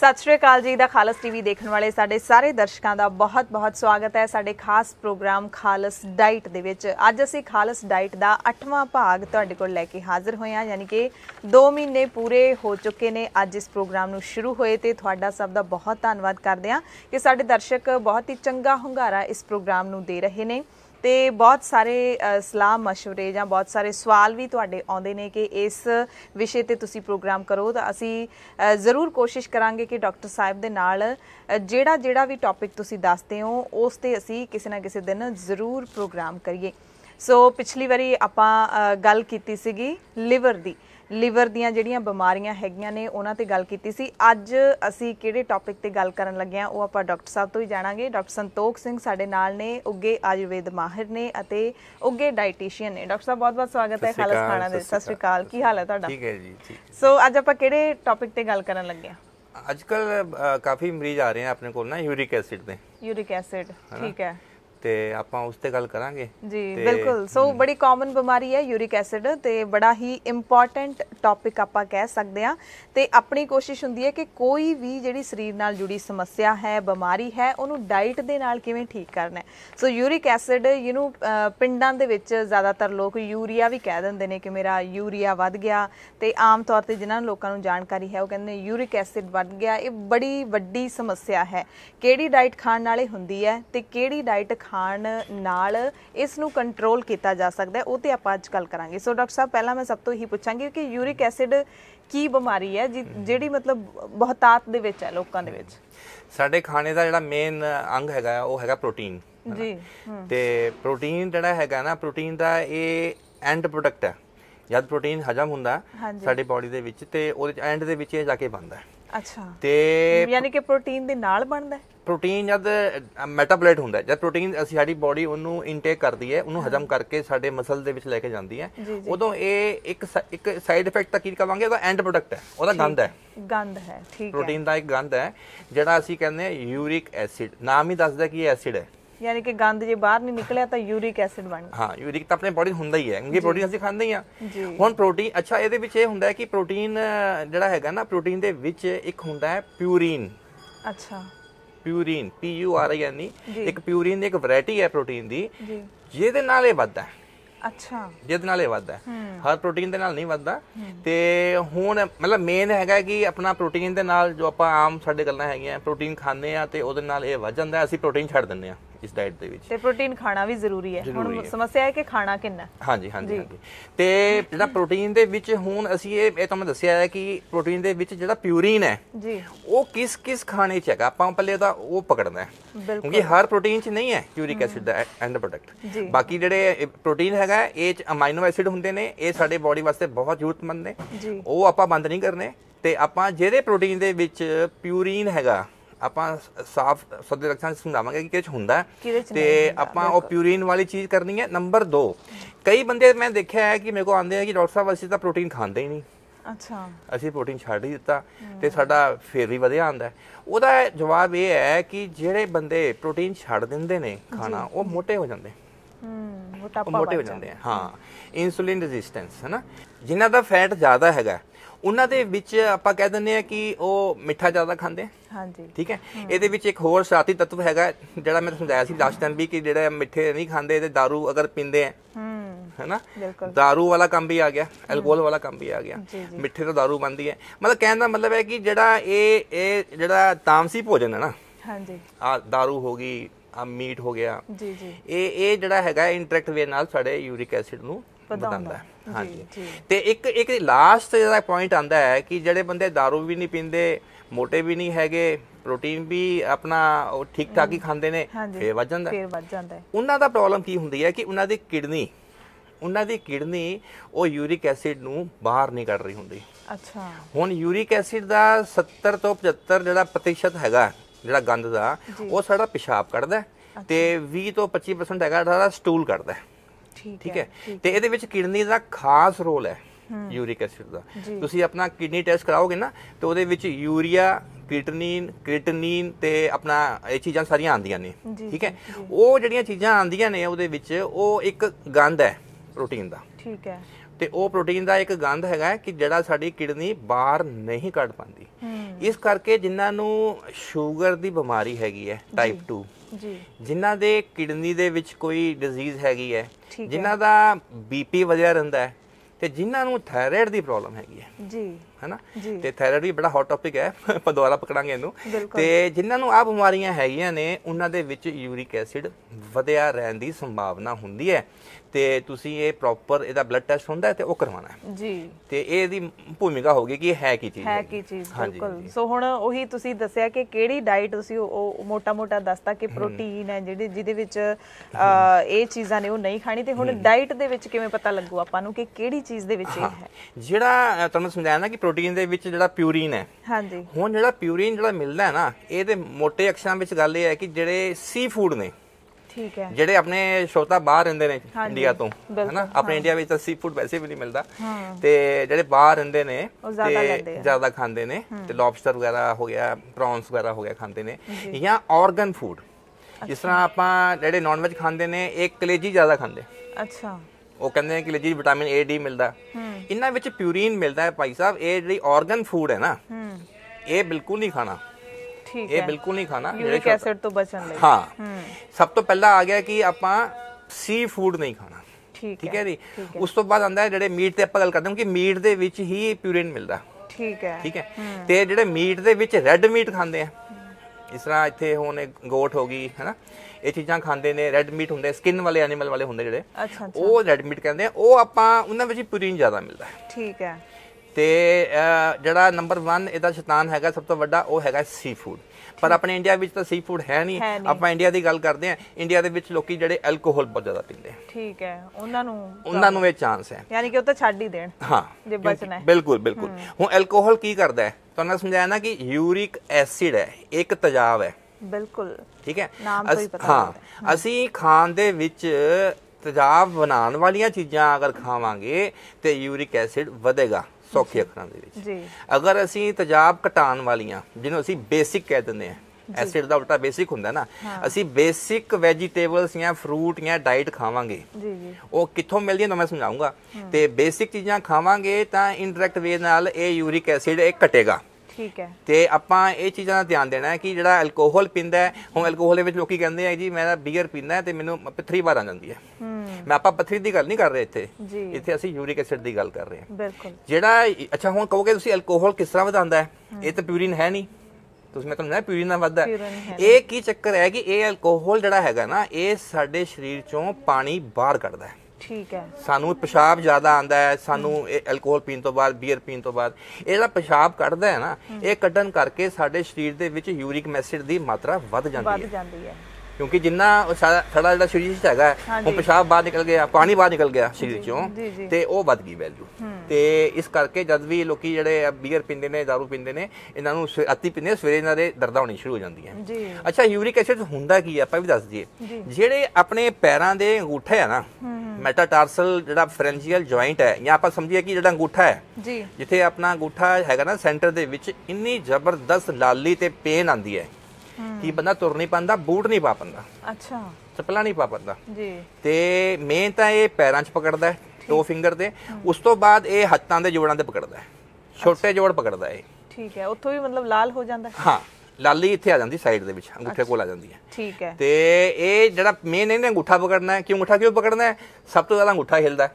ਸਤਿ ਸ਼੍ਰੀ ਅਕਾਲ ਜੀ ਦਾ ਖਾਲਸ ਟੀਵੀ ਦੇਖਣ ਵਾਲੇ ਸਾਡੇ ਸਾਰੇ ਦਰਸ਼ਕਾਂ ਦਾ ਬਹੁਤ-ਬਹੁਤ ਸਵਾਗਤ ਹੈ ਸਾਡੇ ਖਾਸ ਪ੍ਰੋਗਰਾਮ ਖਾਲਸ ਡਾਈਟ ਦੇ ਵਿੱਚ ਅੱਜ ਅਸੀਂ ਖਾਲਸ ਡਾਈਟ ਦਾ 8ਵਾਂ ਭਾਗ ਤੁਹਾਡੇ ਕੋਲ ਲੈ ਕੇ ਹਾਜ਼ਰ ਹੋਏ ਹਾਂ ਯਾਨੀ ਕਿ 2 ਮਹੀਨੇ ਪੂਰੇ ਹੋ ਚੁੱਕੇ ਨੇ ਅੱਜ ਇਸ ਪ੍ਰੋਗਰਾਮ ਨੂੰ ਸ਼ੁਰੂ ਹੋਏ ਤੇ ਤੁਹਾਡਾ ਸਭ ਦਾ ਬਹੁਤ ਧੰਨਵਾਦ ਕਰਦੇ ਹਾਂ ਕਿ ਸਾਡੇ ਦਰਸ਼ਕ ਬਹੁਤ ਹੀ ਚੰਗਾ ਹੁੰਗਾਰਾ ਇਸ ਪ੍ਰੋਗਰਾਮ ਨੂੰ ਦੇ ਰਹੇ ਨੇ ਤੇ ਬਹੁਤ ਸਾਰੇ ਸਲਾਹ مشਵਰੇ ਜਾਂ ਬਹੁਤ ਸਾਰੇ ਸਵਾਲ ਵੀ ਤੁਹਾਡੇ ਆਉਂਦੇ ਨੇ ਕਿ ਇਸ ਵਿਸ਼ੇ ਤੇ ਤੁਸੀਂ ਪ੍ਰੋਗਰਾਮ ਕਰੋ ਤਾਂ ਅਸੀਂ ਜ਼ਰੂਰ ਕੋਸ਼ਿਸ਼ ਕਰਾਂਗੇ ਕਿ ਡਾਕਟਰ ਸਾਹਿਬ ਦੇ ਨਾਲ ਜਿਹੜਾ ਜਿਹੜਾ ਵੀ ਟੌਪਿਕ ਤੁਸੀਂ ਦੱਸਦੇ ਹੋ ਉਸ ਤੇ ਅਸੀਂ ਕਿਸੇ ਨਾ ਕਿਸੇ ਦਿਨ ਜ਼ਰੂਰ ਪ੍ਰੋਗਰਾਮ ਕਰੀਏ ਸੋ ਪਿਛਲੀ ਵਾਰੀ ਆਪਾਂ ਗੱਲ ਕੀਤੀ ਸੀਗੀ ਲਿਵਰ ਦੀ ਲਿਵਰ ਦੀਆਂ ਜਿਹੜੀਆਂ ਬਿਮਾਰੀਆਂ ਹੈਗੀਆਂ ਨੇ ਉਹਨਾਂ ਤੇ ਗੱਲ ਕੀਤੀ ਸੀ ਅੱਜ ਅਸੀਂ ਕਿਹੜੇ ਟੌਪਿਕ ਤੇ ਗੱਲ ਕਰਨ ਲੱਗੇ ਆ ਉਹ ਆਪਾਂ ਡਾਕਟਰ ਸਾਹਿਬ ਤੋਂ ਹੀ ਜਾਣਾਂਗੇ ਡਾਕਟਰ ਸੰਤੋਖ ਸਿੰਘ ਸਾਡੇ ਨਾਲ ਨੇ ਉੱਗੇ ਆਯੁਰਵੇਦ ਮਾਹਿਰ ਨੇ ਅਤੇ ਉੱਗੇ ਡਾਈਟੀਸ਼ੀਅਨ ਨੇ ਡਾਕਟਰ ਸਾਹਿਬ ਬਹੁਤ-ਬਹੁਤ ਸਵਾਗਤ ਹੈ ਖਾਲਸ ਖਾਣਾ ਦੇ ਸਤਿ ਸ੍ਰੀ ਅਕਾਲ ਕੀ ਹਾਲ ਹੈ ਤੁਹਾਡਾ ਠੀਕ ਹੈ ਜੀ ਠੀਕ ਸੋ ਅੱਜ ਆਪਾਂ ਕਿਹੜੇ ਟੌਪਿਕ ਤੇ ਗੱਲ ਕਰਨ ਲੱਗੇ ਆ ਅੱਜਕੱਲ ਕਾਫੀ ਮਰੀਜ਼ ਆ ਰਹੇ ਆ ਆਪਣੇ ਕੋਲ ਨਾ ਯੂਰਿਕ ਐਸਿਡ ਦੇ ਯੂਰਿਕ ਐਸਿਡ ਠੀਕ ਹੈ ਤੇ ਆਪਾਂ ਉਸ ਤੇ ਗੱਲ ਕਰਾਂਗੇ ਜੀ ਬਿਲਕੁਲ ਸੋ ਬੜੀ ਕਾਮਨ ਬਿਮਾਰੀ ਹੈ ਯੂਰਿਕ ਐਸਿਡ ਤੇ ਬੜਾ ਹੀ ਇੰਪੋਰਟੈਂਟ ਟਾਪਿਕ ਆਪਾਂ ਕਹਿ ਸਕਦੇ ਆ ਤੇ ਆਪਣੀ ਕੋਸ਼ਿਸ਼ ਹੁੰਦੀ ਹੈ ਕਿ ਕੋਈ ਵੀ ਜਿਹੜੀ ਸਰੀਰ ਨਾਲ ਜੁੜੀ ਸਮੱਸਿਆ ਹੈ ਬਿਮਾਰੀ ਹੈ ਉਹਨੂੰ ਡਾਈਟ ਦੇ ਨਾਲ ਕਿਵੇਂ ਠੀਕ ਕਰਨਾ so uric acid you know ਪਿੰਡਾਂ ਦੇ ਵਿੱਚ ਜ਼ਿਆਦਾਤਰ ਲੋਕ ਯੂਰੀਆ ਵੀ ਕਹਿ ਦਿੰਦੇ ਨੇ ਕਿ ਮੇਰਾ ਯੂਰੀਆ ਵੱਧ ਗਿਆ ਤੇ ਆਮ ਤੌਰ ਤੇ ਜਿਨ੍ਹਾਂ ਲੋਕਾਂ ਨੂੰ ਜਾਣਕਾਰੀ ਹੈ ਉਹ ਕਹਿੰਦੇ ਯੂਰਿਕ ਐਸਿਡ ਵੱਧ ਗਿਆ ਇਹ ਬੜੀ ਵੱਡੀ ਸਮੱਸਿਆ ਹੈ ਕਿਹੜੀ ਡਾਈਟ ਖਾਣ ਨਾਲੇ ਹੁੰਦੀ ਹੈ ਤੇ ਕਿਹੜੀ ਡਾਈਟ ਖਾਣ ਨਾਲ ਇਸ ਨੂੰ ਕੰਟਰੋਲ ਕੀਤਾ ਜਾ ਸਕਦਾ ਹੈ ਉਹ ਤੇ ਆਪਾਂ ਅੱਜ ਗੱਲ ਕਰਾਂਗੇ ਸੋ ਡਾਕਟਰ ਸਾਹਿਬ ਪਹਿਲਾਂ ਮੈਂ ਸਭ ਤੋਂ ਹੀ ਪੁੱਛਾਂਗੀ ਕਿ ਯੂਰਿਕ ਐਸਿਡ ਕੀ ਬਿਮਾਰੀ ਹੈ ਜਿਹੜੀ ਮਤਲਬ ਬਹੁਤਾਤ ਦੇ ਵਿੱਚ ਹੈ ਲੋਕਾਂ ਦੇ ਵਿੱਚ ਸਾਡੇ ਖਾਣੇ ਦਾ ਜਿਹੜਾ ਮੇਨ ਅੰਗ ਹੈਗਾ ਉਹ ਹੈਗਾ ਪ੍ਰੋਟੀਨ ਜੀ ਤੇ ਪ੍ਰੋਟੀਨ ਜਿਹੜਾ ਹੈਗਾ ਨਾ ਪ੍ਰੋਟੀਨ ਦਾ ਇਹ ਐਂਡ ਪ੍ਰੋਡਕਟ ਹੈ ਜਦ ਪ੍ਰੋਟੀਨ ਹਜਮ ਹੁੰਦਾ ਸਾਡੇ ਬਾਡੀ ਦੇ ਵਿੱਚ ਤੇ ਉਹਦੇ ਐਂਡ ਦੇ ਵਿੱਚ ਇਹ ਜਾ ਕੇ ਬਣਦਾ ਹੈ ਅੱਛਾ ਤੇ ਯਾਨੀ ਕਿ ਪ੍ਰੋਟੀਨ ਦੇ ਨਾਲ ਬਣਦਾ ਹੈ ਪ੍ਰੋਟੀਨ ਜਦ ਮੈਟਾਬੋਲਾਈਟ ਹੁੰਦਾ ਜਦ ਪ੍ਰੋਟੀਨ ਅਸੀਂ ਸਾਡੀ ਬਾਡੀ ਉਹਨੂੰ ਇਨਟੇਕ ਕਰਦੀ ਹੈ ਉਹਨੂੰ ਹਜਮ ਕਰਕੇ ਸਾਡੇ ਮਸਲ ਦੇ ਵਿੱਚ ਲੈ ਕੇ ਜਾਂਦੀ ਹੈ ਉਦੋਂ ਇਹ ਇੱਕ ਇੱਕ ਸਾਈਡ ਇਫੈਕਟ ਤਾਂ ਕੀ ਕਵਾਂਗੇ ਉਹਦਾ ਐਂਡ ਪ੍ਰੋਡਕਟ ਹੈ ਉਹਦਾ ਗੰਦ ਹੈ ਗੰਦ ਹੈ ਠੀਕ ਹੈ ਪ੍ਰੋਟੀਨ ਦਾ ਇੱਕ ਗੰਦ ਹੈ ਜਿਹੜਾ ਅਸੀਂ ਕਹਿੰਦੇ ਹਾਂ ਯੂਰਿਕ ਐਸਿਡ ਨਾਮ ਹੀ ਦੱਸਦਾ ਕਿ ਇਹ ਐਸਿਡ ਹੈ ਯਾਨੀ ਕਿ ਗੰਦ ਜੇ ਬਾਹਰ ਨਹੀਂ ਨਿਕਲਿਆ ਤਾਂ ਯੂਰਿਕ ਐਸਿਡ ਬਣ ਗਿਆ ਹਾਂ ਯੂਰਿਕ ਤਾਂ ਆਪਣੇ ਬੋਡੀ ਹੁੰਦਾ ਹੀ ਹੈ ਕਿਉਂਕਿ ਪ੍ਰੋਟੀਨ ਅਸੀਂ ਖਾਂਦੇ ਹੀ ਆ ਹੁਣ ਪ੍ਰੋਟੀਨ ਅੱਛਾ ਇਹਦੇ ਵਿੱਚ ਇਹ ਹੁੰਦਾ ਹੈ ਕਿ ਪ੍ਰੋਟੀਨ ਜਿਹੜਾ ਹੈਗਾ ਨਾ ਪ੍ਰੋਟੀਨ ਦੇ ਵਿੱਚ ਇੱਕ ਹੁੰਦਾ ਹੈ ਪਿਊਰੀਨ ਅੱਛਾ ਪਿਊਰੀਨ ਪੀ ਯੂ ਆਰ ਆਈ ਐਨ ਇੱਕ ਪਿਊਰੀਨ ਦੀ ਇੱਕ ਵੈਰਾਈਟੀ ਹੈ ਪ੍ਰੋਟੀਨ ਦੀ ਜਿਹਦੇ ਨਾਲ ਇਹ ਵੱਧਦਾ ਹੈ ਅੱਛਾ ਜਿਹਦੇ ਨਾਲ ਇਹ ਵੱਧਦਾ ਹਰ ਪ੍ਰੋਟੀਨ ਦੇ ਨਾਲ ਨਹੀਂ ਵੱਧਦਾ ਤੇ ਹੁਣ ਮਤਲਬ ਮੇਨ ਹੈਗਾ ਕਿ ਆਪਣਾ ਪ੍ਰੋਟੀਨ ਦੇ ਨਾਲ ਜੋ ਆਪਾਂ ਆਮ ਸਾਡੇ ਗੱਲਾਂ ਹੈਗੀਆਂ ਪ੍ਰੋਟੀਨ ਖਾਂਦੇ ਆ ਤੇ ਉਹਦੇ ਨਾਲ ਇਹ ਵੱਜ ਜਾਂਦਾ ਅਸੀਂ ਪ੍ਰੋਟੀਨ ਛੱਡ ਦਿੰਦੇ ਆ ਇਸ ਡਾਈਟ ਦੇ ਵਿੱਚ ਤੇ ਪ੍ਰੋਟੀਨ ਖਾਣਾ ਵੀ ਜ਼ਰੂਰੀ ਹੈ ਹੁਣ ਸਮੱਸਿਆ ਹੈ ਕਿ ਖਾਣਾ ਕਿੰਨਾ ਹਾਂਜੀ ਹਾਂਜੀ ਤੇ ਜਿਹੜਾ ਪ੍ਰੋਟੀਨ ਦੇ ਵਿੱਚ ਹੁਣ ਅਸੀਂ ਇਹ ਇਹ ਤੁਹਾਨੂੰ ਦੱਸਿਆ ਹੈ ਕਿ ਪ੍ਰੋਟੀਨ ਦੇ ਵਿੱਚ ਜਿਹੜਾ ਪਿਊਰੀਨ ਹੈ ਜੀ ਉਹ ਕਿਸ ਕਿਸ ਖਾਣੇ 'ਚ ਹੈਗਾ ਆਪਾਂ ਪਹਿਲੇ ਤਾਂ ਉਹ ਪਕੜਨਾ ਹੈ ਕਿਉਂਕਿ ਹਰ ਪ੍ਰੋਟੀਨ 'ਚ ਨਹੀਂ ਹੈ ਯੂਰਿਕ ਐਸਿਡ ਦਾ ਐਂਡ ਪ੍ਰੋਡਕਟ ਬਾਕੀ ਜਿਹੜੇ ਪ੍ਰੋਟੀਨ ਹੈਗਾ ਇਹ 'ਚ ਅਮਾਈਨੋ ਐਸਿਡ ਹੁੰਦੇ ਨੇ ਇਹ ਸਾਡੇ ਬਾਡੀ ਵਾਸਤੇ ਬਹੁਤ ਜ਼ਰੂਰਤਮੰਦ ਨੇ ਉਹ ਆਪਾਂ ਬੰਦ ਨਹੀਂ ਕਰਨੇ ਤੇ ਆਪਾਂ ਜਿਹੜੇ ਪ੍ਰੋਟੀਨ ਦੇ ਵਿੱਚ ਪਿਊਰੀਨ ਹੈਗਾ ਆਪਾਂ ਸਾਫ ਸਦੇ ਲੱਖਾਂ ਸਮਝਾਵਾਂਗੇ ਕਿ ਕਿਹ ਹੁੰਦਾ ਤੇ ਆਪਾਂ ਉਹ ਪਿਊਰੀਨ ਵਾਲੀ ਚੀਜ਼ ਕਰਨੀ ਹੈ ਨੰਬਰ 2 ਕਈ ਬੰਦੇ ਮੈਂ ਦੇਖਿਆ ਹੈ ਕਿ ਮੇਰੇ ਕੋ ਆਂਦੇ ਆ ਕਿ ਡਾਕਟਰ ਸਾਹਿਬ ਅਸੀਂ ਤਾਂ ਪ੍ਰੋਟੀਨ ਖਾਂਦੇ ਹੀ ਨਹੀਂ ਅੱਛਾ ਅਸੀਂ ਪ੍ਰੋਟੀਨ ਛੱਡ ਹੀ ਦਿੱਤਾ ਤੇ ਸਾਡਾ ਫੇਰ ਵੀ ਵਧਿਆ ਆਂਦਾ ਉਹਦਾ ਜਵਾਬ ਇਹ ਹੈ ਕਿ ਜਿਹੜੇ ਬੰਦੇ ਪ੍ਰੋਟੀਨ ਛੱਡ ਦਿੰਦੇ ਨੇ ਖਾਣਾ ਉਹ ਮੋਟੇ ਹੋ ਜਾਂਦੇ ਹੂੰ ਮੋਟਾਪਾ ਮੋਟੇ ਹੋ ਜਾਂਦੇ ਹਾਂ ਇਨਸੂਲਿਨ ਰੈਜ਼ਿਸਟੈਂਸ ਹੈ ਨਾ ਜਿਨ੍ਹਾਂ ਦਾ ਫੈਟ ਜ਼ਿਆਦਾ ਹੈਗਾ ਉਹਨਾਂ ਦੇ ਵਿੱਚ ਆਪਾਂ ਕਹਿ ਦਿੰਦੇ ਆ ਕਿ ਉਹ ਮਿੱਠਾ ਜ਼ਿਆਦਾ ਖਾਂਦੇ ਹਾਂਜੀ ਠੀਕ ਹੈ ਇਹਦੇ ਵਿੱਚ ਇੱਕ ਹੋਰ ਸ਼ਰਾਰਤੀ ਤੱਤਵ ਹੈਗਾ ਜਿਹੜਾ ਮੈਂ ਤੁਹਾਨੂੰ ਦੱਸਿਆ ਸੀ ਲਾਸਟ ਟਾਈਮ ਵੀ ਕਿ ਜਿਹੜਾ ਮਿੱਠੇ ਨਹੀਂ ਖਾਂਦੇ ਤੇ दारू ਅਗਰ ਪੀਂਦੇ ਆ ਹੈਨਾ दारू ਵਾਲਾ ਕੰਮ ਵੀ ਆ ਗਿਆ ਐਲਕੋਹਲ ਵਾਲਾ ਕੰਮ ਵੀ ਆ ਗਿਆ ਮਿੱਠੇ ਤੋਂ दारू ਬਣਦੀ ਹੈ ਮਤਲਬ ਕਹਿਣ ਦਾ ਮਤਲਬ ਹੈ ਕਿ ਜਿਹੜਾ ਇਹ ਇਹ ਜਿਹੜਾ ਤਾਮਸੀ ਭੋਜਨ ਹੈ ਨਾ ਹਾਂਜੀ ਆ दारू ਹੋ ਗਈ ਆ ਮੀਟ ਹੋ ਗਿਆ ਜੀ ਜੀ ਇਹ ਇਹ ਜਿਹੜਾ ਹੈਗਾ ਇੰਟਰੈਕਟ ਵੇ ਨਾਲ ਸਾਡੇ ਯੂਰਿਕ ਐਸਿਡ ਨੂੰ ਵਧਾਉਂਦਾ ਹਾਂਜੀ ਤੇ ਇੱਕ ਇੱਕ ਲਾਸਟ ਜਿਹੜਾ ਪੁਆਇੰਟ ਆਂਦਾ ਹੈ ਕਿ ਜਿਹੜੇ ਬੰਦੇ दारू ਵੀ ਨਹੀਂ ਪੀਂਦੇ ਮੋਟੇ ਵੀ ਨਹੀਂ ਹੈਗੇ ਪ੍ਰੋਟੀਨ ਵੀ ਆਪਣਾ ਠੀਕ ਠਾਕ ਹੀ ਖਾਂਦੇ ਨੇ ਫੇਰ ਵੱਜ ਜਾਂਦਾ ਫੇਰ ਵੱਜ ਜਾਂਦਾ ਉਹਨਾਂ ਦਾ ਪ੍ਰੋਬਲਮ ਕੀ ਹੁੰਦੀ ਹੈ ਕਿ ਉਹਨਾਂ ਦੀ ਕਿਡਨੀ ਉਹਨਾਂ ਦੀ ਕਿਡਨੀ ਉਹ ਯੂਰਿਕ ਐਸਿਡ ਨੂੰ ਬਾਹਰ ਨਹੀਂ ਕੱਢ ਰਹੀ ਹੁੰਦੀ ਅੱਛਾ ਹੁਣ ਯੂਰਿਕ ਐਸਿਡ ਦਾ 70 ਤੋਂ 75 ਜਿਹੜਾ ਪ੍ਰਤੀਸ਼ਤ ਹੈਗਾ ਜਿਹੜਾ ਗੰਦ ਦਾ ਉਹ ਸਾਡਾ ਪਿਸ਼ਾਬ ਕੱਢਦਾ ਤੇ 20 ਤੋਂ 25% ਹੈਗਾ ਸਾਡਾ ਸਟੂਲ ਕੱਢਦਾ ਠੀਕ ਹੈ ਤੇ ਇਹਦੇ ਵਿੱਚ ਕਿਡਨੀ ਦਾ ਖਾਸ ਰੋਲ ਹੈ ਯੂਰਿਕ ਐਸਿਡ ਦਾ ਤੁਸੀਂ ਆਪਣਾ ਕਿਡਨੀ ਟੈਸਟ ਕਰਾਓਗੇ ਨਾ ਤੇ ਉਹਦੇ ਵਿੱਚ ਯੂਰੀਆ ਕ੍ਰੀਟਨਿਨ ਕ੍ਰੀਟਨਿਨ ਤੇ ਆਪਣਾ ਇਹ ਚੀਜ਼ਾਂ ਸਾਰੀਆਂ ਆਂਦੀਆਂ ਨੇ ਠੀਕ ਹੈ ਉਹ ਜਿਹੜੀਆਂ ਚੀਜ਼ਾਂ ਆਂਦੀਆਂ ਨੇ ਉਹਦੇ ਵਿੱਚ ਉਹ ਇੱਕ ਗੰਧ ਹੈ ਪ੍ਰੋਟੀਨ ਦਾ ਠੀਕ ਹੈ ਤੇ ਉਹ ਪ੍ਰੋਟੀਨ ਦਾ ਇੱਕ ਗੰਧ ਹੈਗਾ ਕਿ ਜਿਹੜਾ ਸਾਡੀ ਕਿਡਨੀ ਬਾਹਰ ਨਹੀਂ ਕੱਢ ਪਾਉਂਦੀ ਇਸ ਕਰਕੇ ਜਿਨ੍ਹਾਂ ਨੂੰ ਸ਼ੂਗਰ ਦੀ ਬਿਮਾਰੀ ਹੈਗੀ ਹੈ ਟਾਈਪ 2 ਜੀ ਜਿਨ੍ਹਾਂ ਦੇ ਕਿਡਨੀ ਦੇ ਵਿੱਚ ਕੋਈ ਡਿਜ਼ੀਜ਼ ਹੈਗੀ ਹੈ ਜਿਨ੍ਹਾਂ ਦਾ ਬੀਪੀ ਵਧਿਆ ਰਹਿੰਦਾ ਹੈ ਤੇ ਜਿਨ੍ਹਾਂ ਨੂੰ ਥਾਇਰੋਇਡ ਦੀ ਪ੍ਰੋਬਲਮ ਹੈਗੀ ਹੈ ਜੀ ਹੈਨਾ ਤੇ ਥਾਇਰੋਇਡ ਵੀ ਬੜਾ ਹੌਟ ਟੌਪਿਕ ਹੈ ਆਪਾਂ ਦੁਬਾਰਾ ਪਕੜਾਂਗੇ ਇਹਨੂੰ ਤੇ ਜਿਨ੍ਹਾਂ ਨੂੰ ਆ ਬਿਮਾਰੀਆਂ ਹੈਗੀਆਂ ਨੇ ਉਹਨਾਂ ਦੇ ਵਿੱਚ ਯੂਰਿਕ ਐਸਿਡ ਵਧਿਆ ਰਹਿਣ ਦੀ ਸੰਭਾਵਨਾ ਹੁੰਦੀ ਹੈ ਤੇ ਤੁਸੀਂ ਇਹ ਪ੍ਰੋਪਰ ਇਹਦਾ ਬਲੱਡ ਟੈਸਟ ਹੁੰਦਾ ਤੇ ਉਹ ਕਰਵਾਉਣਾ ਹੈ ਜੀ ਤੇ ਇਹ ਇਹਦੀ ਭੂਮਿਕਾ ਹੋਗੀ ਕਿ ਇਹ ਹੈ ਕੀ ਚੀਜ਼ ਹੈ ਕੀ ਚੀਜ਼ ਬਿਲਕੁਲ ਸੋ ਹੁਣ ਉਹੀ ਤੁਸੀਂ ਦੱਸਿਆ ਕਿ ਕਿਹੜੀ ਡਾਈਟ ਤੁਸੀਂ ਉਹ ਮੋਟਾ-ਮੋਟਾ ਦੱਸਤਾ ਕਿ ਪ੍ਰੋਟੀਨ ਹੈ ਜਿਹੜੇ ਜਿਹਦੇ ਵਿੱਚ ਇਹ ਚੀਜ਼ਾਂ ਨੇ ਉਹ ਨਹੀਂ ਖਾਣੀ ਤੇ ਹੁਣ ਡਾਈਟ ਦੇ ਵਿੱਚ ਕਿਵੇਂ ਪਤਾ ਲੱਗੂ ਆਪਾਂ ਨੂੰ ਕਿ ਕਿਹੜੀ ਚੀਜ਼ ਦੇ ਵਿੱਚ ਇਹ ਹੈ ਜਿਹੜਾ ਤੁਹਾਨੂੰ ਸਮਝਾਇਆ ਨਾ ਕਿ ਪ੍ਰੋਟੀਨ ਦੇ ਵਿੱਚ ਜਿਹੜਾ ਪਿਊਰੀਨ ਹੈ ਹਾਂਜੀ ਹੁਣ ਜਿਹੜਾ ਪਿਊਰੀਨ ਜਿਹੜਾ ਮਿਲਦਾ ਹੈ ਨਾ ਇਹਦੇ ਮੋਟੇ ਅਕਸ਼ਰਾਂ ਵਿੱਚ ਗੱਲ ਇਹ ਹੈ ਕਿ ਜਿਹੜੇ ਸੀ ਫੂਡ ਨੇ ਠੀਕ ਹੈ ਜਿਹੜੇ ਆਪਣੇ ਸ਼ੋਤਾ ਬਾਹਰ ਰਹਿੰਦੇ ਨੇ ਇੰਡੀਆ ਤੋਂ ਹੈਨਾ ਆਪਣੇ ਇੰਡੀਆ ਵਿੱਚ ਤਾਂ ਸੀ ਫੂਡ ਵੈਸੇ ਵੀ ਨਹੀਂ ਮਿਲਦਾ ਤੇ ਜਿਹੜੇ ਬਾਹਰ ਰਹਿੰਦੇ ਨੇ ਤੇ ਜ਼ਿਆਦਾ ਖਾਂਦੇ ਨੇ ਤੇ ਲੌਬਸਟਰ ਵਗੈਰਾ ਹੋ ਗਿਆ ਪ੍ਰੌਨਸ ਵਗੈਰਾ ਹੋ ਗਿਆ ਖਾਂਦੇ ਨੇ ਜਾਂ ਆਰਗਨ ਫੂਡ ਜਿਸ ਤਰ੍ਹਾਂ ਆਪਾਂ ਜਿਹੜੇ ਨਾਨ ਵੈਜ ਖਾਂਦੇ ਨੇ ਇੱਕ ਕਲੇਜੀ ਜ਼ਿਆਦਾ ਖਾਂਦੇ ਅੱਛਾ ਉਹ ਕਹਿੰਦੇ ਨੇ ਕਿ ਲੇਜੀ ਵਿਟਾਮਿਨ ਏ ਡੀ ਮਿਲਦਾ ਇਹਨਾਂ ਵਿੱਚ ਪਿਊਰੀਨ ਮਿਲਦਾ ਹੈ ਭਾਈ ਸਾਹਿਬ ਇਹ ਜਿਹੜੀ ਆਰਗਨ ਫੂਡ ਹੈ ਨਾ ਇਹ ਬਿਲਕੁਲ ਨਹੀਂ ਖਾਣਾ ਠੀਕ ਇਹ ਬਿਲਕੁਲ ਨਹੀਂ ਖਾਣਾ ਯੂਰਿਕ ਐਸਿਡ ਤੋਂ ਬਚਣ ਲਈ ਹਾਂ ਸਭ ਤੋਂ ਪਹਿਲਾਂ ਆ ਗਿਆ ਕਿ ਆਪਾਂ ਸੀ ਫੂਡ ਨਹੀਂ ਖਾਣਾ ਠੀਕ ਹੈ ਜੀ ਉਸ ਤੋਂ ਬਾਅਦ ਆਂਦਾ ਜਿਹੜੇ ਮੀਟ ਤੇ ਆਪਾਂ ਗੱਲ ਕਰਦੇ ਹਾਂ ਕਿ ਮੀਟ ਦੇ ਵਿੱਚ ਹੀ ਪਿਊਰਿਨ ਮਿਲਦਾ ਠੀਕ ਹੈ ਠੀਕ ਹੈ ਤੇ ਜਿਹੜੇ ਮੀਟ ਦੇ ਵਿੱਚ ਰੈੱਡ ਮੀਟ ਖਾਂਦੇ ਆ ਇਸ ਤਰ੍ਹਾਂ ਇੱਥੇ ਹੁਣ ਗੋਟ ਹੋ ਗਈ ਹੈਨਾ ਇਹ ਚੀਜ਼ਾਂ ਖਾਂਦੇ ਨੇ ਰੈੱਡ ਮੀਟ ਹੁੰਦੇ ਸਕਿਨ ਵਾਲੇ ਐਨੀਮਲ ਵਾਲੇ ਹੁੰਦੇ ਜਿਹੜੇ ਉਹ ਰੈੱਡ ਮੀਟ ਕਹਿੰਦੇ ਆ ਉਹ ਆਪਾਂ ਉਹਨਾਂ ਵਿੱਚ ਪਿਊਰਿਨ ਜ਼ਿਆਦਾ ਮਿਲਦਾ ਠੀਕ ਹੈ ਤੇ ਜਿਹੜਾ ਨੰਬਰ 1 ਇਹਦਾ ਸ਼ੈਤਾਨ ਹੈਗਾ ਸਭ ਤੋਂ ਵੱਡਾ ਉਹ ਹੈਗਾ ਸੀ ਫੂਡ ਪਰ ਆਪਣੇ ਇੰਡੀਆ ਵਿੱਚ ਤਾਂ ਸੀ ਫੂਡ ਹੈ ਨਹੀਂ ਆਪਾਂ ਇੰਡੀਆ ਦੀ ਗੱਲ ਕਰਦੇ ਆਂ ਇੰਡੀਆ ਦੇ ਵਿੱਚ ਲੋਕੀ ਜਿਹੜੇ ਐਲਕੋਹਲ ਬਹੁਤ ਜ਼ਿਆਦਾ ਪੀਂਦੇ ਆ ਠੀਕ ਹੈ ਉਹਨਾਂ ਨੂੰ ਉਹਨਾਂ ਨੂੰ ਇਹ ਚਾਂਸ ਹੈ ਯਾਨੀ ਕਿ ਉਹ ਤਾਂ ਛੱਡ ਹੀ ਦੇਣ ਹਾਂ ਜੇ ਬਚਣਾ ਹੈ ਬਿਲਕੁਲ ਬਿਲਕੁਲ ਹੁਣ ਐਲਕੋਹਲ ਕੀ ਕਰਦਾ ਹੈ ਤੁਹਾਨੂੰ ਸਮਝਾਇਆ ਨਾ ਕਿ ਯੂਰਿਕ ਐਸਿਡ ਹੈ ਇੱਕ ਤਜਾਬ ਹੈ ਬਿਲਕੁਲ ਠੀਕ ਹੈ ਨਾਮ ਤੋਂ ਹੀ ਪਤਾ ਹਾਂ ਅਸੀਂ ਖਾਣ ਦੇ ਵਿੱਚ ਤਜਾਬ ਬਣਾਉਣ ਵਾਲੀਆਂ ਚੀਜ਼ਾਂ ਅਗਰ ਖਾਵਾਂਗੇ ਤੇ ਯੂਰਿਕ ਐਸਿਡ ਵਧੇਗਾ ਸੌਖੇ ਅੱਖਰਾਂ ਦੇ ਵਿੱਚ ਜੀ ਅਗਰ ਅਸੀਂ ਤੇਜ਼ਾਬ ਘਟਾਉਣ ਵਾਲੀਆਂ ਜਿਹਨੂੰ ਅਸੀਂ ਬੇਸਿਕ ਕਹਿ ਦਿੰਦੇ ਆ ਐਸਿਡ ਦਾ ਉਲਟਾ ਬੇਸਿਕ ਹੁੰਦਾ ਨਾ ਅਸੀਂ ਬੇਸਿਕ ਵੈਜੀਟੇਬਲਸ ਜਾਂ ਫਰੂਟ ਜਾਂ ਡਾਈਟ ਖਾਵਾਂਗੇ ਜੀ ਜੀ ਉਹ ਕਿੱਥੋਂ ਮਿਲਦੀਆਂ ਹੈ ਤਾਂ ਮੈਂ ਸਮਝਾਉਂਗਾ ਤੇ ਬੇਸਿਕ ਚੀਜ਼ਾਂ ਖਾਵਾਂਗੇ ਤਾਂ ਇਨਡਾਇਰੈਕਟ ਵੇ ਨਾਲ ਇਹ ਯੂਰਿਕ ਐਸਿਡ ਇਹ ਘਟੇਗਾ ਠੀਕ ਹੈ ਤੇ ਆਪਾਂ ਇਹ ਚੀਜ਼ਾਂ ਦਾ ਧਿਆਨ ਦੇਣਾ ਹੈ ਕਿ ਜਿਹੜਾ ਅਲਕੋਹਲ ਪੀਂਦਾ ਹੈ ਹੁਣ ਅਲਕੋਹਲ ਦੇ ਵਿੱਚ ਲੋਕੀ ਕਹਿੰਦੇ ਆ ਜੀ ਮੈਂ ਬੀਅਰ ਪੀਂਦਾ ਤੇ ਮੈਨੂੰ ਪਥਰੀ ਵਾਰ ਆ ਜਾਂਦੀ ਹੈ ਮੈਂ ਆਪਾਂ ਪਥਰੀ ਦੀ ਗੱਲ ਨਹੀਂ ਕਰ ਰਹੇ ਇੱਥੇ ਇੱਥੇ ਅਸੀਂ ਯੂਰਿਕ ਐਸਿਡ ਦੀ ਗੱਲ ਕਰ ਰਹੇ ਹਾਂ ਬਿਲਕੁਲ ਜਿਹੜਾ ਅੱਛਾ ਹੁਣ ਕਹੋਗੇ ਤੁਸੀਂ ਐਲਕੋਹਲ ਕਿਸ ਤਰ੍ਹਾਂ ਵਧਾਉਂਦਾ ਹੈ ਇਹ ਤਾਂ ਪਿਊਰੀਨ ਹੈ ਨਹੀਂ ਤੁਸੀਂ ਮੈਂ ਤੁਹਾਨੂੰ ਨਾ ਪਿਊਰੀਨ ਨਾਲ ਵਧਦਾ ਇਹ ਕੀ ਚੱਕਰ ਹੈ ਕਿ ਇਹ ਐਲਕੋਹਲ ਜਿਹੜਾ ਹੈਗਾ ਨਾ ਇਹ ਸਾਡੇ ਸਰੀਰ ਚੋਂ ਪਾਣੀ ਬਾਹਰ ਕੱਢਦਾ ਹੈ ਠੀਕ ਹੈ ਸਾਨੂੰ ਪਿਸ਼ਾਬ ਜ਼ਿਆਦਾ ਆਂਦਾ ਹੈ ਸਾਨੂੰ ਇਹ ਐਲਕੋਹਲ ਪੀਣ ਤੋਂ ਬਾਅਦ ਬੀਅਰ ਪੀਣ ਤੋਂ ਬਾਅਦ ਇਹ ਜਿਹੜਾ ਪਿਸ਼ਾਬ ਕੱਢਦਾ ਹੈ ਨਾ ਇਹ ਕੱਢਣ ਕਰਕੇ ਸਾਡੇ ਸਰੀਰ ਦੇ ਵਿੱਚ ਯੂਰਿਕ ਐਸਿਡ ਦੀ ਮਾਤਰਾ ਵੱਧ ਜਾਂਦੀ ਹੈ ਵੱਧ ਜਾਂਦੀ ਹੈ ਕਿਉਂਕਿ ਜਿੰਨਾ ਸਾਡਾ ਜਿਹੜਾ ਸਰੀਰ ਚ ਹੈਗਾ ਉਹ ਪਿਸ਼ਾਬ ਬਾਹਰ ਨਿਕਲ ਗਿਆ ਪਾਣੀ ਬਾਹਰ ਨਿਕਲ ਗਿਆ ਸਰੀਰ ਚੋਂ ਤੇ ਉਹ ਵੱਧ ਗਈ ਵੈਲਿਊ ਤੇ ਇਸ ਕਰਕੇ ਜਦ ਵੀ ਲੋਕੀ ਜਿਹੜੇ ਬੀਅਰ ਪੀਂਦੇ ਨੇ दारू ਪੀਂਦੇ ਨੇ ਇਹਨਾਂ ਨੂੰ ਅਤੀ ਪੀਂਦੇ ਸਵੇਰੇ ਇਹਨਾਂ ਦੇ ਦਰਦਾਂ ਹੋਣੀ ਸ਼ੁਰੂ ਹੋ ਜਾਂਦੀਆਂ ਅੱਛਾ ਯੂਰਿਕ ਐਸਿਡ ਹੁੰਦਾ ਕੀ ਆਪਾਂ ਵੀ ਦੱਸ ਦਈਏ ਜਿਹੜੇ ਆਪਣੇ ਪੈਰਾਂ ਦੇ ਅੰਗੂਠੇ ਆ ਨਾ ਮੈਟਾਟਾਰਸਲ ਜਿਹੜਾ ਫਰੈਂਜੀਅਲ ਜੁਆਇੰਟ ਹੈ ਜਾਂ ਆਪਾਂ ਸਮਝੀਏ ਕਿ ਜਿਹੜਾ ਅੰਗੂਠਾ ਹੈ ਜੀ ਜਿੱਥੇ ਆਪਣਾ ਅੰਗੂਠਾ ਹੈਗਾ ਨਾ ਸੈਂਟਰ ਦੇ ਵਿੱਚ ਇੰਨੀ ਜ਼ਬਰਦਸਤ ਲਾਲੀ ਤੇ ਪੇਨ ਆਂਦੀ ਹੈ ਕੀ ਬੰਦਾ ਤੁਰ ਨਹੀਂ ਪੰਦਾ ਬੂਟ ਨਹੀਂ ਪਾ ਪੰਦਾ ਅੱਛਾ ਚਪਲਾ ਨਹੀਂ ਪਾ ਪੰਦਾ ਜੀ ਤੇ ਮੇਨ ਤਾਂ ਇਹ ਪੈਰਾਂ 'ਚ ਪਕੜਦਾ ਟੋ ਫਿੰਗਰ ਤੇ ਉਸ ਤੋਂ ਬਾਅਦ ਇਹ ਹੱਥਾਂ ਦੇ ਜੋੜਾਂ ਤੇ ਪਕੜਦਾ ਛੋਟੇ ਜੋੜ ਪਕੜਦਾ ਇਹ ਠੀਕ ਹੈ ਉੱਥੋਂ ਵੀ ਮਤਲਬ ਲਾਲ ਹੋ ਜਾਂਦਾ ਹੈ ਹਾਂ ਲਾਲੀ ਇੱਥੇ ਆ ਜਾਂਦੀ ਸਾਈਡ ਦੇ ਵਿੱਚ ਅੰਗੂਠੇ ਕੋਲ ਆ ਜਾਂਦੀ ਹੈ ਠੀਕ ਹੈ ਤੇ ਇਹ ਜਿਹੜਾ ਮੇਨ ਇਹਨੇ ਅੰਗੂਠਾ ਪਕੜਨਾ ਹੈ ਕਿਉਂ ਅੰਗੂਠਾ ਕਿਉਂ ਪਕੜਨਾ ਹੈ ਸਭ ਤੋਂ ਜ਼ਿਆਦਾ ਅੰਗੂਠਾ ਹਿਲਦਾ ਹੈ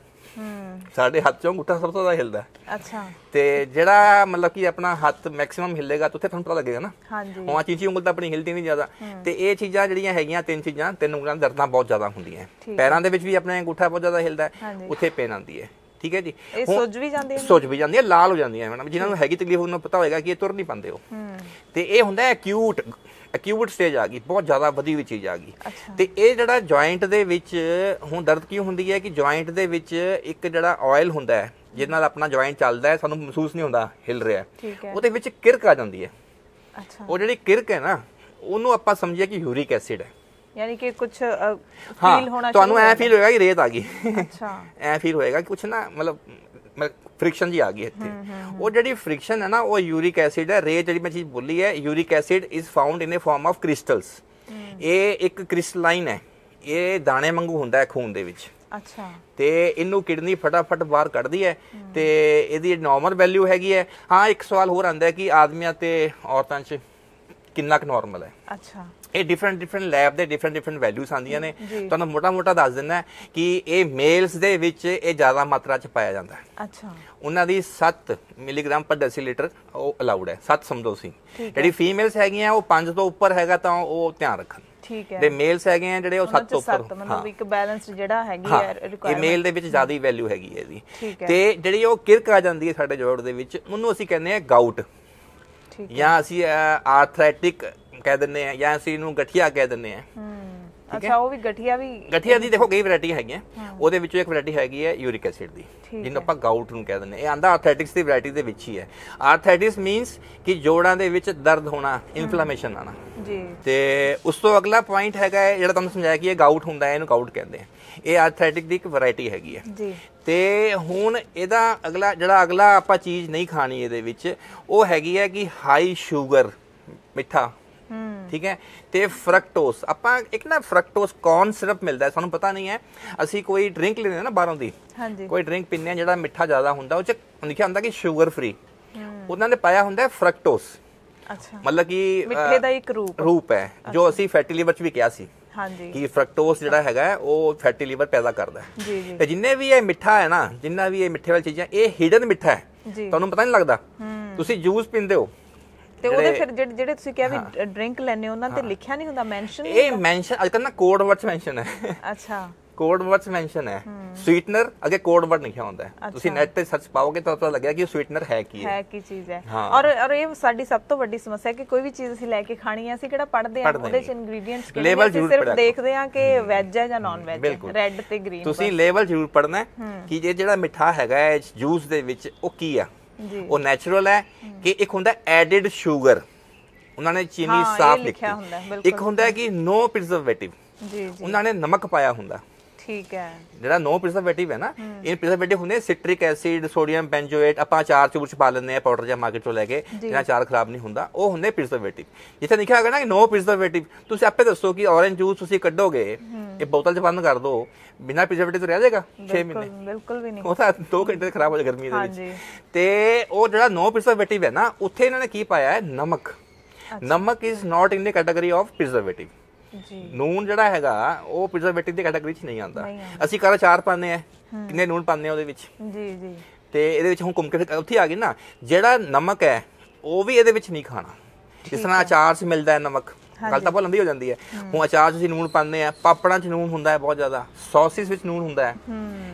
ਸਾਡੇ ਹੱਥ ਚੋਂ ਅੰਗੂਠਾ ਸਭ ਤੋਂ ਜ਼ਿਆਦਾ ਹਿਲਦਾ ਅੱਛਾ ਤੇ ਜਿਹੜਾ ਮਤਲਬ ਕਿ ਆਪਣਾ ਹੱਥ ਮੈਕਸਿਮਮ ਹਿੱਲੇਗਾ ਤੇ ਉੱਥੇ ਤੁਹਾਨੂੰ ਪਤਾ ਲੱਗੇਗਾ ਨਾ ਹਾਂਜੀ ਹਾਂ ਚੀਂਚੀ ਉਂਗਲ ਤਾਂ ਆਪਣੀ ਹਿਲਦੀ ਨਹੀਂ ਜ਼ਿਆਦਾ ਤੇ ਇਹ ਚੀਜ਼ਾਂ ਜਿਹੜੀਆਂ ਹੈਗੀਆਂ ਤਿੰਨ ਚੀਜ਼ਾਂ ਤਿੰਨ ਉਂਗਲਾਂ ਦਰਦਾਂ ਬਹੁਤ ਜ਼ਿਆਦਾ ਹੁੰਦੀਆਂ ਪੈਰਾਂ ਦੇ ਵਿੱਚ ਵੀ ਆਪਣੇ ਅੰਗੂਠਾ ਬਹੁਤ ਜ਼ਿਆਦਾ ਹਿਲਦਾ ਉੱਥੇ ਪੇਨ ਆਉਂਦੀ ਹੈ ਠੀਕ ਹੈ ਜੀ ਇਹ ਸੁੱਜ ਵੀ ਜਾਂਦੀ ਹੈ ਸੁੱਜ ਵੀ ਜਾਂਦੀ ਹੈ ਲਾਲ ਹੋ ਜਾਂਦੀ ਹੈ ਮੈਡਮ ਜਿਨ੍ਹਾਂ ਨੂੰ ਹੈਗੀ ਤਕਲੀਫ ਉਹਨਾਂ ਨੂੰ ਪਤਾ ਹੋਏਗਾ ਕਿ ਇਹ ਤੁਰ ਨਹੀਂ ਪੰਦੇ ਉਹ ਤੇ ਇਹ ਹੁੰਦਾ ਐਕਿਊਟ ਅਕਿਊਟ ਸਟੇਜ ਆ ਗਈ ਬਹੁਤ ਜ਼ਿਆਦਾ ਵਧੀ ਹੋਈ ਚੀਜ਼ ਆ ਗਈ ਤੇ ਇਹ ਜਿਹੜਾ ਜੁਆਇੰਟ ਦੇ ਵਿੱਚ ਹੁਣ ਦਰਦ ਕਿਉਂ ਹੁੰਦੀ ਹੈ ਕਿ ਜੁਆਇੰਟ ਦੇ ਵਿੱਚ ਇੱਕ ਜਿਹੜਾ ਆਇਲ ਹੁੰਦਾ ਹੈ ਜਿਸ ਨਾਲ ਆਪਣਾ ਜੁਆਇੰਟ ਚੱਲਦਾ ਹੈ ਸਾਨੂੰ ਮਹਿਸੂਸ ਨਹੀਂ ਹੁੰਦਾ ਹਿਲ ਰਿਹਾ ਉਹਦੇ ਵਿੱਚ ਕਿਰਕ ਆ ਜਾਂਦੀ ਹੈ ਅੱਛਾ ਉਹ ਜਿਹੜੀ ਕਿਰਕ ਹੈ ਨਾ ਉਹਨੂੰ ਆਪਾਂ ਸਮਝਿਆ ਕਿ ਯੂਰਿਕ ਐਸਿਡ ਹੈ ਯਾਨੀ ਕਿ ਕੁਝ ਫੀਲ ਹੋਣਾ ਤੁਹਾਨੂੰ ਐ ਫੀਲ ਹੋਏਗਾ ਕਿ ਰੇਤ ਆ ਗਈ ਅੱਛਾ ਐ ਫੀਲ ਹੋਏਗਾ ਕੁਝ ਨਾ ਮਤਲਬ ਫ੍ਰਿਕਸ਼ਨ ਜੀ ਆ ਗਈ ਇੱਥੇ ਉਹ ਜਿਹੜੀ ਫ੍ਰਿਕਸ਼ਨ ਹੈ ਨਾ ਉਹ ਯੂਰਿਕ ਐਸਿਡ ਹੈ ਰੇ ਜਿਹੜੀ ਮੈਂ ਚੀਜ਼ ਬੋਲੀ ਹੈ uric acid is found in a form of crystals ਇਹ ਇੱਕ ਕ੍ਰਿਸਟਲਾਈਨ ਹੈ ਇਹ ਦਾਣੇ ਵਾਂਗੂ ਹੁੰਦਾ ਹੈ ਖੂਨ ਦੇ ਵਿੱਚ ਅੱਛਾ ਤੇ ਇਹਨੂੰ ਕਿਡਨੀ ਫਟਾਫਟ ਬਾਹਰ ਕੱਢਦੀ ਹੈ ਤੇ ਇਹਦੀ ਨਾਰਮਲ ਵੈਲਿਊ ਹੈਗੀ ਹੈ ਹਾਂ ਇੱਕ ਸਵਾਲ ਹੋਰ ਆਂਦਾ ਹੈ ਕਿ ਆਦਮੀਆਂ ਤੇ ਔਰਤਾਂ 'ਚ ਕਿੰਨਾ ਕੁ ਨਾਰਮਲ ਹੈ ਅੱਛਾ ਇਹ ਡਿਫਰੈਂਟ ਡਿਫਰੈਂਟ ਲੈਬ ਦੇ ਡਿਫਰੈਂਟ ਡਿਫਰੈਂਟ ਵੈਲਿਊਸ ਆਉਂਦੀਆਂ ਨੇ ਤੁਹਾਨੂੰ ਮੋਟਾ-ਮੋਟਾ ਦੱਸ ਦਿੰਦਾ ਕਿ ਇਹ ਮੇਲਸ ਦੇ ਵਿੱਚ ਇਹ ਜ਼ਿਆਦਾ ਮਾਤਰਾ 'ਚ ਪਾਇਆ ਜਾਂਦਾ ਹੈ ਅੱਛਾ ਉਹਨਾਂ ਦੀ 7 ਮਿਲੀਗ੍ਰਾਮ ਪਰ ਡੈਸੀਲੀਟਰ ਉਹ ਅਲਾਉਡ ਹੈ 7 ਸਮਝੋ ਸੀ ਜਿਹੜੀ ਫੀਮੇਲਸ ਹੈਗੀਆਂ ਉਹ 5 ਤੋਂ ਉੱਪਰ ਹੈਗਾ ਤਾਂ ਉਹ ਧਿਆਨ ਰੱਖਣ ਠੀਕ ਹੈ ਤੇ ਮੇਲਸ ਹੈਗੇ ਆ ਜਿਹੜੇ ਉਹ 7 ਤੋਂ ਉੱਪਰ ਹਾਂ ਮਤਲਬ ਇੱਕ ਬੈਲੈਂਸ ਜਿਹੜਾ ਹੈਗੀ ਹੈ ਰਿਕੁਆਇਰਮੈਂਟ ਮੇਲ ਦੇ ਵਿੱਚ ਜ਼ਿਆਦਾ ਵੈਲਿਊ ਹੈਗੀ ਹੈ ਇਹਦੀ ਤੇ ਜਿਹੜੀ ਉਹ ਕਿਰਕ ਆ ਜਾਂਦੀ ਹੈ ਸਾਡੇ ਜੋੜ ਦੇ ਵਿੱਚ ਉਹਨੂੰ ਅਸੀਂ ਕਹਿੰਦੇ ਆ ਗਾਊਟ ਜਾਂ ਅਸੀਂ ਆਰਥਰਾਈਟਿਕ ਕਹਿ ਦਿੰਨੇ ਆ ਜਾਂ ਅਸੀਂ ਇਹਨੂੰ ਗਠੀਆ ਕਹਿ ਦਿੰਨੇ ਆ ਅੱਛਾ ਉਹ ਵੀ ਗਠੀਆ ਵੀ ਗਠੀਆ ਦੀ ਦੇਖੋ ਕਈ ਵੈਰਾਈਟੀ ਹੈਗੀਆਂ ਉਹਦੇ ਵਿੱਚੋਂ ਇੱਕ ਵੈਰਾਈਟੀ ਹੈਗੀ ਹੈ ਯੂਰਿਕ ਐਸਿਡ ਦੀ ਜਿਹਨੂੰ ਆਪਾਂ ਗਾਊਟ ਨੂੰ ਕਹਿ ਦਿੰਦੇ ਇਹ ਆਂਦਾ ਆਰਥਰਾਈਟਿਸ ਦੀ ਵੈਰਾਈਟੀ ਦੇ ਵਿੱਚ ਹੀ ਹੈ ਆਰਥਰਾਈਟਿਸ ਮੀਨਸ ਕਿ ਜੋੜਾਂ ਦੇ ਵਿੱਚ ਦਰਦ ਹੋਣਾ ਇਨਫਲੇਮੇਸ਼ਨ ਆਣਾ ਜੀ ਤੇ ਉਸ ਤੋਂ ਅਗਲਾ ਪੁਆਇੰਟ ਹੈਗਾ ਜਿਹੜਾ ਤੁਹਾਨੂੰ ਸਮਝਾਇਆ ਕਿ ਇਹ ਗਾਊਟ ਹੁੰਦਾ ਹੈ ਇਹਨੂੰ ਗਾਊਟ ਕਹਿੰਦੇ ਆ ਇਹ ਆਰਥਰਾਈਟਿਕ ਦੀ ਇੱਕ ਵੈਰਾਈਟੀ ਹੈਗੀ ਹੈ ਜੀ ਤੇ ਹੁਣ ਇਹਦਾ ਅਗਲਾ ਜਿਹੜਾ ਅਗਲਾ ਆਪਾਂ ਚੀਜ਼ ਨਹੀਂ ਖਾਣੀ ਇਹਦੇ ਵਿੱਚ ਉਹ ਹੈਗੀ ਹੈ ਕਿ ਹਾਈ ਸ਼ੂਗਰ ਮਿੱਠਾ ਠੀਕ ਹੈ ਤੇ ਫਰਕਟੋਸ ਆਪਾਂ ਇੱਕ ਨਾ ਫਰਕਟੋਸ ਕੌਨ ਸਿਰਪ ਮਿਲਦਾ ਸਾਨੂੰ ਪਤਾ ਨਹੀਂ ਹੈ ਅਸੀਂ ਕੋਈ ਡਰਿੰਕ ਲੈਂਦੇ ਨਾ ਬਾਹਰੋਂ ਦੀ ਹਾਂਜੀ ਕੋਈ ਡਰਿੰਕ ਪੀਂਦੇ ਆ ਜਿਹੜਾ ਮਿੱਠਾ ਜ਼ਿਆਦਾ ਹੁੰਦਾ ਉਹ ਚ ਲਿਖਿਆ ਹੁੰਦਾ ਕਿ ਸ਼ੂਗਰ ਫ੍ਰੀ ਉਹਨਾਂ ਨੇ ਪਾਇਆ ਹੁੰਦਾ ਫਰਕਟੋਸ ਅੱਛਾ ਮਤਲਬ ਕਿ ਮਿੱਠੇ ਦਾ ਇੱਕ ਰੂਪ ਰੂਪ ਹੈ ਜੋ ਅਸੀਂ ਫੈਟੀ ਲੀਵਰ ਚ ਵੀ ਕਿਹਾ ਸੀ ਹਾਂਜੀ ਕਿ ਫਰਕਟੋਸ ਜਿਹੜਾ ਹੈਗਾ ਉਹ ਫੈਟੀ ਲੀਵਰ ਪੈਦਾ ਕਰਦਾ ਹੈ ਜੀ ਜੀ ਤੇ ਜਿੰਨੇ ਵੀ ਇਹ ਮਿੱਠਾ ਹੈ ਨਾ ਜਿੰਨਾ ਵੀ ਇਹ ਮਿੱਠੇ ਵਾਲੀ ਚੀਜ਼ਾਂ ਇਹ ਹਿਡਨ ਮਿੱਠਾ ਹੈ ਤੁਹਾਨੂੰ ਪਤਾ ਨਹੀਂ ਲੱਗਦਾ ਤੁਸੀਂ ਜੂਸ ਪੀਂਦੇ ਹੋ ਤੇ ਉਹਦੇ ਫਿਰ ਜਿਹੜੇ ਜਿਹੜੇ ਤੁਸੀਂ ਕਿਹਾ ਵੀ ਡਰਿੰਕ ਲੈਨੇ ਉਹਨਾਂ ਤੇ ਲਿਖਿਆ ਨਹੀਂ ਹੁੰਦਾ ਮੈਂਸ਼ਨ ਇਹ ਮੈਂਸ਼ਨ ਕੱਲ ਨਾ ਕੋਡ ਵਰਡਸ ਮੈਂਸ਼ਨ ਹੈ ਅੱਛਾ ਕੋਡ ਵਰਡਸ ਮੈਂਸ਼ਨ ਹੈ ਸਵੀਟਨਰ ਅਗੇ ਕੋਡ ਵਰਡ ਲਿਖਿਆ ਹੁੰਦਾ ਤੁਸੀਂ ਨੈਟ ਤੇ ਸਰਚ ਪਾਓਗੇ ਤਾਂ ਤੁਹਾਨੂੰ ਲੱਗਿਆ ਕਿ ਸਵੀਟਨਰ ਹੈ ਕੀ ਹੈ ਹੈ ਕੀ ਚੀਜ਼ ਹੈ ਔਰ ਔਰ ਇਹ ਸਾਡੀ ਸਭ ਤੋਂ ਵੱਡੀ ਸਮੱਸਿਆ ਹੈ ਕਿ ਕੋਈ ਵੀ ਚੀਜ਼ ਅਸੀਂ ਲੈ ਕੇ ਖਾਣੀ ਹੈ ਅਸੀਂ ਕਿਹੜਾ ਪੜਦੇ ਹਾਂ ਉਹਦੇ ਚ ਇਨਗਰੀਡੀਅੰਟਸ ਕਿਹੜੇ ਨੇ ਅਸੀਂ ਸਿਰਫ ਦੇਖਦੇ ਹਾਂ ਕਿ ਵੈਜ ਹੈ ਜਾਂ ਨਾਨ ਵੈਜ ਹੈ ਰੈੱਡ ਤੇ ਗ੍ਰੀਨ ਤੁਸੀਂ ਲੇਬਲ ਜ਼ਰੂਰ ਪੜਨਾ ਹੈ ਕਿ ਇਹ ਜਿਹੜਾ ਮਿੱਠਾ ਹੈਗਾ ਹੈ ਜੂਸ ਦੇ ਵਿੱਚ ਉਹ ਕੀ ਆ ਉਹ ਨੈਚੁਰਲ ਹੈ ਕਿ ਇੱਕ ਹੁੰਦਾ ਐਡਿਡ ਸ਼ੂਗਰ ਉਹਨਾਂ ਨੇ ਚੀਨੀ ਸਾਫ਼ ਲਿਖਿਆ ਹੁੰਦਾ ਇੱਕ ਹੁੰਦਾ ਕਿ ਨੋ ਪ੍ਰੀਜ਼ਰਵੇਟਿਵ ਜੀ ਜੀ ਉਹਨਾਂ ਨੇ ਨਮਕ ਪਾਇਆ ਹੁੰਦਾ ਠੀਕ ਹੈ ਜਿਹੜਾ ਨੋ ਪ੍ਰੀਜ਼ਰਵੇਟਿਵ ਹੈ ਨਾ ਇਹ ਪ੍ਰੀਜ਼ਰਵੇਟਿਵ ਹੁੰਦੇ ਸਿਟ੍ਰਿਕ ਐਸਿਡ ਸੋਡੀਅਮ ਬੈਂਜੋਏਟ ਆਪਾਂ ਚਾਰ ਚੂਰ ਚ ਪਾ ਲੈਂਦੇ ਆ ਪਾਊਡਰ ਜਾਂ ਮਾਰਕੀਟ ਤੋਂ ਲੈ ਕੇ ਜਿਹੜਾ ਚਾਰ ਖਰਾਬ ਨਹੀਂ ਹੁੰਦਾ ਉਹ ਹੁੰਦੇ ਪ੍ਰੀਜ਼ਰਵੇਟਿਵ ਜਿੱਥੇ ਲਿਖਿਆ ਹੋਗਾ ਨਾ ਕਿ ਨੋ ਪ੍ਰੀਜ਼ਰਵੇਟਿਵ ਤੁਸੀਂ ਆਪੇ ਦੱਸੋ ਕਿ ਔਰੇਂਜ ਜੂਸ ਤੁਸੀਂ ਕੱਢੋਗੇ ਇਹ ਬੋਤਲ ਚ ਬੰਦ ਕਰ ਦੋ ਬਿਨਾ ਪ੍ਰੀਜ਼ਰਵੇਟਿਵ ਤੋਂ ਰਹਿ ਜਾਏਗਾ 6 ਮਹੀਨੇ ਬਿਲਕੁਲ ਵੀ ਨਹੀਂ ਉਹ ਤਾਂ 2 ਘੰਟੇ ਖਰਾਬ ਹੋ ਜਾ ਗਰਮੀ ਦੇ ਵਿੱਚ ਤੇ ਉਹ ਜਿਹੜਾ ਨੋ ਪ੍ਰੀਜ਼ਰਵੇਟਿਵ ਹੈ ਨਾ ਉੱਥੇ ਇਹਨਾਂ ਨੇ ਕੀ ਪਾਇਆ ਹੈ ਨਮਕ ਨਮਕ is not in the category of preservative ਨੂਨ ਜਿਹੜਾ ਹੈਗਾ ਉਹ ਪ੍ਰੀਜ਼ਰਵੇਟਿਵ ਦੀ ਕੈਟਾਗਰੀ 'ਚ ਨਹੀਂ ਆਉਂਦਾ ਅਸੀਂ ਕਾਲਾ ਚਾਰ ਪਾਉਂਦੇ ਆ ਕਿੰਨੇ ਨੂਨ ਪਾਉਂਦੇ ਆ ਉਹਦੇ ਵਿੱਚ ਜੀ ਜੀ ਤੇ ਇਹਦੇ ਵਿੱਚ ਹੁਣ ਕੁਮਕੇ ਉੱਥੇ ਆ ਗਈ ਨਾ ਜਿਹੜਾ ਨਮਕ ਹੈ ਉਹ ਵੀ ਇਹਦੇ ਵਿੱਚ ਨਹੀਂ ਖਾਣਾ ਜਿਸ ਤਰ੍ਹਾਂ ਅਚਾਰ 'ਚ ਮਿਲਦਾ ਹੈ ਨਮਕ ਗੱਲ ਤਾਂ ਬਹੁਤ ਲੰਬੀ ਹੋ ਜਾਂਦੀ ਹੈ ਹੁਣ ਅਚਾਰ 'ਚ ਅਸੀਂ ਨੂਨ ਪਾਉਂਦੇ ਆ ਪਾਪੜਾਂ 'ਚ ਨੂਨ ਹੁੰਦਾ ਹੈ ਬਹੁਤ ਜ਼ਿਆਦਾ ਸੌਸਿਸ ਵਿੱਚ ਨੂਨ ਹੁੰਦਾ ਹੈ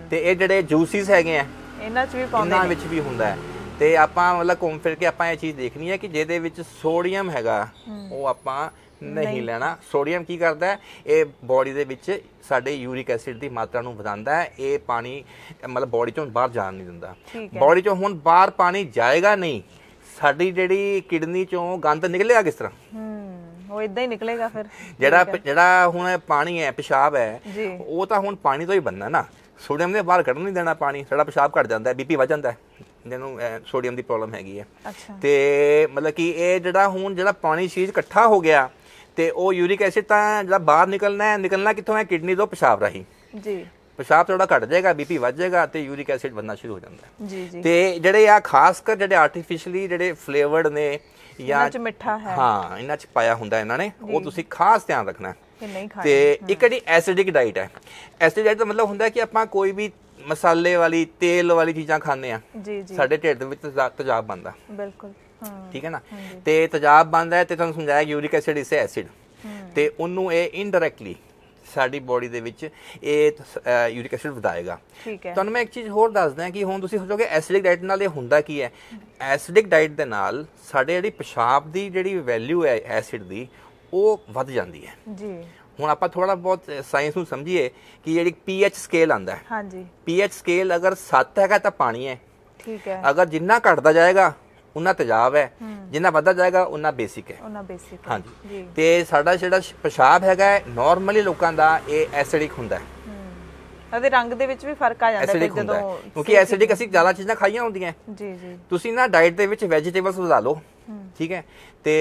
ਤੇ ਇਹ ਜਿਹੜੇ ਜੂਸਿਸ ਹੈਗੇ ਆ ਇਹਨਾਂ 'ਚ ਵੀ ਪਾਉਂਦੇ ਇਹਨਾਂ ਵਿੱਚ ਵੀ ਹੁੰਦਾ ਹੈ ਤੇ ਆਪਾਂ ਮਤਲਬ ਘੁੰਮ ਫਿਰ ਕੇ ਆਪਾਂ ਇਹ ਚੀਜ਼ ਦੇਖਣੀ ਹੈ ਕਿ ਜਿਹਦੇ ਵਿੱਚ ਸੋਡੀਅਮ ਹੈਗਾ ਉਹ ਆਪਾਂ ਨਹੀਂ ਲੈਣਾ ਸੋਡੀਅਮ ਕੀ ਕਰਦਾ ਹੈ ਇਹ ਬੋਡੀ ਦੇ ਵਿੱਚ ਸਾਡੇ ਯੂਰਿਕ ਐਸਿਡ ਦੀ ਮਾਤਰਾ ਨੂੰ ਵਧਾਉਂਦਾ ਹੈ ਇਹ ਪਾਣੀ ਮਤਲਬ ਬੋਡੀ ਚੋਂ ਬਾਹਰ ਜਾਣ ਨਹੀਂ ਦਿੰਦਾ ਬੋਡੀ ਚੋਂ ਹੁਣ ਬਾਹਰ ਪਾਣੀ ਜਾਏਗਾ ਨਹੀਂ ਸਾਡੀ ਜਿਹੜੀ ਕਿਡਨੀ ਚੋਂ ਗੰਦ ਨਿਕਲੇਗਾ ਕਿਸ ਤਰ੍ਹਾਂ ਉਹ ਇਦਾਂ ਹੀ ਨਿਕਲੇਗਾ ਫਿਰ ਜਿਹੜਾ ਜਿਹੜਾ ਹੁਣ ਪਾਣੀ ਹੈ ਪਿਸ਼ਾਬ ਹੈ ਉਹ ਤਾਂ ਹੁਣ ਪਾਣੀ ਤੋਂ ਹੀ ਬੰਨਣਾ ਨਾ ਸੋਡੀਅਮ ਦੇ ਬਾਹਰ ਕੱਢਣ ਨਹੀਂ ਦੇਣਾ ਪਾਣੀ ਸਾਡਾ ਪਿਸ਼ਾਬ ਘਟ ਜਾਂਦਾ ਹੈ ਬੀਪੀ ਵਧ ਜਾਂਦਾ ਹੈ ਜਿਹਨੂੰ ਸੋਡੀਅਮ ਦੀ ਪ੍ਰੋਬਲਮ ਹੈਗੀ ਹੈ ਤੇ ਮਤਲਬ ਕਿ ਇਹ ਜਿਹੜਾ ਹੁਣ ਜਿਹੜਾ ਪਾਣੀ ਚੀਜ਼ ਇਕੱਠਾ ਹੋ ਗਿਆ ਤੇ ਉਹ ਯੂਰਿਕ ਐਸਿਡ ਤਾਂ ਜਿਹੜਾ ਬਾਹਰ ਨਿਕਲਣਾ ਹੈ ਨਿਕਲਣਾ ਕਿੱਥੋਂ ਹੈ ਕਿਡਨੀ ਤੋਂ ਪਿਸ਼ਾਬ ਰਾਹੀਂ ਜੀ ਪਿਸ਼ਾਬ ਥੋੜਾ ਘਟ ਜਾਏਗਾ ਬੀਪੀ ਵੱਧ ਜਾਏਗਾ ਤੇ ਯੂਰਿਕ ਐਸਿਡ ਬੰਨਾ ਸ਼ੁਰੂ ਹੋ ਜਾਂਦਾ ਹੈ ਜੀ ਜੀ ਤੇ ਜਿਹੜੇ ਆ ਖਾਸ ਕਰ ਜਿਹੜੇ ਆਰਟੀਫੀਸ਼ੀਅਲੀ ਜਿਹੜੇ ਫਲੇਵਰਡ ਨੇ ਜਾਂ ਇਹਨਾਂ ਚ ਮਿੱਠਾ ਹੈ ਹਾਂ ਇਹਨਾਂ ਚ ਪਾਇਆ ਹੁੰਦਾ ਇਹਨਾਂ ਨੇ ਉਹ ਤੁਸੀਂ ਖਾਸ ਧਿਆਨ ਰੱਖਣਾ ਤੇ ਇੱਕ ਜਿਹੜੀ ਐਸਿਡਿਕ ਡਾਈਟ ਹੈ ਐਸਿਡਿਕ ਡਾਈਟ ਦਾ ਮਤਲਬ ਹੁੰਦਾ ਕਿ ਆਪਾਂ ਕੋਈ ਵੀ ਮਸਾਲੇ ਵਾਲੀ ਤੇਲ ਵਾਲੀ ਚੀਜ਼ਾਂ ਖਾਂਦੇ ਆ ਸਾਡੇ ਢਿੱਡ ਦੇ ਵਿੱਚ ਤੇਜ਼ਾਬ ਬਣਦਾ ਬਿਲਕੁਲ ਠੀਕ ਹੈ ਨਾ ਤੇ ਤੇਜ਼ਾਬ ਬਣਦਾ ਹੈ ਤੇ ਤੁਹਾਨੂੰ ਸਮਝਾਇਆ ਯੂਰਿਕ ਐਸਿਡ ਇਸ ਐਸਿਡ ਤੇ ਉਹਨੂੰ ਇਹ ਇਨਡਾਇਰੈਕਟਲੀ ਸਾਡੀ ਬੋਡੀ ਦੇ ਵਿੱਚ ਇਹ ਯੂਰਿਕ ਐਸਿਡ ਵਧਾਏਗਾ ਤੁਹਾਨੂੰ ਮੈਂ ਇੱਕ ਚੀਜ਼ ਹੋਰ ਦੱਸਦਾ ਕਿ ਹੁਣ ਤੁਸੀਂ ਸੋਚੋਗੇ ਐਸਿਡਿਕ ਡਾਈਟ ਨਾਲ ਇਹ ਹੁੰਦਾ ਕੀ ਹੈ ਐਸਿਡਿਕ ਡਾਈਟ ਦੇ ਨਾਲ ਸਾਡੇ ਜਿਹੜੀ ਪਿਸ਼ਾਬ ਦੀ ਜਿਹੜੀ ਵੈਲਿਊ ਹੈ ਐਸਿਡ ਦੀ ਉਹ ਵੱਧ ਜਾਂਦੀ ਹੈ ਜੀ ਹੁਣ ਆਪਾਂ ਥੋੜਾ ਬਹੁਤ ਸਾਇੰਸ ਨੂੰ ਸਮਝੀਏ ਕਿ ਜਿਹੜੀ ਪੀਐਚ ਸਕੇਲ ਆਂਦਾ ਹੈ ਹਾਂਜੀ ਪੀਐਚ ਸਕੇਲ ਅਗਰ 7 ਹੈਗਾ ਤਾਂ ਪਾਣੀ ਹੈ ਠੀਕ ਹੈ ਅਗਰ ਜਿੰਨਾ ਘਟਦਾ ਜਾਏਗਾ ਉਹਨਾਂ ਤੇਜ਼ਾਬ ਹੈ ਜਿੰਨਾ ਵੱਧਾ ਜਾਏਗਾ ਉਹਨਾਂ ਬੇਸਿਕ ਹੈ ਉਹਨਾਂ ਬੇਸਿਕ ਹਾਂਜੀ ਤੇ ਸਾਡਾ ਜਿਹੜਾ ਪਿਸ਼ਾਬ ਹੈਗਾ ਨਾਰਮਲੀ ਲੋਕਾਂ ਦਾ ਇਹ ਐਸਿਡਿਕ ਹੁੰਦਾ ਹੈ ਅਤੇ ਰੰਗ ਦੇ ਵਿੱਚ ਵੀ ਫਰਕ ਆ ਜਾਂਦਾ ਹੈ ਜਦੋਂ ਕਿਉਂਕਿ ਐਸਿਡਿਕ ਅਸੀਂ ਜ਼ਿਆਦਾ ਚੀਜ਼ਾਂ ਖਾਈਆਂ ਹੁੰਦੀਆਂ ਜੀ ਜੀ ਤੁਸੀਂ ਨਾ ਡਾਈਟ ਦੇ ਵਿੱਚ ਵੈਜੀਟੇਬਲਸ ਵਧਾ ਲਓ ਠੀਕ ਹੈ ਤੇ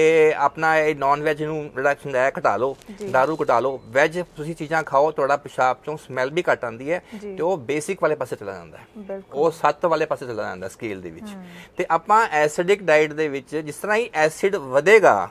ਆਪਣਾ ਇਹ ਨਾਨ ਵੈਜ ਨੂੰ ਰਿਡਕਸ਼ਨ ਹੈ ਘਟਾ ਲਓ दारू ਘਟਾ ਲਓ ਵੈਜ ਤੁਸੀਂ ਚੀਜ਼ਾਂ ਖਾਓ ਤੁਹਾਡਾ ਪਿਸ਼ਾਬ ਚੋਂ ਸਮੈਲ ਵੀ ਘਟ ਆਉਂਦੀ ਹੈ ਤੇ ਉਹ ਬੇਸਿਕ ਵਾਲੇ ਪਾਸੇ ਚਲਾ ਜਾਂਦਾ ਹੈ ਉਹ ਸੱਤ ਵਾਲੇ ਪਾਸੇ ਚਲਾ ਜਾਂਦਾ ਸਕੇਲ ਦੇ ਵਿੱਚ ਤੇ ਆਪਾਂ ਐਸਿਡਿਕ ਡਾਈਟ ਦੇ ਵਿੱਚ ਜਿਸ ਤਰ੍ਹਾਂ ਹੀ ਐਸਿਡ ਵਧੇਗਾ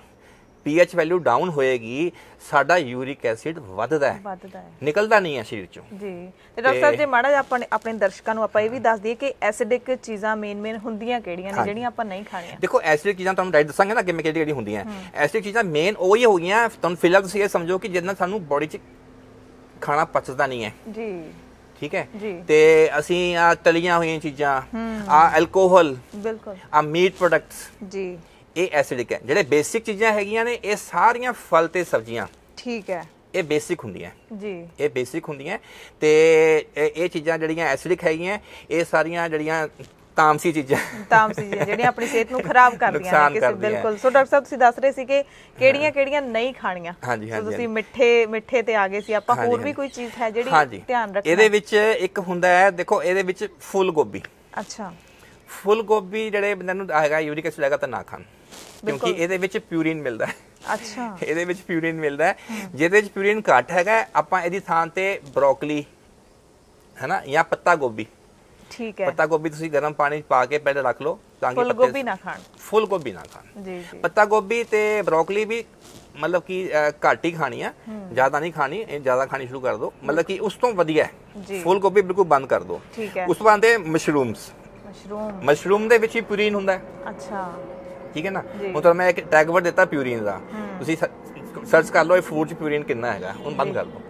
ਪੀਐਚ ਵੈਲਿਊ ਡਾਊਨ ਹੋਏਗੀ ਸਾਡਾ ਯੂਰਿਕ ਐਸਿਡ ਵੱਧਦਾ ਹੈ ਵੱਧਦਾ ਹੈ ਨਿਕਲਦਾ ਨਹੀਂ ਹੈ ਸਰੀਰ ਚੋਂ ਜੀ ਤੇ ਡਾਕਟਰ ਸਾਹਿਬ ਜੇ ਮਾੜਾ ਜਿਹਾ ਆਪਾਂ ਆਪਣੇ ਦਰਸ਼ਕਾਂ ਨੂੰ ਆਪਾਂ ਇਹ ਵੀ ਦੱਸ ਦਈਏ ਕਿ ਐਸਿਡਿਕ ਚੀਜ਼ਾਂ ਮੇਨ ਮੇਨ ਹੁੰਦੀਆਂ ਕਿਹੜੀਆਂ ਨੇ ਜਿਹੜੀਆਂ ਆਪਾਂ ਨਹੀਂ ਖਾਣੀਆਂ ਦੇਖੋ ਐਸਿਡਿਕ ਚੀਜ਼ਾਂ ਤੁਹਾਨੂੰ ਡਾਈਟ ਦੱਸਾਂਗੇ ਨਾ ਕਿ ਮੈਂ ਕਿਹੜੀ ਕਿਹੜੀ ਹੁੰਦੀਆਂ ਐਸਿਡਿਕ ਚੀਜ਼ਾਂ ਮੇਨ ਉਹ ਹੀ ਹੋਈਆਂ ਤੁਹਾਨੂੰ ਫਿਲਹਾਲ ਸੀ ਇਹ ਸਮਝੋ ਕਿ ਜਿੰਨਾ ਸਾਨੂੰ ਬੋਡੀ 'ਚ ਖਾਣਾ ਪਚਦਾ ਨਹੀਂ ਹੈ ਜੀ ਠੀਕ ਹੈ ਤੇ ਅਸੀਂ ਆ ਤਲੀਆਂ ਹੋਈਆਂ ਚੀਜ਼ਾਂ ਆ ਐਲਕੋਹਲ ਬਿਲਕੁਲ ਆ ਮੀਟ ਪ੍ਰੋਡਕਟਸ ਜੀ ਇਹ ਐਸਿਡਿਕ ਹੈ ਜਿਹੜੇ ਬੇਸਿਕ ਚੀਜ਼ਾਂ ਹੈਗੀਆਂ ਨੇ ਇਹ ਸਾਰੀਆਂ ਫਲ ਤੇ ਸਬਜ਼ੀਆਂ ਠੀਕ ਹੈ ਇਹ ਬੇਸਿਕ ਹੁੰਦੀਆਂ ਜੀ ਇਹ ਬੇਸਿਕ ਹੁੰਦੀਆਂ ਤੇ ਇਹ ਚੀਜ਼ਾਂ ਜਿਹੜੀਆਂ ਐਸਿਡਿਕ ਹੈਗੀਆਂ ਇਹ ਸਾਰੀਆਂ ਜਿਹੜੀਆਂ ਤਾਮਸੀ ਚੀਜ਼ਾਂ ਤਾਮਸੀ ਚੀਜ਼ਾਂ ਜਿਹੜੀਆਂ ਆਪਣੀ ਸਿਹਤ ਨੂੰ ਖਰਾਬ ਕਰਦੀਆਂ ਨੇ ਕਿਸੇ ਬਿਲਕੁਲ ਸੋ ਡਾਕਟਰ ਸਾਹਿਬ ਤੁਸੀਂ ਦੱਸ ਰਹੇ ਸੀ ਕਿ ਕਿਹੜੀਆਂ ਕਿਹੜੀਆਂ ਨਹੀਂ ਖਾਣੀਆਂ ਸੋ ਤੁਸੀਂ ਮਿੱਠੇ ਮਿੱਠੇ ਤੇ ਆ ਗਏ ਸੀ ਆਪਾਂ ਹੋਰ ਵੀ ਕੋਈ ਚੀਜ਼ ਹੈ ਜਿਹੜੀ ਧਿਆਨ ਰੱਖਣਾ ਇਹਦੇ ਵਿੱਚ ਇੱਕ ਹੁੰਦਾ ਹੈ ਦੇਖੋ ਇਹਦੇ ਵਿੱਚ ਫੁੱਲ ਗੋਭੀ ਅੱਛਾ ਫੁੱਲ ਗੋਭੀ ਜਿਹੜੇ ਬੰਦੇ ਨੂੰ ਹੈਗਾ ਯੂਰਿਕ ਐਸਿਡ ਹੈਗਾ ਤਾਂ ਨਾ ਖਾਣ ਕਿਉਂਕਿ ਇਹਦੇ ਵਿੱਚ ਪਿਊਰੀਨ ਮਿਲਦਾ ਹੈ ਅੱਛਾ ਇਹਦੇ ਵਿੱਚ ਪਿਊਰੀਨ ਮਿਲਦਾ ਹੈ ਜਿਹਦੇ ਵਿੱਚ ਪਿਊਰੀਨ ਘੱਟ ਹੈਗਾ ਆਪਾਂ ਇਹਦੀ ਥਾਂ ਤੇ ਬ੍ਰੋਕਲੀ ਹੈਨਾ ਜਾਂ ਪੱਤਾ ਗੋਭੀ ਠੀਕ ਹੈ ਪੱਤਾ ਗੋਭੀ ਤੁਸੀਂ ਗਰਮ ਪਾਣੀ ਪਾ ਕੇ ਪਹਿਲੇ ਰੱਖ ਲਓ ਤਾਂ ਕਿ ਫੁੱਲ ਗੋਭੀ ਨਾ ਖਾਣ ਫੁੱਲ ਗੋਭੀ ਨਾ ਖਾਣ ਜੀ ਜੀ ਪੱਤਾ ਗੋਭੀ ਤੇ ਬ੍ਰੋਕਲੀ ਵੀ ਮਤਲਬ ਕਿ ਘੱਟ ਹੀ ਖਾਣੀ ਆ ਜ਼ਿਆਦਾ ਨਹੀਂ ਖਾਣੀ ਇਹ ਜ਼ਿਆਦਾ ਖਾਣੀ ਸ਼ੁਰੂ ਕਰ ਦਿਓ ਮਤਲਬ ਕਿ ਉਸ ਤੋਂ ਵਧੀਆ ਹੈ ਫੁੱਲ ਗੋਭੀ ਬਿਲਕੁਲ ਬੰਦ ਕਰ ਦਿਓ ਠੀਕ ਹੈ ਉਸ ਤੋਂ ਬਾਅਦ ਮਸ਼ਰੂਮਸ ਮਸ਼ਰੂਮ ਮਸ਼ਰੂਮ ਦੇ ਵਿੱਚ ਹੀ ਪੁਰੀਨ ਹੁੰਦਾ ਹੈ ਅੱਛਾ ਠੀਕ ਹੈ ਨਾ ਹੁਣ ਤੁਹਾਨੂੰ ਮੈਂ ਇੱਕ ਟੈਗ ਵਰਡ ਦਿੱਤਾ ਪਿਊਰੀਨ ਦਾ ਤੁਸੀਂ ਸਰਚ ਕਰ ਲਓ ਇਹ ਫੂਡ ਚ ਪਿਊਰੀਨ ਕਿੰਨਾ ਹੈਗਾ ਹੁਣ ਬੰਦ ਕਰ ਲਓ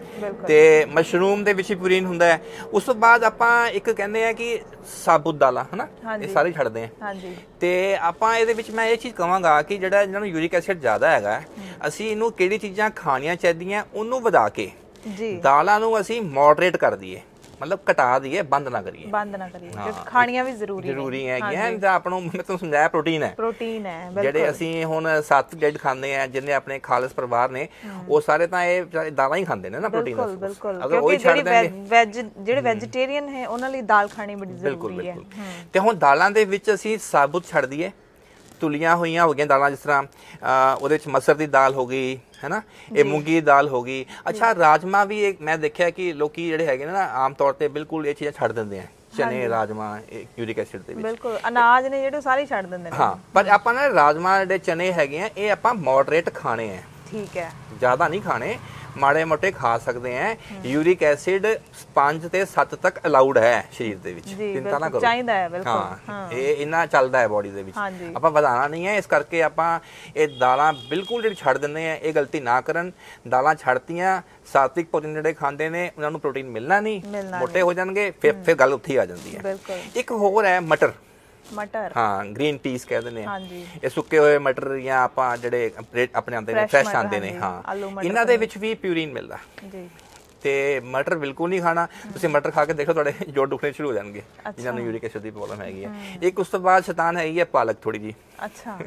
ਤੇ ਮਸ਼ਰੂਮ ਦੇ ਵਿੱਚ ਪਿਊਰੀਨ ਹੁੰਦਾ ਹੈ ਉਸ ਤੋਂ ਬਾਅਦ ਆਪਾਂ ਇੱਕ ਕਹਿੰਦੇ ਆ ਕਿ ਸਾਬੂਤ ਦਾਲਾ ਹਨਾ ਇਹ ਸਾਰੇ ਛੱਡਦੇ ਆ ਹਾਂਜੀ ਤੇ ਆਪਾਂ ਇਹਦੇ ਵਿੱਚ ਮੈਂ ਇਹ ਚੀਜ਼ ਕਵਾਂਗਾ ਕਿ ਜਿਹੜਾ ਇਹਨਾਂ ਨੂੰ ਯੂਰਿਕ ਐਸਿਡ ਜ਼ਿਆਦਾ ਹੈਗਾ ਅਸੀਂ ਇਹਨੂੰ ਕਿਹੜੀ ਚੀਜ਼ਾਂ ਖਾਣੀਆਂ ਚਾਹੀਦੀਆਂ ਉਹਨੂੰ ਵਧਾ ਕੇ ਜੀ ਦਾਲਾਂ ਨੂੰ ਅਸੀਂ ਮੋਡਰੇਟ ਕਰ ਦਈਏ ਮਤਲਬ ਘਟਾ ਦਈਏ ਬੰਦ ਨਾ ਕਰੀਏ ਬੰਦ ਨਾ ਕਰੀਏ ਕਿਉਂਕਿ ਖਾਣੀਆਂ ਵੀ ਜ਼ਰੂਰੀ ਜ਼ਰੂਰੀ ਹੈਗੀਆਂ ਹੈ ਜਿਹੜਾ ਆਪਣੋਂ ਮੈਂ ਤੁਹਾਨੂੰ ਸਮਝਾਇਆ ਪ੍ਰੋਟੀਨ ਹੈ ਪ੍ਰੋਟੀਨ ਹੈ ਬਿਲਕੁਲ ਜਿਹੜੇ ਅਸੀਂ ਹੁਣ ਸੱਤ ਡੇਡ ਖਾਂਦੇ ਆ ਜਿੰਨੇ ਆਪਣੇ ਖਾਲਸ ਪਰਿਵਾਰ ਨੇ ਉਹ ਸਾਰੇ ਤਾਂ ਇਹ ਦਾਲਾਂ ਹੀ ਖਾਂਦੇ ਨੇ ਨਾ ਪ੍ਰੋਟੀਨ ਬਿਲਕੁਲ ਬਿਲਕੁਲ ਅਗਰ ਉਹ ਛੱਡ ਦੇਣਗੇ ਵੈਜ ਜਿਹੜੇ ਵੈਜੀਟੇਰੀਅਨ ਹੈ ਉਹਨਾਂ ਲਈ ਦਾਲ ਖਾਣੀ ਬੜੀ ਜ਼ਰੂਰੀ ਹੈ ਤੇ ਹੁਣ ਦਾਲਾਂ ਦੇ ਵਿੱਚ ਅਸੀਂ ਸਾਬੂਤ ਛੱਡ ਦਈਏ ਤੁਲੀਆਂ ਹੋਈਆਂ ਹੋ ਗਈਆਂ ਦਾਲਾਂ ਜਿਸ ਤਰ੍ਹਾਂ ਉਹਦੇ ਵਿੱਚ ਮਸਰ ਦੀ ਦਾਲ ਹੋ ਗਈ ਹੈ ਨਾ ਇਹ ਮੂੰਗੀ ਦਾਲ ਹੋ ਗਈ ਅੱਛਾ ਰਾਜਮਾ ਵੀ ਇੱਕ ਮੈਂ ਦੇਖਿਆ ਕਿ ਲੋਕੀ ਜਿਹੜੇ ਹੈਗੇ ਨਾ ਆਮ ਤੌਰ ਤੇ ਬਿਲਕੁਲ ਇਹ ਚੀਜ਼ਾਂ ਛੱਡ ਦਿੰਦੇ ਆ ਚਨੇ ਰਾਜਮਾ ਯੂਰਿਕ ਐਸਿਡ ਦੇ ਵਿੱਚ ਬਿਲਕੁਲ ਅਨਾਜ ਨੇ ਜਿਹੜੇ ਸਾਰੇ ਛੱਡ ਦਿੰਦੇ ਨੇ ਹਾਂ ਪਰ ਆਪਾਂ ਨਾ ਰਾਜਮਾ ਦੇ ਚਨੇ ਹੈਗੇ ਆ ਇਹ ਆਪਾਂ ਮੋਡਰੇਟ ਖਾਣੇ ਆ ਠੀਕ ਹੈ ਜ਼ਿਆਦਾ ਨਹੀਂ ਖਾਣੇ ਮਾੜੇ ਮੋਟੇ ਖਾ ਸਕਦੇ ਆ ਯੂਰਿਕ ਐਸਿਡ 5 ਤੇ 7 ਤੱਕ ਅਲਾਉਡ ਹੈ ਸਰੀਰ ਦੇ ਵਿੱਚ ਚਿੰਤਾ ਨਾ ਕਰੋ ਚਾਹੀਦਾ ਹੈ ਬਿਲਕੁਲ ਹਾਂ ਇਹ ਇੰਨਾ ਚੱਲਦਾ ਹੈ ਬਾਡੀ ਦੇ ਵਿੱਚ ਆਪਾਂ ਵਧਾਣਾ ਨਹੀਂ ਹੈ ਇਸ ਕਰਕੇ ਆਪਾਂ ਇਹ ਦਾਲਾਂ ਬਿਲਕੁਲ ਜਿਹੜੀ ਛੱਡ ਦਿੰਦੇ ਆ ਇਹ ਗਲਤੀ ਨਾ ਕਰਨ ਦਾਲਾਂ ਛੱਡਤੀਆਂ ਸਾਤਵਿਕ ਭੋਜਨ ਜਿਹੜੇ ਖਾਂਦੇ ਨੇ ਉਹਨਾਂ ਨੂੰ ਪ੍ਰੋਟੀਨ ਮਿਲਣਾ ਨਹੀਂ ਮੋਟੇ ਹੋ ਜਾਣਗੇ ਫਿਰ ਫਿਰ ਗੱਲ ਉੱਥੇ ਆ ਜਾਂਦੀ ਹੈ ਇੱਕ ਹੋਰ ਹੈ ਮਟਰ ਮਟਰ ਹਾਂ ਗ੍ਰੀਨ ਪੀਸ ਕਹਿ ਦਿੰਦੇ ਆ ਹਾਂਜੀ ਇਹ ਸੁੱਕੇ ਹੋਏ ਮਟਰ ਜਾਂ ਆਪਾਂ ਜਿਹੜੇ ਆਪਣੇ ਆਂਦੇ ਨੇ ਫਰੈਸ਼ ਆਂਦੇ ਨੇ ਹਾਂ ਇਹਨਾਂ ਦੇ ਵਿੱਚ ਵੀ ਪਿਊਰੀਨ ਮਿਲਦਾ ਜੀ ਤੇ ਮਟਰ ਬਿਲਕੁਲ ਨਹੀਂ ਖਾਣਾ ਤੁਸੀਂ ਮਟਰ ਖਾ ਕੇ ਦੇਖੋ ਤੁਹਾਡੇ ਜੋੜ ਦੁਖਣੇ ਸ਼ੁਰੂ ਹੋ ਜਾਣਗੇ ਜਿਨ੍ਹਾਂ ਨੂੰ ਯੂਰਿਕ ਐਸਿਡ ਦੀ ਪ੍ਰੋਬਲਮ ਹੈਗੀ ਹੈ ਇੱਕ ਉਸ ਤੋਂ ਬਾਅਦ ਸ਼ੈਤਾਨ ਹੈਗੀ ਹੈ ਪਾਲਕ ਥੋੜੀ ਜੀ ਅੱਛਾ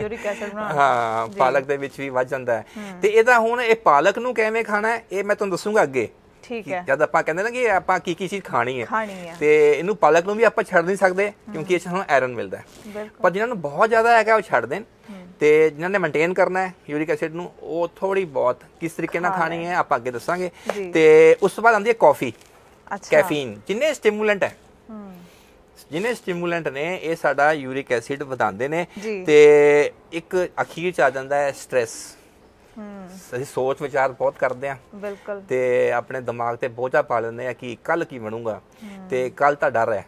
ਯੂਰਿਕ ਐਸਿਡ ਬਣਾ ਹਾਂ ਪਾਲਕ ਦੇ ਵਿੱਚ ਵੀ ਵੱਜ ਜਾਂਦਾ ਹੈ ਤੇ ਇਹਦਾ ਹੁਣ ਇਹ ਪਾਲਕ ਨੂੰ ਕਿਵੇਂ ਖਾਣਾ ਹੈ ਇਹ ਮੈਂ ਤੁਹਾਨੂੰ ਦੱਸੂਗਾ ਅੱਗੇ ਠੀਕ ਹੈ ਜਦ ਆਪਾਂ ਕਹਿੰਦੇ ਨਾ ਕਿ ਆਪਾਂ ਕੀ ਕੀ ਚੀਜ਼ ਖਾਣੀ ਹੈ ਖਾਣੀ ਹੈ ਤੇ ਇਹਨੂੰ ਪਾਲਕ ਨੂੰ ਵੀ ਆਪਾਂ ਛੱਡ ਨਹੀਂ ਸਕਦੇ ਕਿਉਂਕਿ ਇਹ ਸਾਨੂੰ ਆਇਰਨ ਮਿਲਦਾ ਹੈ ਪਰ ਜਿਨ੍ਹਾਂ ਨੂੰ ਬਹੁਤ ਜ਼ਿਆਦਾ ਹੈਗਾ ਉਹ ਛੱਡ ਦੇਣ ਤੇ ਜਿਨ੍ਹਾਂ ਨੇ ਮੇਨਟੇਨ ਕਰਨਾ ਹੈ ਯੂਰਿਕ ਐਸਿਡ ਨੂੰ ਉਹ ਥੋੜੀ ਬਹੁਤ ਕਿਸ ਤਰੀਕੇ ਨਾਲ ਖਾਣੀ ਹੈ ਆਪਾਂ ਅੱਗੇ ਦੱਸਾਂਗੇ ਤੇ ਉਸ ਤੋਂ ਬਾਅਦ ਆਉਂਦੀ ਹੈ ਕਾਫੀ ਅੱਛਾ ਕੈਫੀਨ ਜਿੰਨੇ ਸਟਿਮੂਲੈਂਟ ਹੈ ਜਿਨੇ ਸਟਿਮੂਲੈਂਟ ਨੇ ਇਹ ਸਾਡਾ ਯੂਰਿਕ ਐਸਿਡ ਵਧਾਉਂਦੇ ਨੇ ਤੇ ਇੱਕ ਅਖੀਰ ਚ ਆ ਜਾਂਦਾ ਹੈ ਸਟ्रेस ਅਸੀਂ ਸੋਚ ਵਿਚਾਰ ਬਹੁਤ ਕਰਦੇ ਆ ਬਿਲਕੁਲ ਤੇ ਆਪਣੇ ਦਿਮਾਗ ਤੇ ਬੋਝਾ ਪਾ ਲੈਂਦੇ ਆ ਕਿ ਕੱਲ ਕੀ ਬਣੂਗਾ ਤੇ ਕੱਲ ਤਾਂ ਡਰ ਹੈ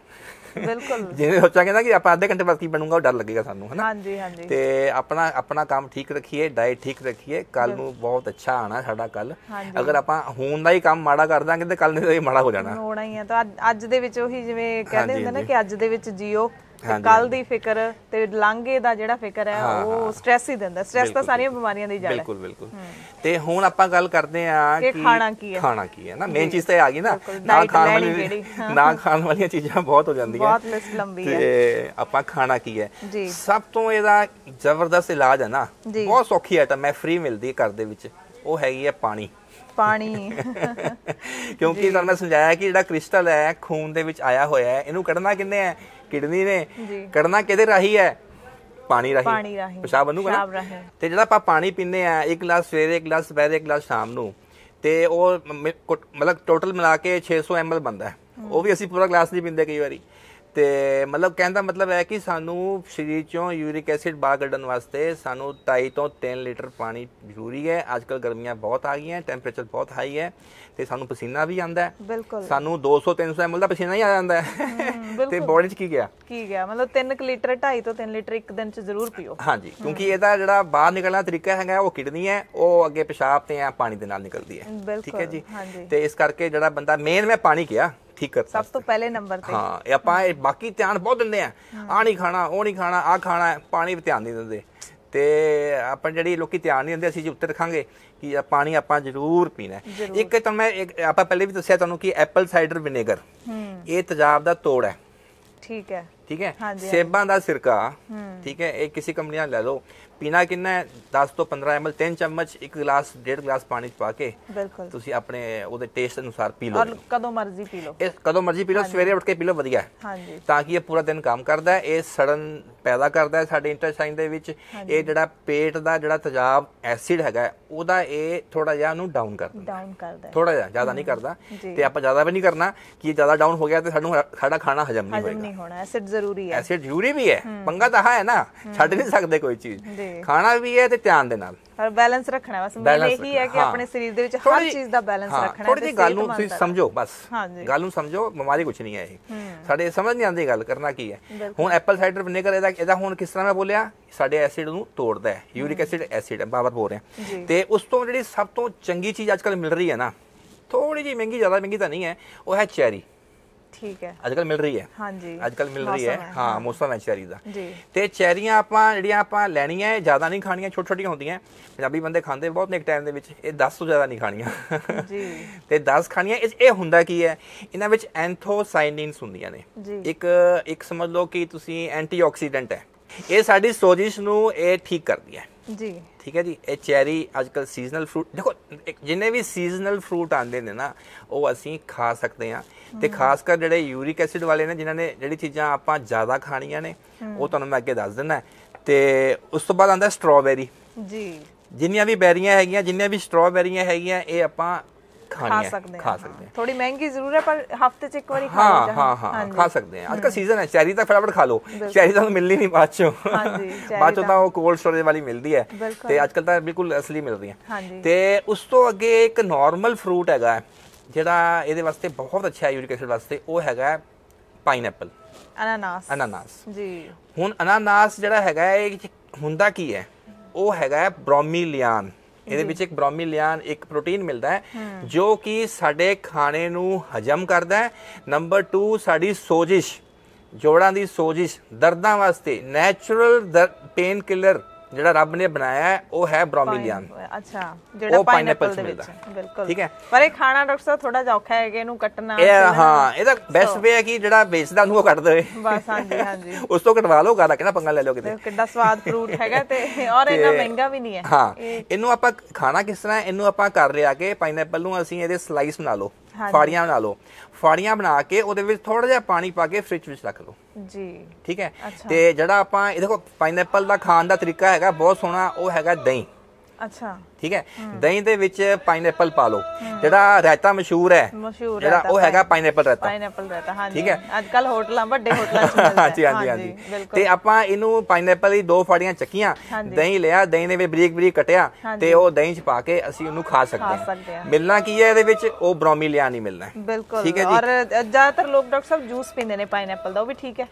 ਬਿਲਕੁਲ ਜਿਵੇਂ ਸੋਚਾਂਗੇ ਨਾ ਕਿ ਆਪਾਂ ਅੱਧੇ ਘੰਟੇ ਬਾਅਦ ਕੀ ਬਣੂਗਾ ਉਹ ਡਰ ਲੱਗੇਗਾ ਸਾਨੂੰ ਹਨਾ ਹਾਂਜੀ ਹਾਂਜੀ ਤੇ ਆਪਣਾ ਆਪਣਾ ਕੰਮ ਠੀਕ ਰੱਖੀਏ ਡਾਈਟ ਠੀਕ ਰੱਖੀਏ ਕੱਲ ਨੂੰ ਬਹੁਤ ਅੱਛਾ ਆਣਾ ਸਾਡਾ ਕੱਲ ਅਗਰ ਆਪਾਂ ਹੁਣ ਦਾ ਹੀ ਕੰਮ ਮਾੜਾ ਕਰ ਦਾਂਗੇ ਤੇ ਕੱਲ ਨੂੰ ਇਹ ਮਾੜਾ ਹੋ ਜਾਣਾ ਹੋਣਾ ਹੀ ਹੈ ਤਾਂ ਅੱਜ ਦੇ ਵਿੱਚ ਉਹੀ ਜਿਵੇਂ ਕਹਿੰਦੇ ਹੁੰਦੇ ਨੇ ਕਿ ਅੱਜ ਦੇ ਵਿੱਚ ਜੀਓ ਤੇ ਕੱਲ ਦੀ ਫਿਕਰ ਤੇ ਲਾਂਗੇ ਦਾ ਜਿਹੜਾ ਫਿਕਰ ਹੈ ਉਹ ਸਟ्रेस ਹੀ ਦਿੰਦਾ ਸਟ्रेस ਤਾਂ ਸਾਰੀਆਂ ਬਿਮਾਰੀਆਂ ਦੀ ਜੜ ਹੈ ਬਿਲਕੁਲ ਬਿਲਕੁਲ ਤੇ ਹੁਣ ਆਪਾਂ ਗੱਲ ਕਰਦੇ ਆ ਕਿ ਖਾਣਾ ਕੀ ਹੈ ਖਾਣਾ ਕੀ ਹੈ ਨਾ ਮੇਨ ਚੀਜ਼ ਤਾਂ ਆ ਗਈ ਨਾ ਨਾ ਖਾਣ ਵਾਲੀ ਨਾ ਖਾਣ ਵਾਲੀਆਂ ਚੀਜ਼ਾਂ ਬਹੁਤ ਹੋ ਜਾਂਦੀਆਂ ਬਹੁਤ ਲਿਸਟ ਲੰਬੀ ਹੈ ਤੇ ਆਪਾਂ ਖਾਣਾ ਕੀ ਹੈ ਸਭ ਤੋਂ ਇਹਦਾ ਜ਼ਬਰਦਸਤ ਇਲਾਜ ਹੈ ਨਾ ਬਹੁਤ ਸੌਖੀ ਹੈ ਤਾਂ ਮੈਂ ਫ੍ਰੀ ਮਿਲਦੀ ਘਰ ਦੇ ਵਿੱਚ ਉਹ ਹੈਗੀ ਹੈ ਪਾਣੀ ਪਾਣੀ ਕਿਉਂਕਿ ਤੁਹਾਨੂੰ ਮੈਂ ਸਮਝਾਇਆ ਕਿ ਜਿਹੜਾ ਕ੍ਰਿਸਟਲ ਹੈ ਖੂਨ ਦੇ ਵਿੱਚ ਆਇਆ ਹੋਇਆ ਹੈ ਇਹਨੂੰ ਕੱਢਣਾ ਕਿੰਨੇ ਹੈ ਕਿਡਨੀ ਨੇ ਕਰਨਾ ਕਿਹਦੇ ਰਾਹੀ ਹੈ ਪਾਣੀ ਰਾਹੀ ਪਾਣੀ ਰਾਹੀ ਪਿਸ਼ਾਬ ਨੂੰ ਕਹਿੰਦਾ ਤੇ ਜਿਹੜਾ ਆਪਾਂ ਪਾਣੀ ਪੀਂਦੇ ਆ ਇੱਕ ਗਲਾਸ ਸਵੇਰੇ ਇੱਕ ਗਲਾਸ ਦੁਪਹਿਰੇ ਇੱਕ ਗਲਾਸ ਸ਼ਾਮ ਨੂੰ ਤੇ ਉਹ ਮਤਲਬ ਟੋਟਲ ਮਿਲਾ ਕੇ 600 ml ਬੰਦਾ ਉਹ ਵੀ ਅਸੀਂ ਪੂਰਾ ਗਲਾਸ ਨਹੀਂ ਪੀਂਦੇ ਕਈ ਵਾਰੀ ਤੇ ਮਤਲਬ ਕਹਿੰਦਾ ਮਤਲਬ ਹੈ ਕਿ ਸਾਨੂੰ ਸਰੀਰ ਚੋਂ ਯੂਰਿਕ ਐਸਿਡ ਬਾਹਰ ਕੱਢਣ ਵਾਸਤੇ ਸਾਨੂੰ 2.5 ਤੋਂ 3 ਲੀਟਰ ਪਾਣੀ ਜ਼ਰੂਰੀ ਹੈ ਅੱਜਕੱਲ ਗਰਮੀਆਂ ਬਹੁਤ ਆ ਗਈਆਂ ਟੈਂਪਰੇਚਰ ਬਹੁਤ ਹਾਈ ਹੈ ਤੇ ਸਾਨੂੰ ਪਸੀਨਾ ਵੀ ਆਂਦਾ ਹੈ ਸਾਨੂੰ 200 300 ਐਮਲ ਦਾ ਪਸੀਨਾ ਹੀ ਆ ਜਾਂਦਾ ਹੈ ਤੇ ਬੋਡੀ 'ਚ ਕੀ ਗਿਆ ਕੀ ਗਿਆ ਮਤਲਬ 3 ਲੀਟਰ 2.5 ਤੋਂ 3 ਲੀਟਰ ਇੱਕ ਦਿਨ 'ਚ ਜ਼ਰੂਰ ਪੀਓ ਹਾਂਜੀ ਕਿਉਂਕਿ ਇਹਦਾ ਜਿਹੜਾ ਬਾਹਰ ਨਿਕਲਣਾ ਤਰੀਕਾ ਹੈਗਾ ਉਹ ਕਿਡਨੀ ਹੈ ਉਹ ਅੱਗੇ ਪਿਸ਼ਾਬ ਤੇ ਆ ਪਾਣੀ ਦੇ ਨਾਲ ਨਿਕਲਦੀ ਹੈ ਠੀਕ ਹੈ ਜੀ ਤੇ ਇਸ ਕਰਕੇ ਜਿਹੜਾ ਬੰਦਾ ਮੇਨ ਮੈਂ ਪਾਣੀ ਕਿਹਾ ਠੀਕ ਕਰ ਸਭ ਤੋਂ ਪਹਿਲੇ ਨੰਬਰ ਤੇ ਹਾਂ ਇਹ ਆਪਾਂ ਇਹ ਬਾਕੀ ਧਿਆਨ ਬਹੁਤ ਦਿੰਦੇ ਆ ਆ ਨਹੀਂ ਖਾਣਾ ਉਹ ਨਹੀਂ ਖਾਣਾ ਆ ਖਾਣਾ ਪਾਣੀ ਵੀ ਧਿਆਨ ਨਹੀਂ ਦਿੰਦੇ ਤੇ ਆਪਾਂ ਜਿਹੜੀ ਲੋਕੀ ਧਿਆਨ ਨਹੀਂ ਦਿੰਦੇ ਅਸੀਂ ਜੀ ਉੱਤੇ ਰੱਖਾਂਗੇ ਕਿ ਪਾਣੀ ਆਪਾਂ ਜ਼ਰੂਰ ਪੀਣਾ ਇੱਕ ਤਾਂ ਮੈਂ ਇੱਕ ਆਪਾਂ ਪਹਿਲੇ ਵੀ ਦੱਸਿਆ ਤੁਹਾਨੂੰ ਕਿ ਐਪਲ ਸਾਈਡਰ ਵਿਨੇਗਰ ਇਹ ਤਜਾਬ ਦਾ ਤੋੜ ਹੈ ਠੀਕ ਹੈ ਠੀਕ ਹੈ ਸੇਬਾਂ ਦਾ ਸਿਰਕਾ ਠੀਕ ਹੈ ਇਹ ਕਿਸੇ ਕੰਪਨੀ ਦਾ ਲੈ ਲਓ ਪੀਣਾ ਕਿੰਨਾ ਹੈ 10 ਤੋਂ 15 ml 3 ਚਮਚ ਇੱਕ ਗਲਾਸ ਡੇਢ ਗਲਾਸ ਪਾਣੀ ਚ ਪਾ ਕੇ ਤੁਸੀਂ ਆਪਣੇ ਉਹਦੇ ਟੇਸਟ ਅਨੁਸਾਰ ਪੀ ਲਓ ਔਰ ਕਦੋਂ ਮਰਜ਼ੀ ਪੀ ਲਓ ਇਹ ਕਦੋਂ ਮਰਜ਼ੀ ਪੀ ਲਓ ਸਵੇਰੇ ਉੱਠ ਕੇ ਪੀ ਲਓ ਵਧੀਆ ਹਾਂਜੀ ਤਾਂ ਕਿ ਇਹ ਪੂਰਾ ਦਿਨ ਕੰਮ ਕਰਦਾ ਹੈ ਇਹ ਸੜਨ ਪੈਦਾ ਕਰਦਾ ਹੈ ਸਾਡੇ ਇੰਟਰਸਟਾਈਨ ਦੇ ਵਿੱਚ ਇਹ ਜਿਹੜਾ ਪੇਟ ਦਾ ਜਿਹੜਾ ਤਜਾਬ ਐਸਿਡ ਹੈਗਾ ਉਹਦਾ ਇਹ ਥੋੜਾ ਜਿਹਾ ਉਹਨੂੰ ਡਾਊਨ ਕਰਦਾ ਡਾਊਨ ਕਰਦਾ ਥੋੜਾ ਜਿਹਾ ਜ਼ਿਆਦਾ ਨਹੀਂ ਕਰਦਾ ਤੇ ਆਪਾਂ ਜ਼ਿਆਦਾ ਵੀ ਨਹੀਂ ਕਰਨਾ ਕਿ ਜ਼ਿਆਦਾ ਡਾਊਨ ਹੋ ਗਿਆ ਤੇ ਸਾਨੂੰ ਸਾਡਾ ਖਾਣਾ ਹਜਮ ਨਹੀਂ ਹੋਏਗਾ ਹਜਮ ਨਹੀਂ ਹੋਣਾ ਐਸਿਡ ਜ਼ਰੂਰੀ ਹੈ ਐਸਿਡ ਜ਼ਰੂਰੀ ਵੀ ਹੈ ਪੰਗਾ ਤਾਂ ਹੈ ਨਾ ਛੱਡ ਨਹੀਂ ਸਕਦੇ ਕੋਈ ਚੀਜ਼ ਖਾਣਾ ਵੀ ਹੈ ਤੇ ਧਿਆਨ ਦੇ ਨਾਲ ਪਰ ਬੈਲੈਂਸ ਰੱਖਣਾ ਬਸ ਮੇਨ ਇਹੀ ਹੈ ਕਿ ਆਪਣੇ ਸਰੀਰ ਦੇ ਵਿੱਚ ਹਰ ਚੀਜ਼ ਦਾ ਬੈਲੈਂਸ ਰੱਖਣਾ ਥੋੜੀ ਜਿਹੀ ਗੱਲ ਨੂੰ ਤੁਸੀਂ ਸਮਝੋ ਬਸ ਗੱਲ ਨੂੰ ਸਮਝੋ ਬਿਮਾਰੀ ਕੁਝ ਨਹੀਂ ਹੈ ਇਹ ਸਾਡੇ ਸਮਝ ਨਹੀਂ ਆਉਂਦੀ ਗੱਲ ਕਰਨਾ ਕੀ ਹੈ ਹੁਣ ਐਪਲ ਸਾਈਡਰ ਵਿਨੇਗਰ ਇਹਦਾ ਇਹਦਾ ਹੁਣ ਕਿਸ ਤਰ੍ਹਾਂ ਮੈਂ ਬੋਲਿਆ ਸਾਡੇ ਐਸਿਡ ਨੂੰ ਤੋੜਦਾ ਹੈ ਯੂਰਿਕ ਐਸਿਡ ਐਸਿਡ ਬਾਬਰ ਬੋਲ ਰਹੇ ਤੇ ਉਸ ਤੋਂ ਜਿਹੜੀ ਸਭ ਤੋਂ ਚੰਗੀ ਚੀਜ਼ ਅੱਜਕੱਲ ਮਿਲ ਰਹੀ ਹੈ ਨਾ ਥੋੜੀ ਜਿਹੀ ਮਹਿੰਗੀ ਜ਼ਿਆਦਾ ਮਹਿੰਗੀ ਤਾਂ ਨਹੀਂ ਹੈ ਉਹ ਹੈ ਚੈਰੀ ਠੀਕ ਹੈ ਅੱਜ ਕੱਲ ਮਿਲ ਰਹੀ ਹੈ ਹਾਂਜੀ ਅੱਜ ਕੱਲ ਮਿਲ ਰਹੀ ਹੈ ਹਾਂ ਮੌਸਮ ਹੈ ਚੈਰੀ ਦਾ ਜੀ ਤੇ ਚੈਰੀਆਂ ਆਪਾਂ ਜਿਹੜੀਆਂ ਆਪਾਂ ਲੈਣੀਆਂ ਹੈ ਜ਼ਿਆਦਾ ਨਹੀਂ ਖਾਣੀਆਂ ਛੋਟੀ ਛੋਟੀਆਂ ਹੁੰਦੀਆਂ ਪੰਜਾਬੀ ਬੰਦੇ ਖਾਂਦੇ ਬਹੁਤ ਨੇ ਇੱਕ ਟਾਈਮ ਦੇ ਵਿੱਚ ਇਹ 10 ਤੋਂ ਜ਼ਿਆਦਾ ਨਹੀਂ ਖਾਣੀਆਂ ਜੀ ਤੇ 10 ਖਾਣੀਆਂ ਇਹ ਹੁੰਦਾ ਕੀ ਹੈ ਇਹਨਾਂ ਵਿੱਚ ਐਂਥੋਸਾਇਨਿਨਸ ਹੁੰਦੀਆਂ ਨੇ ਇੱਕ ਇੱਕ ਸਮਝ ਲਓ ਕਿ ਤੁਸੀਂ ਐਂਟੀਆਕਸੀਡੈਂਟ ਹੈ ਇਹ ਸਾਡੀ ਸੋਜਿਸ਼ ਨੂੰ ਇਹ ਠੀਕ ਕਰਦੀ ਹੈ ਜੀ ਠੀਕ ਹੈ ਜੀ ਇਹ ਚੈਰੀ ਅੱਜਕੱਲ ਸੀਜ਼ਨਲ ਫਰੂਟ ਦੇਖੋ ਜਿੰਨੇ ਵੀ ਸੀਜ਼ਨਲ ਫਰੂਟ ਆਂਦੇ ਨੇ ਨਾ ਉਹ ਅਸੀਂ ਖਾ ਸਕਦੇ ਆ ਤੇ ਖਾਸ ਕਰ ਜਿਹੜੇ ਯੂਰਿਕ ਐਸਿਡ ਵਾਲੇ ਨੇ ਜਿਨ੍ਹਾਂ ਨੇ ਜਿਹੜੀ ਚੀਜ਼ਾਂ ਆਪਾਂ ਜ਼ਿਆਦਾ ਖਾਣੀਆਂ ਨੇ ਉਹ ਤੁਹਾਨੂੰ ਮੈਂ ਅੱਗੇ ਦੱਸ ਦਿੰਦਾ ਤੇ ਉਸ ਤੋਂ ਬਾਅਦ ਆਂਦਾ ਸਟ੍ਰਾਬੇਰੀ ਜੀ ਜਿੰਨੀਆਂ ਵੀ ਬੈਰੀਆਂ ਹੈਗੀਆਂ ਜਿੰਨੀਆਂ ਵੀ ਸਟ੍ਰਾਬੇਰੀਆਂ ਹੈਗੀਆਂ ਇਹ ਆਪਾਂ ਖਾ ਸਕਦੇ ਖਾ ਸਕਦੇ ਥੋੜੀ ਮਹਿੰਗੀ ਜ਼ਰੂਰ ਹੈ ਪਰ ਹਫਤੇ 'ਚ ਇੱਕ ਵਾਰੀ ਖਾ ਲਓ ਹਾਂ ਹਾਂ ਖਾ ਸਕਦੇ ਆ ਅੱਜ ਕੱਲ ਸੀਜ਼ਨ ਹੈ ਚੈਰੀ ਤਾਂ ਫਟਾਫਟ ਖਾ ਲਓ ਚੈਰੀ ਤਾਂ ਮਿਲਣੀ ਨਹੀਂ ਬਾਅਦ 'ਚੋਂ ਹਾਂਜੀ ਬਾਅਦ 'ਚੋਂ ਤਾਂ ਉਹ ਕੋਲਡ ਸਟੋਰੇਜ ਵਾਲੀ ਮਿਲਦੀ ਹੈ ਤੇ ਅੱਜ ਕੱਲ ਤਾਂ ਬਿਲਕੁਲ ਅਸਲੀ ਮਿਲ ਤੇ ਉਸ ਤੋਂ ਅੱਗੇ ਇੱਕ ਨਾਰਮਲ ਫਰੂਟ ਹੈਗਾ ਜਿਹੜਾ ਇਹਦੇ ਵਾਸਤੇ ਬਹੁਤ ਅੱਛਾ ਹੈ ਯੂਰਿਕ ਵਾਸਤੇ ਉਹ ਹੈਗਾ ਪਾਈਨਐਪਲ ਅਨਾਨਾਸ ਅਨਾਨਾਸ ਜੀ ਹੁਣ ਅਨਾਨਾਸ ਜਿਹੜਾ ਹੈਗਾ ਇਹ ਹੁੰਦਾ ਕੀ ਹੈ ਉਹ ਹੈਗਾ ਬ੍ਰੋਮੀਲੀਅਨ ਇਹਦੇ ਵਿੱਚ ਇੱਕ ਬ੍ਰੋਮੀਲਿਆਨ ਇੱਕ ਪ੍ਰੋਟੀਨ ਮਿਲਦਾ ਹੈ ਜੋ ਕਿ ਸਾਡੇ ਖਾਣੇ ਨੂੰ ਹਜਮ ਕਰਦਾ ਹੈ ਨੰਬਰ 2 ਸਾਡੀ ਸੋਜਿਸ਼ ਜੋੜਾਂ ਦੀ ਸੋਜਿਸ਼ ਦਰਦਾਂ ਵਾਸਤੇ ਨੈਚੁਰਲ ਪੇਨ ਕਿਲਰ ਜਿਹੜਾ ਰੱਬ ਨੇ ਬਣਾਇਆ ਉਹ ਹੈ ਬ੍ਰੋਮੀਲੀਅਨ ਅੱਛਾ ਜਿਹੜਾ ਪਾਈਨਐਪਲ ਦੇ ਵਿੱਚ ਬਿਲਕੁਲ ਠੀਕ ਹੈ ਪਰ ਇਹ ਖਾਣਾ ਡਾਕਟਰ ਸਾਹਿਬ ਥੋੜਾ ਜਿਹਾ ਔਖਾ ਹੈ ਕਿ ਇਹਨੂੰ ਕੱਟਣਾ ਇਹ ਹਾਂ ਇਹਦਾ ਬੈਸਟ ਵੇ ਹੈ ਕਿ ਜਿਹੜਾ ਵੇਚਦਾ ਉਹਨੂੰ ਕੱਟ ਦੇਵੇ ਬਸ ਹਾਂਜੀ ਹਾਂਜੀ ਉਸ ਤੋਂ ਕਟਵਾ ਲਓ ਗਾਦਾ ਕਿਹੜਾ ਪੰਗਾ ਲੈ ਲਓ ਕਿਤੇ ਕਿੰਨਾ ਸਵਾਦ ਫਰੂਟ ਹੈਗਾ ਤੇ ਔਰ ਇਹਨਾਂ ਮਹਿੰਗਾ ਵੀ ਨਹੀਂ ਹੈ ਹਾਂ ਇਹਨੂੰ ਆਪਾਂ ਖਾਣਾ ਕਿਸ ਤਰ੍ਹਾਂ ਇਹਨੂੰ ਆਪਾਂ ਕਰ ਲਿਆ ਕਿ ਪਾਈਨਐਪਲ ਨੂੰ ਅਸੀਂ ਇਹਦੇ ਸਲਾਈਸ ਬਣਾ ਲਓ ਫਾੜੀਆਂ ਬਣਾ ਲਓ ਫਾੜੀਆਂ ਬਣਾ ਕੇ ਉਹਦੇ ਵਿੱਚ ਥੋੜਾ ਜਿਹਾ ਪਾਣੀ ਪਾ ਕੇ ਫ੍ਰਿਜ ਵਿੱਚ ਰੱਖ ਲਓ ਜੀ ਠੀਕ ਹੈ ਤੇ ਜਿਹੜਾ ਆਪਾਂ ਇਹ ਦੇਖੋ ਪਾਈਨਐਪਲ ਦਾ ਖਾਣ ਦਾ ਤਰੀਕਾ ਹੈਗਾ ਹੈਗਾ ਬਹੁਤ ਸੋਹਣਾ ਉਹ ਹੈਗਾ ਦਹੀਂ ਅੱਛਾ ਠੀਕ ਹੈ ਦਹੀਂ ਦੇ ਵਿੱਚ ਪਾਈਨਐਪਲ ਪਾ ਲਓ ਜਿਹੜਾ ਰਾਇਤਾ ਮਸ਼ਹੂਰ ਹੈ ਮਸ਼ਹੂਰ ਜਿਹੜਾ ਉਹ ਹੈਗਾ ਪਾਈਨਐਪਲ ਰਾਇਤਾ ਪਾਈਨਐਪਲ ਰਾਇਤਾ ਹਾਂਜੀ ਠੀਕ ਹੈ ਅੱਜ ਕੱਲ ਹੋਟਲਾਂ ਵੱਡੇ ਹੋਟਲਾਂ 'ਚ ਹਾਂਜੀ ਹਾਂਜੀ ਹਾਂਜੀ ਤੇ ਆਪਾਂ ਇਹਨੂੰ ਪਾਈਨਐਪਲ ਦੀ ਦੋ ਫਾੜੀਆਂ ਚੱਕੀਆਂ ਦਹੀਂ ਲਿਆ ਦਹੀਂ ਦੇ ਵਿੱਚ ਬਰੀਕ ਬਰੀਕ ਕਟਿਆ ਤੇ ਉਹ ਦਹੀਂ 'ਚ ਪਾ ਕੇ ਅਸੀਂ ਉਹਨੂੰ ਖਾ ਸਕਦੇ ਹਾਂ ਮਿਲਣਾ ਕੀ ਹੈ ਇਹਦੇ ਵਿੱਚ ਉਹ ਲਿਆ ਨਹੀਂ ਮਿਲਣਾ ਬਿਲਕੁਲ ਠੀਕ ਹੈ ਜੀ ਔਰ ਜ਼ਿਆਦਾਤਰ ਲੋਕ ਡਾਕਟਰ ਸਾਹਿਬ ਜੂਸ ਪੀਂਦੇ ਨੇ ਪਾਈਨਐਪਲ ਦਾ ਉਹ ਵੀ ਠੀਕ ਹੈ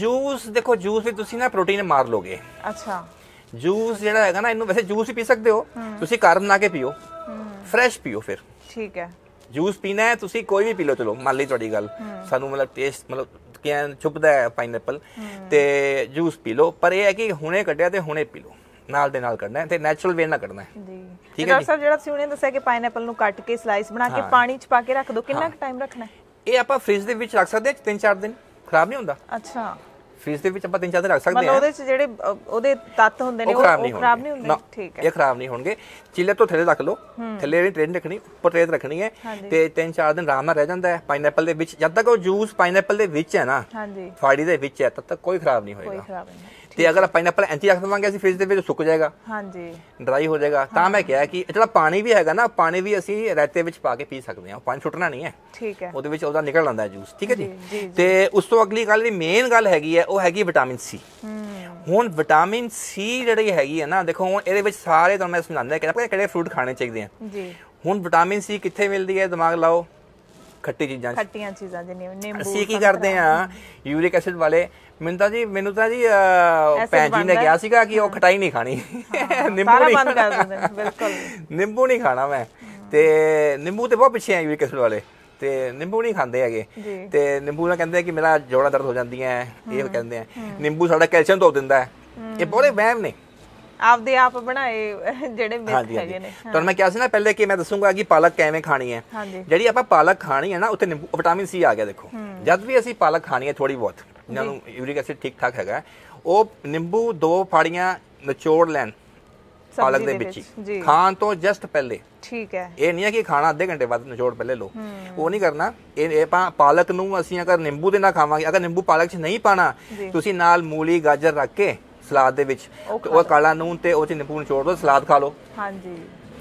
ਜੂਸ ਦੇਖੋ ਜੂਸ ਵੀ ਤੁਸੀਂ ਨਾ ਪ੍ਰੋਟੀਨ ਮਾਰ ਲੋਗੇ ਅੱਛਾ ਜੂਸ ਜਿਹੜਾ ਹੈਗਾ ਨਾ ਇਹਨੂੰ ਵੈਸੇ ਜੂਸ ਹੀ ਪੀ ਸਕਦੇ ਹੋ ਤੁਸੀਂ ਘਰ ਬਣਾ ਕੇ ਪੀਓ ਫਰੈਸ਼ ਪੀਓ ਫਿਰ ਠੀਕ ਹੈ ਜੂਸ ਪੀਣਾ ਹੈ ਤੁਸੀਂ ਕੋਈ ਵੀ ਪੀ ਲਓ ਚਲੋ ਮੰਨ ਲਈ ਤੁਹਾਡੀ ਗੱਲ ਸਾਨੂੰ ਮਤਲਬ ਟੇਸਟ ਮਤਲਬ ਕਿਆ ਛੁਪਦਾ ਹੈ ਪਾਈਨਐਪਲ ਤੇ ਜੂਸ ਪੀ ਲਓ ਪਰ ਇਹ ਹੈ ਕਿ ਹੁਣੇ ਕੱਢਿਆ ਤੇ ਹੁਣੇ ਪੀ ਲਓ ਨਾਲ ਦੇ ਨਾਲ ਕਰਨਾ ਹੈ ਤੇ ਨੈਚੁਰਲ ਵੇ ਨਾਲ ਕਰਨਾ ਹੈ ਜੀ ਠੀਕ ਹੈ ਜੀ ਸਾਹਿਬ ਜਿਹੜਾ ਤੁਸੀਂ ਉਹਨੇ ਦੱਸਿਆ ਕਿ ਪਾਈਨਐਪਲ ਨੂੰ ਕੱਟ ਕੇ ਸਲਾਈਸ ਬਣਾ ਕੇ ਪਾਣੀ ਚ ਪਾ ਕੇ ਰੱਖ ਦਿਓ ਕਿੰਨਾ ਕੁ ਟਾਈਮ ਰੱਖਣਾ ਹੈ ਇਹ ਆਪਾਂ ਫ੍ਰਿਜ ਦੇ ਵਿੱਚ ਰੱਖ ਸਕਦੇ ਹਾਂ 3-4 ਦਿਨ ਖਰਾਬ ਨਹੀਂ ਹੁੰਦਾ ਅੱਛਾ ਫ੍ਰੀਜ ਦੇ ਵਿੱਚ ਆਪਾਂ ਤਿੰਨ ਚਾਰ ਦਿਨ ਰੱਖ ਸਕਦੇ ਹਾਂ ਮਤਲਬ ਉਹਦੇ ਚ ਜਿਹੜੇ ਉਹਦੇ ਤੱਤ ਹੁੰਦੇ ਨੇ ਉਹ ਖਰਾਬ ਨਹੀਂ ਹੁੰਦੇ ਠੀਕ ਹੈ ਇਹ ਖਰਾਬ ਨਹੀਂ ਹੋਣਗੇ ਚਿੱਲੇ ਤੋਂ ਥੱਲੇ ਰੱਖ ਲਓ ਥੱਲੇ ਨਹੀਂ ਟ੍ਰੇਨ ਰੱਖਣੀ ਉੱਪਰ ਟ੍ਰੇਨ ਰੱਖਣੀ ਹੈ ਤੇ ਤਿੰਨ ਚਾਰ ਦਿਨ ਆਰਾਮ ਨਾਲ ਰਹਿ ਜਾਂਦਾ ਹੈ ਪਾਈਨਐਪਲ ਦੇ ਵਿੱਚ ਜਦ ਤੱਕ ਉਹ ਜੂਸ ਪਾਈਨਐਪਲ ਦੇ ਵਿੱਚ ਹੈ ਨਾ ਹਾਂਜੀ ਫਾੜੀ ਦੇ ਵਿੱਚ ਹੈ ਤਦ ਤੱਕ ਕੋਈ ਖਰਾਬ ਨਹੀਂ ਹੋਏਗਾ ਤੇ ਅਗਰ ਪਾਈਨਐਪਲ ਐਂਟੀ ਰੱਖ ਦਵਾਂਗੇ ਅਸੀਂ ਫ੍ਰਿਜ ਦੇ ਵਿੱਚ ਸੁੱਕ ਜਾਏਗਾ ਹਾਂਜੀ ਡਰਾਈ ਹੋ ਜਾਏਗਾ ਤਾਂ ਮੈਂ ਕਿਹਾ ਕਿ ਜਿਹੜਾ ਪਾਣੀ ਵੀ ਹੈਗਾ ਨਾ ਪਾਣੀ ਵੀ ਅਸੀਂ ਰਾਇਤੇ ਵਿੱਚ ਪਾ ਕੇ ਪੀ ਸਕਦੇ ਹਾਂ ਪਾਣੀ ਛੁੱਟਣਾ ਨਹੀਂ ਹੈ ਠੀਕ ਹੈ ਉਹਦੇ ਵਿੱਚ ਉਹਦਾ ਨਿਕਲ ਆਉਂਦਾ ਹੈ ਜੂਸ ਠੀਕ ਹੈ ਜੀ ਤੇ ਉਸ ਤੋਂ ਅਗਲੀ ਗੱਲ ਜਿਹੜੀ ਮੇਨ ਗੱਲ ਹੈਗੀ ਹੈ ਉਹ ਹੈਗੀ ਵਿਟਾਮਿਨ ਸੀ ਹੁਣ ਵਿਟਾਮਿਨ ਸੀ ਜਿਹੜੀ ਹੈਗੀ ਹੈ ਨਾ ਦੇਖੋ ਹੁਣ ਇਹਦੇ ਵਿੱਚ ਸਾਰੇ ਤੁਹਾਨੂੰ ਮੈਂ ਸਮਝਾਉਂਦਾ ਕਿ ਕਿਹੜੇ ਫਰੂਟ ਖਾਣੇ ਚਾਹੀਦੇ ਆ ਜੀ ਹੁਣ ਵਿਟਾਮਿਨ ਸੀ ਕਿੱਥੇ ਮਿਲਦੀ ਹੈ ਦਿਮਾਗ ਲਾਓ ਖੱਟੀ ਚੀਜ਼ਾਂ ਖੱਟੀਆਂ ਚੀਜ਼ਾਂ ਜਿਵੇਂ ਨਿੰਬੂ ਅਸੀਂ ਕੀ ਕਰਦੇ ਆ ਯੂਰਿਕ ਐਸਿਡ ਵਾਲੇ ਮੈਨੂੰ ਤਾਂ ਜੀ ਮੈਨੂੰ ਤਾਂ ਜੀ ਭੈਣ ਜੀ ਨੇ ਕਿਹਾ ਸੀਗਾ ਕਿ ਉਹ ਖਟਾਈ ਨਹੀਂ ਖਾਣੀ ਨਿੰਬੂ ਨਹੀਂ ਬੰਦ ਕਰ ਦਿੰਦੇ ਬਿਲਕੁਲ ਨਿੰਬੂ ਨਹੀਂ ਖਾਣਾ ਮੈਂ ਤੇ ਨਿੰਬੂ ਤੇ ਬਹੁਤ ਪਿੱਛੇ ਆ ਯੂਰਿਕ ਐਸਿਡ ਵਾਲੇ ਤੇ ਨਿੰਬੂ ਨਹੀਂ ਖਾਂਦੇ ਹੈਗੇ ਤੇ ਨਿੰਬੂ ਨਾਲ ਕਹਿੰਦੇ ਕਿ ਮੇਰਾ ਜੋੜਾ ਦਰਦ ਹੋ ਜਾਂਦੀਆਂ ਇਹ ਕਹਿੰਦੇ ਆ ਨਿੰਬੂ ਸਾਡਾ ਕੈਲਸ਼ੀਅਮ ਧੋ ਦਿੰਦਾ ਹੈ ਇਹ ਬੋਲੇ ਵਹਿਮ ਨੇ ਆਪਦੇ ਆਪ ਬਣਾਏ ਜਿਹੜੇ ਮਿੱਥ ਹੈਗੇ ਨੇ ਤੁਹਾਨੂੰ ਮੈਂ ਕਿਹਾ ਸੀ ਨਾ ਪਹਿਲੇ ਕਿ ਮੈਂ ਦੱਸੂਗਾ ਕਿ ਪਾਲਕ ਕਿਵੇਂ ਖਾਣੀ ਹੈ ਜਿਹੜੀ ਆਪਾਂ ਪਾਲਕ ਖਾਣੀ ਹੈ ਨਾ ਨਿੰਬੂ ਵਿਟਾਮਿਨ ਸੀ ਆ ਗਿਆ ਦੇਖੋ ਜਦ ਵੀ ਅਸੀਂ ਪਾਲਕ ਖਾਣੀ ਹੈ ਥੋੜੀ ਬਹੁਤ ਇਹਨਾਂ ਨੂੰ ਯੂਰਿਕ ਐਸਿਡ ਠੀਕ ਠਾਕ ਹੈਗਾ ਉਹ ਨਿੰਬੂ ਦੋ ਫਾੜੀਆਂ ਨਿਚੋੜ ਲੈਣ ਪਾਲਕ ਦੇ ਵਿੱਚ ਖਾਣ ਤੋਂ ਜਸਟ ਪਹਿਲੇ ਠੀਕ ਹੈ ਇਹ ਨਹੀਂ ਹੈ ਕਿ ਖਾਣਾ ਅੱਧੇ ਘੰਟੇ ਬਾਅਦ ਨਿਚੋੜ ਪਹਿਲੇ ਲੋ ਉਹ ਨਹੀਂ ਕਰਨਾ ਇਹ ਆਪਾਂ ਪਾਲਕ ਨੂੰ ਅਸੀਂ ਅਗਰ ਨਿੰਬੂ ਦੇ ਨਾਲ ਖਾਵਾਂਗੇ ਅਗਰ ਨਿੰਬੂ ਪਾਲਕ 'ਚ ਨਹੀਂ ਪਾਣਾ ਤੁਸੀਂ ਨਾਲ ਮੂਲੀ ਗਾਜਰ ਰੱਖ ਕੇ ਸਲਾਦ ਦੇ ਵਿੱਚ ਉਹ ਕਾਲਾ ਨੂਨ ਤੇ ਉਹ ਚ ਨਿੰਬੂ ਨਿਚੋੜ ਦੋ ਸਲਾਦ ਖਾ ਲਓ ਹਾਂਜੀ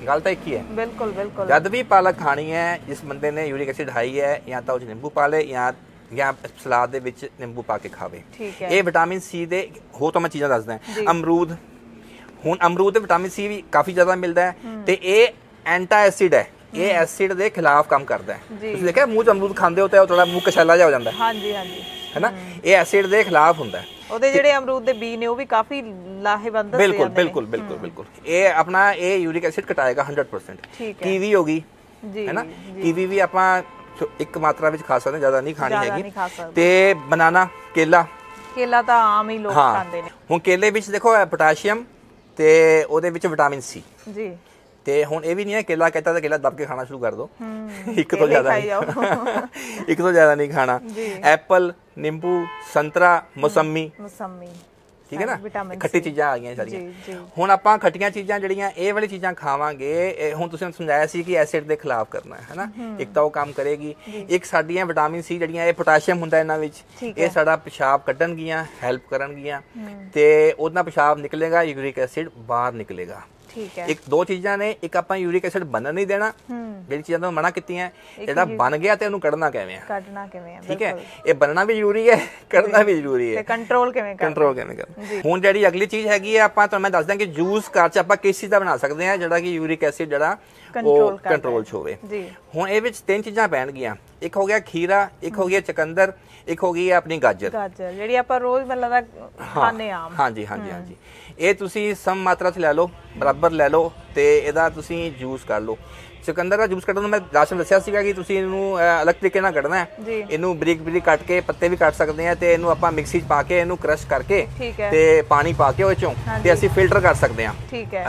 ਗੱਲ ਤਾਂ ਇੱਕ ਹੀ ਹੈ ਬਿਲਕੁਲ ਬਿਲਕੁਲ ਜਦ ਵੀ ਪਾਲਕ ਖਾਣੀ ਹੈ ਜਿਸ ਬੰਦੇ ਨੇ ਯੂਰਿਕ ਐਸਿਡ ਹਾਈ ਹੈ ਜਾਂ ਤਾਂ ਉਹ ਚ ਨਿੰਬੂ ਪਾ ਲੇ ਜਾਂ ਜਾਂ ਸਲਾਦ ਦੇ ਵਿੱਚ ਨਿੰਬੂ ਪਾ ਕੇ ਖਾਵੇ ਠੀਕ ਹੈ ਇਹ ਵਿਟਾਮਿਨ ਸੀ ਦੇ ਹੋ ਤਾਂ ਮੈਂ ਚੀਜ਼ਾਂ ਦੱਸਦਾ ਅਮਰੂਦ ਹੁਣ ਅਮਰੂਦ ਤੇ ਵਿਟਾਮਿਨ ਸੀ ਵੀ ਕਾਫੀ ਜ਼ਿਆਦਾ ਮਿਲਦਾ ਹੈ ਤੇ ਇਹ ਐਂਟਾ ਐਸਿਡ ਹੈ ਇਹ ਐਸਿਡ ਦੇ ਖਿਲਾਫ ਕੰਮ ਕਰਦਾ ਹੈ ਤੁਸੀਂ ਦੇਖਿਆ ਮੂੰਹ ਚ ਅਮਰੂਦ ਖਾਂਦੇ ਹੋ ਤਾਂ ਉਹ ਥੋੜਾ ਮੂੰਹ ਕਸ਼ੈਲਾ ਜਿਹਾ ਹੋ ਜਾਂਦਾ ਹੈ ਹਾਂਜੀ ਹਾਂਜੀ ਹੈਨਾ ਇਹ ਐਸਿਡ ਦੇ ਖਿਲਾਫ ਹੁੰਦਾ ਹੈ ਉਹਦੇ ਜਿਹੜੇ ਅਮਰੂਦ ਦੇ ਬੀ ਨੇ ਉਹ ਵੀ ਕਾਫੀ ਲਾਹੇਵੰਦ ਹੁੰਦੇ ਬਿਲਕੁਲ ਬਿਲਕੁਲ ਬਿਲਕੁਲ ਬਿਲਕੁਲ ਇਹ ਆਪਣਾ ਇਹ ਯੂਰਿਕ ਐਸਿਡ ਘਟਾਏਗਾ 100% ਕੀਵੀ ਹੋ ਗਈ ਜੀ ਹੈ ਨਾ ਕੀਵੀ ਵੀ ਆਪਾਂ ਇੱਕ ਮਾਤਰਾ ਵਿੱਚ ਖਾ ਸਕਦੇ ਜਿਆਦਾ ਨਹੀਂ ਖਾਣੀ ਹੈਗੀ ਤੇ ਬਨਾਨਾ ਕੇਲਾ ਕੇਲਾ ਤਾਂ ਆਮ ਹੀ ਲੋਕ ਖਾਂਦੇ ਨੇ ਹੁਣ ਕੇਲੇ ਵਿੱਚ ਦੇਖੋ ਪੋਟਾਸ਼ੀਅਮ ਤੇ ਉਹਦੇ ਵਿੱਚ ਵਿਟਾਮਿਨ ਸੀ ਜੀ ਤੇ ਹੁਣ ਇਹ ਵੀ ਨਹੀਂ ਹੈ ਕੇਲਾ ਕਹਿਤਾ ਤਾਂ ਕੇਲਾ ਦਬ ਕੇ ਖਾਣਾ ਸ਼ੁਰੂ ਕਰ ਦੋ ਇੱਕ ਤੋਂ ਜ਼ਿਆਦਾ ਇੱਕ ਤੋਂ ਜ਼ਿਆਦਾ ਨਹੀਂ ਖਾਣਾ ਐਪਲ ਨਿੰਬੂ ਸੰਤਰਾ ਮੌਸਮੀ ਮੌਸਮੀ ਠੀਕ ਹੈ ਨਾ ਖੱਟੀ ਚੀਜ਼ਾਂ ਆ ਗਈਆਂ ਸਾਰੀਆਂ ਹੁਣ ਆਪਾਂ ਖੱਟੀਆਂ ਚੀਜ਼ਾਂ ਜਿਹੜੀਆਂ ਇਹ ਵਾਲੀ ਚੀਜ਼ਾਂ ਖਾਵਾਂਗੇ ਹੁਣ ਤੁਸੀਂ ਸਮਝਾਇਆ ਸੀ ਕਿ ਐਸਿਡ ਦੇ ਖਿਲਾਫ ਕਰਨਾ ਹੈ ਨਾ ਇੱਕ ਤਾਂ ਉਹ ਕੰਮ ਕਰੇਗੀ ਇੱਕ ਸਾਡੀਆਂ ਵਿਟਾਮਿਨ ਸੀ ਜਿਹੜੀਆਂ ਇਹ ਪੋਟਾਸ਼ੀਅਮ ਹੁੰਦਾ ਇਹਨਾਂ ਵਿੱਚ ਇਹ ਸਾਡਾ ਪਿਸ਼ਾਬ ਕੱਢਣਗੀਆਂ ਹੈਲਪ ਕਰਨਗੀਆਂ ਤੇ ਉਹਦਾ ਪਿਸ਼ਾਬ ਨਿਕਲੇਗਾ ਯੂਰਿਕ ਐਸਿਡ ਬਾਹਰ ਨਿਕਲੇਗਾ ਠੀਕ ਹੈ ਇੱਕ ਦੋ ਚੀਜ਼ਾਂ ਨੇ ਇੱਕ ਆਪਾਂ ਯੂਰਿਕ ਐਸਿਡ ਬਣਨ ਨਹੀਂ ਦੇਣਾ ਜਿਹੜੀ ਚੀਜ਼ਾਂ ਤੋਂ ਮਨਾ ਕੀਤੀਆਂ ਜਿਹੜਾ ਬਣ ਗਿਆ ਤੇ ਉਹਨੂੰ ਕੱਢਣਾ ਕਿਵੇਂ ਆ ਕੱਢਣਾ ਕਿਵੇਂ ਆ ਠੀਕ ਹੈ ਇਹ ਬਣਨਾ ਵੀ ਜ਼ਰੂਰੀ ਹੈ ਕੱਢਣਾ ਵੀ ਜ਼ਰੂਰੀ ਹੈ ਤੇ ਕੰਟਰੋਲ ਕਿਵੇਂ ਕਰ ਕੰਟਰੋਲ ਕਿਵੇਂ ਕਰ ਹੁਣ ਜਿਹੜੀ ਅਗਲੀ ਚੀਜ਼ ਹੈਗੀ ਹੈ ਆਪਾਂ ਤੁਹਾਨੂੰ ਮੈਂ ਦੱਸ ਦਾਂ ਕਿ ਜੂਸ ਕਰਚ 'ਚ ਆਪਾਂ ਕਿਸ ਚੀਜ਼ ਦਾ ਬਣਾ ਸਕਦੇ ਹਾਂ ਜਿਹੜਾ ਕਿ ਯੂਰਿਕ ਐਸਿਡ ਜਿਹੜਾ ਉਹ ਕੰਟਰੋਲ 'ਚ ਹੋਵੇ ਹੁਣ ਇਹ ਵਿੱਚ ਤਿੰਨ ਚੀਜ਼ਾਂ ਪੈਣਗੀਆਂ ਇੱਕ ਹੋ ਗਿਆ ਖੀਰਾ ਇੱਕ ਹੋ ਗਿਆ ਚਕੰਦਰ ਇੱਕ ਹੋ ਗਈ ਆਪਣੀ ਗਾਜਰ ਗਾਜਰ ਜਿਹੜੀ ਆਪਾਂ ਰੋਜ਼ ਦਾ ਖਾਣੇ ਆਮ ਹਾਂਜੀ ਹਾਂਜੀ ਹਾਂਜੀ ਇਹ ਤੁਸੀਂ ਸਮ ਮਾਤਰਾ 'ਚ ਲੈ ਲਓ ਬਰਾਬਰ ਲੈ ਲਓ ਤੇ ਇਹਦਾ ਤੁਸੀਂ ਜੂਸ ਕਰ ਲਓ ਚਕੰਦਰ ਦਾ ਜੂਸ ਕੱਢਣ ਨੂੰ ਮੈਂ ਲਾਸਟ ਵਿੱਚ ਦੱਸਿਆ ਸੀਗਾ ਕਿ ਤੁਸੀਂ ਇਹਨੂੰ ਅਲੱਗ ਤਰੀਕੇ ਨਾਲ ਕੱਢਣਾ ਹੈ ਇਹਨੂੰ ਬਰੀਕ ਬਰੀਕ ਕੱਟ ਕੇ ਪੱਤੇ ਵੀ ਕੱਟ ਸਕਦੇ ਆ ਤੇ ਇਹਨੂੰ ਆਪਾਂ ਮਿਕਸੀ 'ਚ ਪਾ ਕੇ ਇਹਨੂੰ ਕ੍ਰਸ਼ ਕਰਕੇ ਤੇ ਪਾਣੀ ਪਾ ਕੇ ਉਹ ਚੋਂ ਤੇ ਅਸੀਂ ਫਿਲਟਰ ਕਰ ਸਕਦੇ ਆ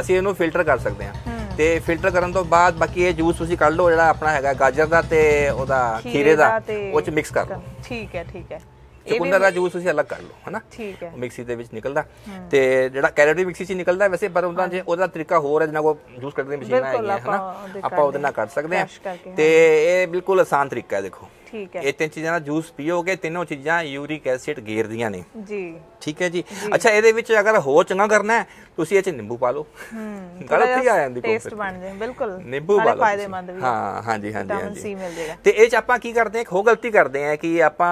ਅਸੀਂ ਇਹਨੂੰ ਫਿਲਟਰ ਕਰ ਸਕਦੇ ਆ ਤੇ ਫਿਲਟਰ ਕਰਨ ਤੋਂ ਬਾਅਦ ਬਾਕੀ ਇਹ ਜੂਸ ਤੁਸੀਂ ਕੱਢ ਲਓ ਜਿਹੜਾ ਆਪਣਾ ਹੈਗਾ ਗਾਜਰ ਦਾ ਤੇ ਉਹਦਾ ਖੀਰੇ ਦਾ ਉਹ 'ਚ ਮਿਕਸ ਕਰ ਲਓ ਠੀਕ ਹੈ ਠੀਕ ਹੈ ਚਕੁੰਦਰ ਦਾ ਜੂਸ ਤੁਸੀਂ ਅਲੱਗ ਕਰ ਲਓ ਹਨਾ ਠੀਕ ਹੈ ਮਿਕਸੀ ਦੇ ਵਿੱਚ ਨਿਕਲਦਾ ਤੇ ਜਿਹੜਾ ਕੈਲੋਰੀ ਮਿਕਸੀ ਚ ਨਿਕਲਦਾ ਵੈਸੇ ਪਰ ਉਹਦਾ ਜੇ ਉਹਦਾ ਤਰੀਕਾ ਹੋਰ ਹੈ ਜਿਹਨਾਂ ਕੋ ਜੂਸ ਕੱਢਣ ਦੀ ਆਈ ਹੈ ਹਨਾ ਆਪਾਂ ਉਹਦੇ ਨਾਲ ਕਰ ਸਕਦੇ ਹਾਂ ਤੇ ਇਹ ਬਿਲਕੁਲ ਆਸਾਨ ਤਰੀਕਾ ਹੈ ਦੇਖੋ ਠੀਕ ਹੈ ਇਹ ਤਿੰਨ ਚੀਜ਼ਾਂ ਦਾ ਜੂਸ ਪੀਓਗੇ ਤਿੰਨੋਂ ਚੀਜ਼ਾਂ ਯੂਰਿਕ ਐਸਿਡ ਗੇਰਦੀਆਂ ਨੇ ਜੀ ਠੀਕ ਹੈ ਜੀ ਅੱਛਾ ਇਹਦੇ ਵਿੱਚ ਅਗਰ ਹੋ ਚੰਗਾ ਕਰਨਾ ਹੈ ਤੁਸੀਂ ਇਹ ਚ ਨਿੰਬੂ ਪਾ ਲਓ ਹੂੰ ਗਲਤ ਹੀ ਆ ਜਾਂਦੀ ਟੇਸਟ ਬਣ ਜਾਏ ਬਿਲਕੁਲ ਨਿੰਬੂ ਪਾ ਲਓ ਫਾਇਦੇਮੰਦ ਵੀ ਹਾਂ ਹਾਂਜੀ ਹਾਂਜੀ ਹਾਂਜੀ ਸੀ ਮਿਲ ਜੇਗਾ ਤੇ ਇਹ ਚ ਆਪਾਂ ਕੀ ਕਰਦੇ ਆ ਇੱਕ ਹੋ ਗਲਤੀ ਕਰਦੇ ਆ ਕਿ ਆਪਾਂ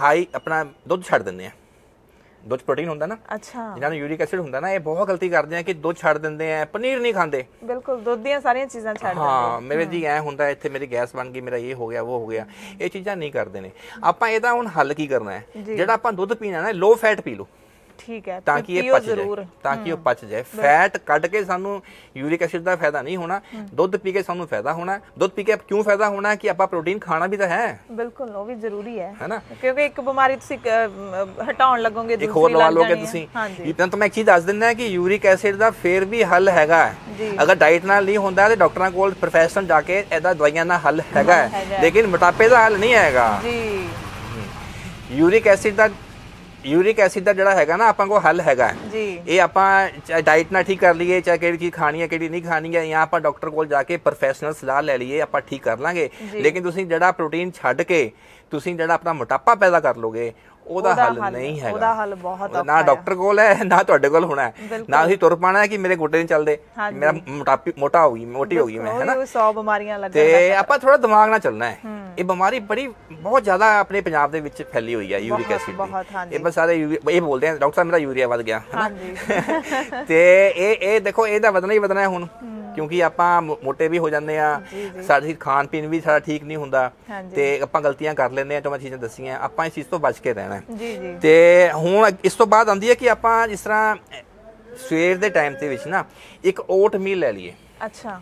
ਹਾਈ ਆਪਣਾ ਦੁੱਧ ਛੱਡ ਦਿੰਦੇ ਆ ਦੁੱਧ ਪ੍ਰੋਟੀਨ ਹੁੰਦਾ ਨਾ ਅੱਛਾ ਜਿਨ੍ਹਾਂ ਨੂੰ ਯੂਰਿਕ ਐਸਿਡ ਹੁੰਦਾ ਨਾ ਇਹ ਬਹੁਤ ਗਲਤੀ ਕਰਦੇ ਆ ਕਿ ਦੁੱਧ ਛੱਡ ਦਿੰਦੇ ਆ ਪਨੀਰ ਨਹੀਂ ਖਾਂਦੇ ਬਿਲਕੁਲ ਦੁੱਧ ਦੀਆਂ ਸਾਰੀਆਂ ਚੀਜ਼ਾਂ ਛੱਡ ਦਿੰਦੇ ਆ ਹਾਂ ਮੇਰੇ ਜੀ ਐ ਹੁੰਦਾ ਇੱਥੇ ਮੇਰੀ ਗੈਸ ਬਣ ਗਈ ਮੇਰਾ ਇਹ ਹੋ ਗਿਆ ਉਹ ਹੋ ਗਿਆ ਇਹ ਚੀਜ਼ਾਂ ਨਹੀਂ ਕਰਦੇ ਨੇ ਆਪਾਂ ਇਹਦਾ ਹੁਣ ਹੱਲ ਕੀ ਕਰਨਾ ਹੈ ਜਿਹੜਾ ਆਪਾਂ ਦੁੱਧ ਪੀਣਾ ਨਾ ਲੋ ਫੈਟ ਪੀ ਲਓ ਠੀਕ ਹੈ ਤਾਂ ਕਿ ਇਹ ਪਚ ਜਾਏ ਤਾਂ ਕਿ ਉਹ ਪਚ ਜਾਏ ਫੈਟ ਕੱਢ ਕੇ ਸਾਨੂੰ ਯੂਰਿਕ ਐਸਿਡ ਦਾ ਫਾਇਦਾ ਨਹੀਂ ਹੋਣਾ ਦੁੱਧ ਪੀ ਕੇ ਸਾਨੂੰ ਫਾਇਦਾ ਹੋਣਾ ਦੁੱਧ ਪੀ ਕੇ ਕਿਉਂ ਫਾਇਦਾ ਹੋਣਾ ਕਿ ਆਪਾਂ ਪ੍ਰੋਟੀਨ ਖਾਣਾ ਵੀ ਤਾਂ ਹੈ ਬਿਲਕੁਲ ਉਹ ਵੀ ਜ਼ਰੂਰੀ ਹੈ ਹੈਨਾ ਕਿਉਂਕਿ ਇੱਕ ਬਿਮਾਰੀ ਤੁਸੀਂ ਹਟਾਉਣ ਲੱਗੋਗੇ ਦੂਸਰੀ ਲੱਗ ਜਾਣੀ ਹੈ ਤੁਸੀਂ ਇਤਨਾ ਤਾਂ ਮੈਂ ਇੱਕ ਹੀ ਦੱਸ ਦਿੰਦਾ ਕਿ ਯੂਰਿਕ ਐਸਿਡ ਦਾ ਫੇਰ ਵੀ ਹੱਲ ਹੈਗਾ ਅਗਰ ਡਾਈਟ ਨਾਲ ਨਹੀਂ ਹੁੰਦਾ ਤੇ ਡਾਕਟਰਾਂ ਕੋਲ ਪ੍ਰੋਫੈਸ਼ਨਲ ਜਾ ਕੇ ਇਹਦਾ ਦਵਾਈਆਂ ਨਾਲ ਹੱਲ ਹੈਗਾ ਲੇਕਿਨ ਮੋਟਾਪੇ ਦਾ ਹੱਲ ਨਹੀਂ ਆਏਗਾ ਜੀ ਯੂਰਿਕ ਐਸਿਡ ਦਾ यूरिक एसिड का जरा है ना अपने को हल है ये आप डाइट ना ठीक कर लीए चाहे कि खानी है कि नहीं खानी है या आप डॉक्टर को जाके प्रोफेसनल सलाह ले लीए आप ठीक कर लेंगे लेकिन तुम जरा प्रोटीन छड़ के तुम जरा अपना मोटापा पैदा कर लोगे ਉਹਦਾ ਹੱਲ ਨਹੀਂ ਹੈਗਾ ਉਹਦਾ ਹੱਲ ਬਹੁਤ ਔਖਾ ਨਾ ਡਾਕਟਰ ਕੋਲ ਹੈ ਨਾ ਤੁਹਾਡੇ ਕੋਲ ਹੋਣਾ ਹੈ ਨਾ ਅਸੀਂ ਤੁਰ ਪਾਣਾ ਹੈ ਕਿ ਮੇਰੇ ਗੋਡੇ ਨਹੀਂ ਚੱਲਦੇ ਮੇਰਾ ਮੋਟਾਪੀ ਮੋਟਾ ਹੋ ਗਈ ਮੋਟੀ ਹੋ ਗਈ ਮੈਂ ਹੈ ਹੈਨਾ ਸੌ ਬਿਮਾਰੀਆਂ ਲੱਗਣ ਤੇ ਆਪਾਂ ਥੋੜਾ ਦਿਮਾਗ ਨਾਲ ਚੱਲਣਾ ਹੈ ਇਹ ਬਿਮਾਰੀ ਬੜੀ ਬਹੁਤ ਜ਼ਿਆਦਾ ਆਪਣੇ ਪੰਜਾਬ ਦੇ ਵਿੱਚ ਫੈਲੀ ਹੋਈ ਹੈ ਯੂਰਿਕ ਐਸਿਡ ਦੀ ਇਹ ਬਸ ਸਾਰੇ ਇਹ ਬੋਲਦੇ ਆ ਡਾਕਟਰ ਸਾਹਿਬ ਮੇਰਾ ਯੂਰੀਆ ਵੱਧ ਗਿਆ ਤੇ ਇਹ ਇਹ ਦੇਖੋ ਇਹਦਾ ਵਧਣਾ ਹੀ ਵਧਣਾ ਹੈ ਹੁਣ ਕਿਉਂਕਿ ਆਪਾਂ ਮੋਟੇ ਵੀ ਹੋ ਜਾਂਦੇ ਆ ਸਾਡੀ ਖਾਣ ਪੀਣ ਵੀ ਸਾਡਾ ਠੀਕ ਨਹੀਂ ਹੁੰਦਾ ਤੇ ਆਪਾਂ ਗਲਤੀਆਂ ਕਰ ਲੈਂਦੇ ਆ ਜੋ ਮੈਂ ਚੀਜ਼ਾਂ ਦੱਸੀਆਂ ਆਪਾਂ ਇਸ ਚੀਜ਼ ਤੋਂ ਬਚ ਕੇ ਰਹਿਣਾ ਤੇ ਹੁਣ ਇਸ ਤੋਂ ਬਾਅਦ ਆਉਂਦੀ ਹੈ ਕਿ ਆਪਾਂ ਜਿਸ ਤਰ੍ਹਾਂ ਸਵੇਰ ਦੇ ਟਾਈਮ ਤੇ ਵਿੱਚ ਨਾ ਇੱਕ ਓਟ ਮੀਲ ਲੈ ਲਈਏ ਅੱਛਾ